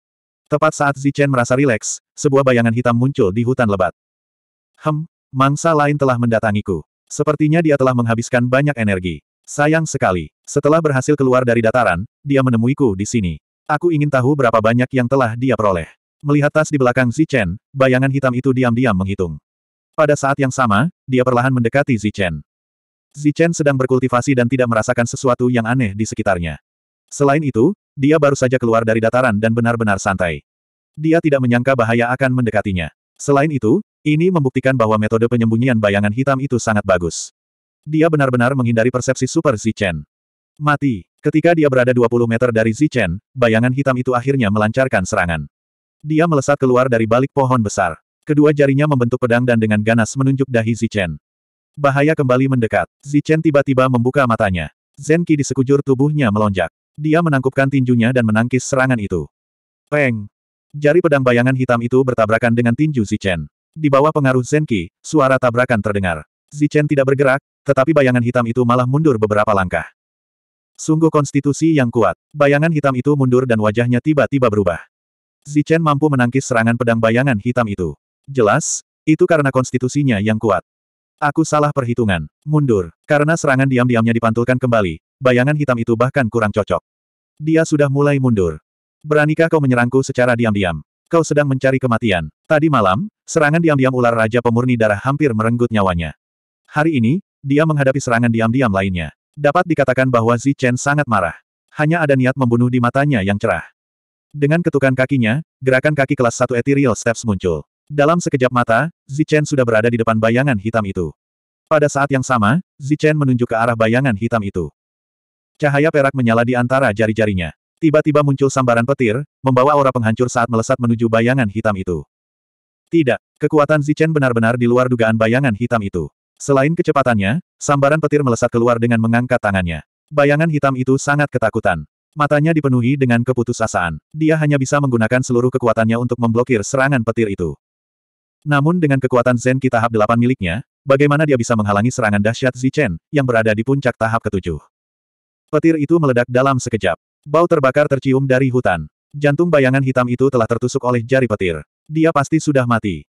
Tepat saat Zichen merasa rileks, sebuah bayangan hitam muncul di hutan lebat. Hem, mangsa lain telah mendatangiku. Sepertinya dia telah menghabiskan banyak energi. Sayang sekali. Setelah berhasil keluar dari dataran, dia menemuiku di sini. Aku ingin tahu berapa banyak yang telah dia peroleh. Melihat tas di belakang Zichen, bayangan hitam itu diam-diam menghitung. Pada saat yang sama, dia perlahan mendekati Zichen. Zichen sedang berkultivasi dan tidak merasakan sesuatu yang aneh di sekitarnya. Selain itu, dia baru saja keluar dari dataran dan benar-benar santai. Dia tidak menyangka bahaya akan mendekatinya. Selain itu, ini membuktikan bahwa metode penyembunyian bayangan hitam itu sangat bagus. Dia benar-benar menghindari persepsi Super Zichen. Mati. Ketika dia berada 20 meter dari Zichen, bayangan hitam itu akhirnya melancarkan serangan. Dia melesat keluar dari balik pohon besar. Kedua jarinya membentuk pedang dan dengan ganas menunjuk dahi Zichen. Bahaya kembali mendekat. Zichen tiba-tiba membuka matanya. Zenki di sekujur tubuhnya melonjak. Dia menangkupkan tinjunya dan menangkis serangan itu. Peng! Jari pedang bayangan hitam itu bertabrakan dengan tinju Zichen. Di bawah pengaruh Zenki, suara tabrakan terdengar. Zichen tidak bergerak, tetapi bayangan hitam itu malah mundur beberapa langkah. Sungguh konstitusi yang kuat. Bayangan hitam itu mundur dan wajahnya tiba-tiba berubah. Zichen mampu menangkis serangan pedang bayangan hitam itu. Jelas, itu karena konstitusinya yang kuat. Aku salah perhitungan. Mundur. Karena serangan diam-diamnya dipantulkan kembali, bayangan hitam itu bahkan kurang cocok. Dia sudah mulai mundur. Beranikah kau menyerangku secara diam-diam? Kau sedang mencari kematian. Tadi malam, serangan diam-diam ular Raja Pemurni Darah hampir merenggut nyawanya. Hari ini, dia menghadapi serangan diam-diam lainnya. Dapat dikatakan bahwa Zi Chen sangat marah. Hanya ada niat membunuh di matanya yang cerah. Dengan ketukan kakinya, gerakan kaki kelas 1 Ethereal Steps muncul. Dalam sekejap mata, Zichen sudah berada di depan bayangan hitam itu. Pada saat yang sama, Zichen menunjuk ke arah bayangan hitam itu. Cahaya perak menyala di antara jari-jarinya. Tiba-tiba muncul sambaran petir, membawa aura penghancur saat melesat menuju bayangan hitam itu. Tidak, kekuatan Zichen benar-benar di luar dugaan bayangan hitam itu. Selain kecepatannya, sambaran petir melesat keluar dengan mengangkat tangannya. Bayangan hitam itu sangat ketakutan. Matanya dipenuhi dengan keputusasaan. Dia hanya bisa menggunakan seluruh kekuatannya untuk memblokir serangan petir itu. Namun dengan kekuatan Zen Zenki tahap 8 miliknya, bagaimana dia bisa menghalangi serangan dahsyat Zichen, yang berada di puncak tahap ketujuh. Petir itu meledak dalam sekejap. Bau terbakar tercium dari hutan. Jantung bayangan hitam itu telah tertusuk oleh jari petir. Dia pasti sudah mati.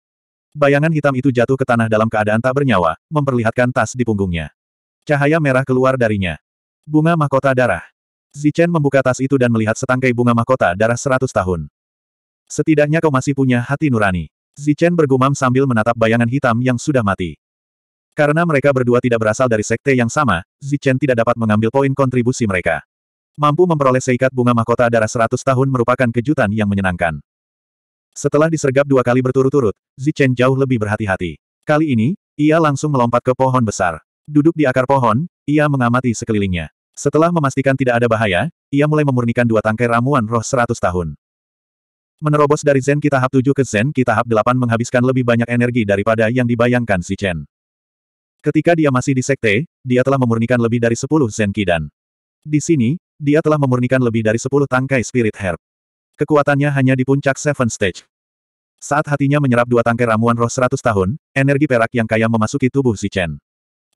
Bayangan hitam itu jatuh ke tanah dalam keadaan tak bernyawa, memperlihatkan tas di punggungnya. Cahaya merah keluar darinya. Bunga mahkota darah. Zichen membuka tas itu dan melihat setangkai bunga mahkota darah seratus tahun. Setidaknya kau masih punya hati nurani. Zichen bergumam sambil menatap bayangan hitam yang sudah mati. Karena mereka berdua tidak berasal dari sekte yang sama, Zichen tidak dapat mengambil poin kontribusi mereka. Mampu memperoleh seikat bunga mahkota darah 100 tahun merupakan kejutan yang menyenangkan. Setelah disergap dua kali berturut-turut, Zichen jauh lebih berhati-hati. Kali ini, ia langsung melompat ke pohon besar. Duduk di akar pohon, ia mengamati sekelilingnya. Setelah memastikan tidak ada bahaya, ia mulai memurnikan dua tangkai ramuan roh 100 tahun. Menerobos dari Zenki tahap 7 ke Zenki tahap 8 menghabiskan lebih banyak energi daripada yang dibayangkan si Chen. Ketika dia masih di sekte, dia telah memurnikan lebih dari 10 Zenki dan. Di sini, dia telah memurnikan lebih dari 10 tangkai Spirit Herb. Kekuatannya hanya di puncak Seven Stage. Saat hatinya menyerap dua tangkai ramuan roh 100 tahun, energi perak yang kaya memasuki tubuh si Chen.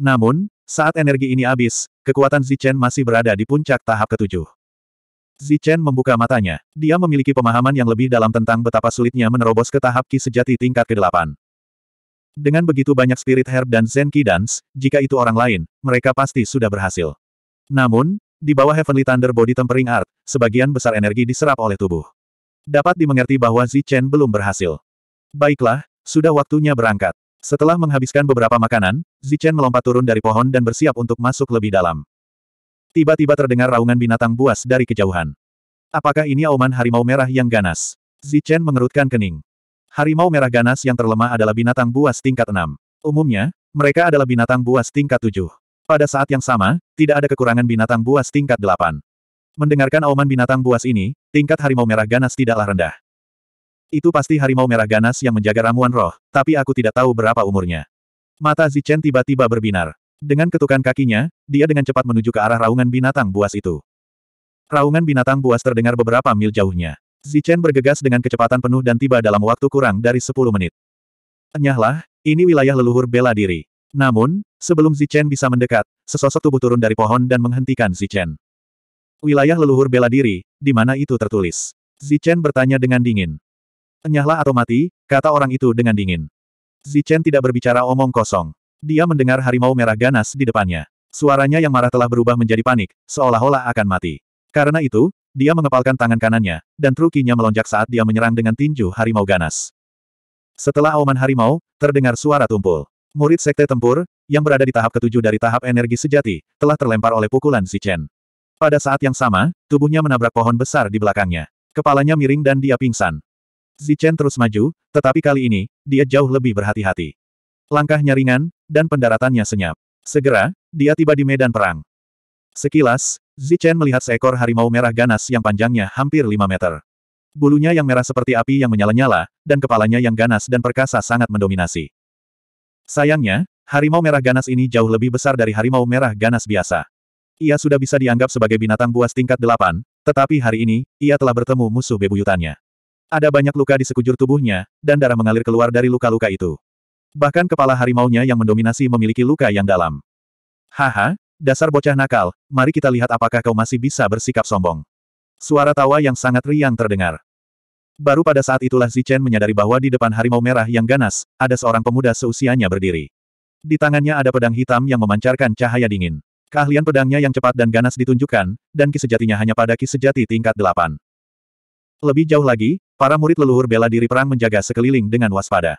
Namun, saat energi ini habis, kekuatan Zichen masih berada di puncak tahap ketujuh. Zichen membuka matanya. Dia memiliki pemahaman yang lebih dalam tentang betapa sulitnya menerobos ke tahap Ki sejati tingkat ke-8. Dengan begitu banyak spirit herb dan Zen Dance, jika itu orang lain, mereka pasti sudah berhasil. Namun, di bawah Heavenly Thunder Body Tempering Art, sebagian besar energi diserap oleh tubuh. Dapat dimengerti bahwa Zichen belum berhasil. Baiklah, sudah waktunya berangkat. Setelah menghabiskan beberapa makanan, Zichen melompat turun dari pohon dan bersiap untuk masuk lebih dalam. Tiba-tiba terdengar raungan binatang buas dari kejauhan. Apakah ini auman harimau merah yang ganas? Zichen mengerutkan kening. Harimau merah ganas yang terlemah adalah binatang buas tingkat 6. Umumnya, mereka adalah binatang buas tingkat 7. Pada saat yang sama, tidak ada kekurangan binatang buas tingkat 8. Mendengarkan auman binatang buas ini, tingkat harimau merah ganas tidaklah rendah. Itu pasti harimau merah ganas yang menjaga ramuan roh, tapi aku tidak tahu berapa umurnya. Mata Zichen tiba-tiba berbinar. Dengan ketukan kakinya, dia dengan cepat menuju ke arah raungan binatang buas itu. Raungan binatang buas terdengar beberapa mil jauhnya. Zichen bergegas dengan kecepatan penuh dan tiba dalam waktu kurang dari 10 menit. Enyahlah, ini wilayah leluhur bela diri. Namun, sebelum Zichen bisa mendekat, sesosok tubuh turun dari pohon dan menghentikan Zichen. Wilayah leluhur bela diri, di mana itu tertulis? Zichen bertanya dengan dingin. Enyahlah atau mati, kata orang itu dengan dingin. Zichen tidak berbicara omong kosong. Dia mendengar harimau merah ganas di depannya. Suaranya yang marah telah berubah menjadi panik, seolah-olah akan mati. Karena itu, dia mengepalkan tangan kanannya, dan trukinya melonjak saat dia menyerang dengan tinju harimau ganas. Setelah auman harimau, terdengar suara tumpul. Murid sekte tempur, yang berada di tahap ketujuh dari tahap energi sejati, telah terlempar oleh pukulan si Chen. Pada saat yang sama, tubuhnya menabrak pohon besar di belakangnya. Kepalanya miring dan dia pingsan. Zichen terus maju, tetapi kali ini, dia jauh lebih berhati-hati. Langkahnya ringan, dan pendaratannya senyap. Segera, dia tiba di medan perang. Sekilas, Zichen melihat seekor harimau merah ganas yang panjangnya hampir 5 meter. Bulunya yang merah seperti api yang menyala-nyala, dan kepalanya yang ganas dan perkasa sangat mendominasi. Sayangnya, harimau merah ganas ini jauh lebih besar dari harimau merah ganas biasa. Ia sudah bisa dianggap sebagai binatang buas tingkat delapan, tetapi hari ini, ia telah bertemu musuh bebuyutannya. Ada banyak luka di sekujur tubuhnya, dan darah mengalir keluar dari luka-luka itu. Bahkan kepala harimaunya yang mendominasi memiliki luka yang dalam. Haha, dasar bocah nakal, mari kita lihat apakah kau masih bisa bersikap sombong. Suara tawa yang sangat riang terdengar. Baru pada saat itulah Zichen menyadari bahwa di depan harimau merah yang ganas, ada seorang pemuda seusianya berdiri. Di tangannya ada pedang hitam yang memancarkan cahaya dingin. Keahlian pedangnya yang cepat dan ganas ditunjukkan, dan ki sejatinya hanya pada ki sejati tingkat delapan. Lebih jauh lagi, para murid leluhur bela diri perang menjaga sekeliling dengan waspada.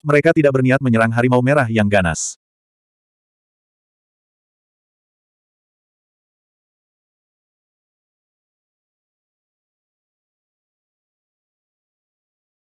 Mereka tidak berniat menyerang harimau merah yang ganas.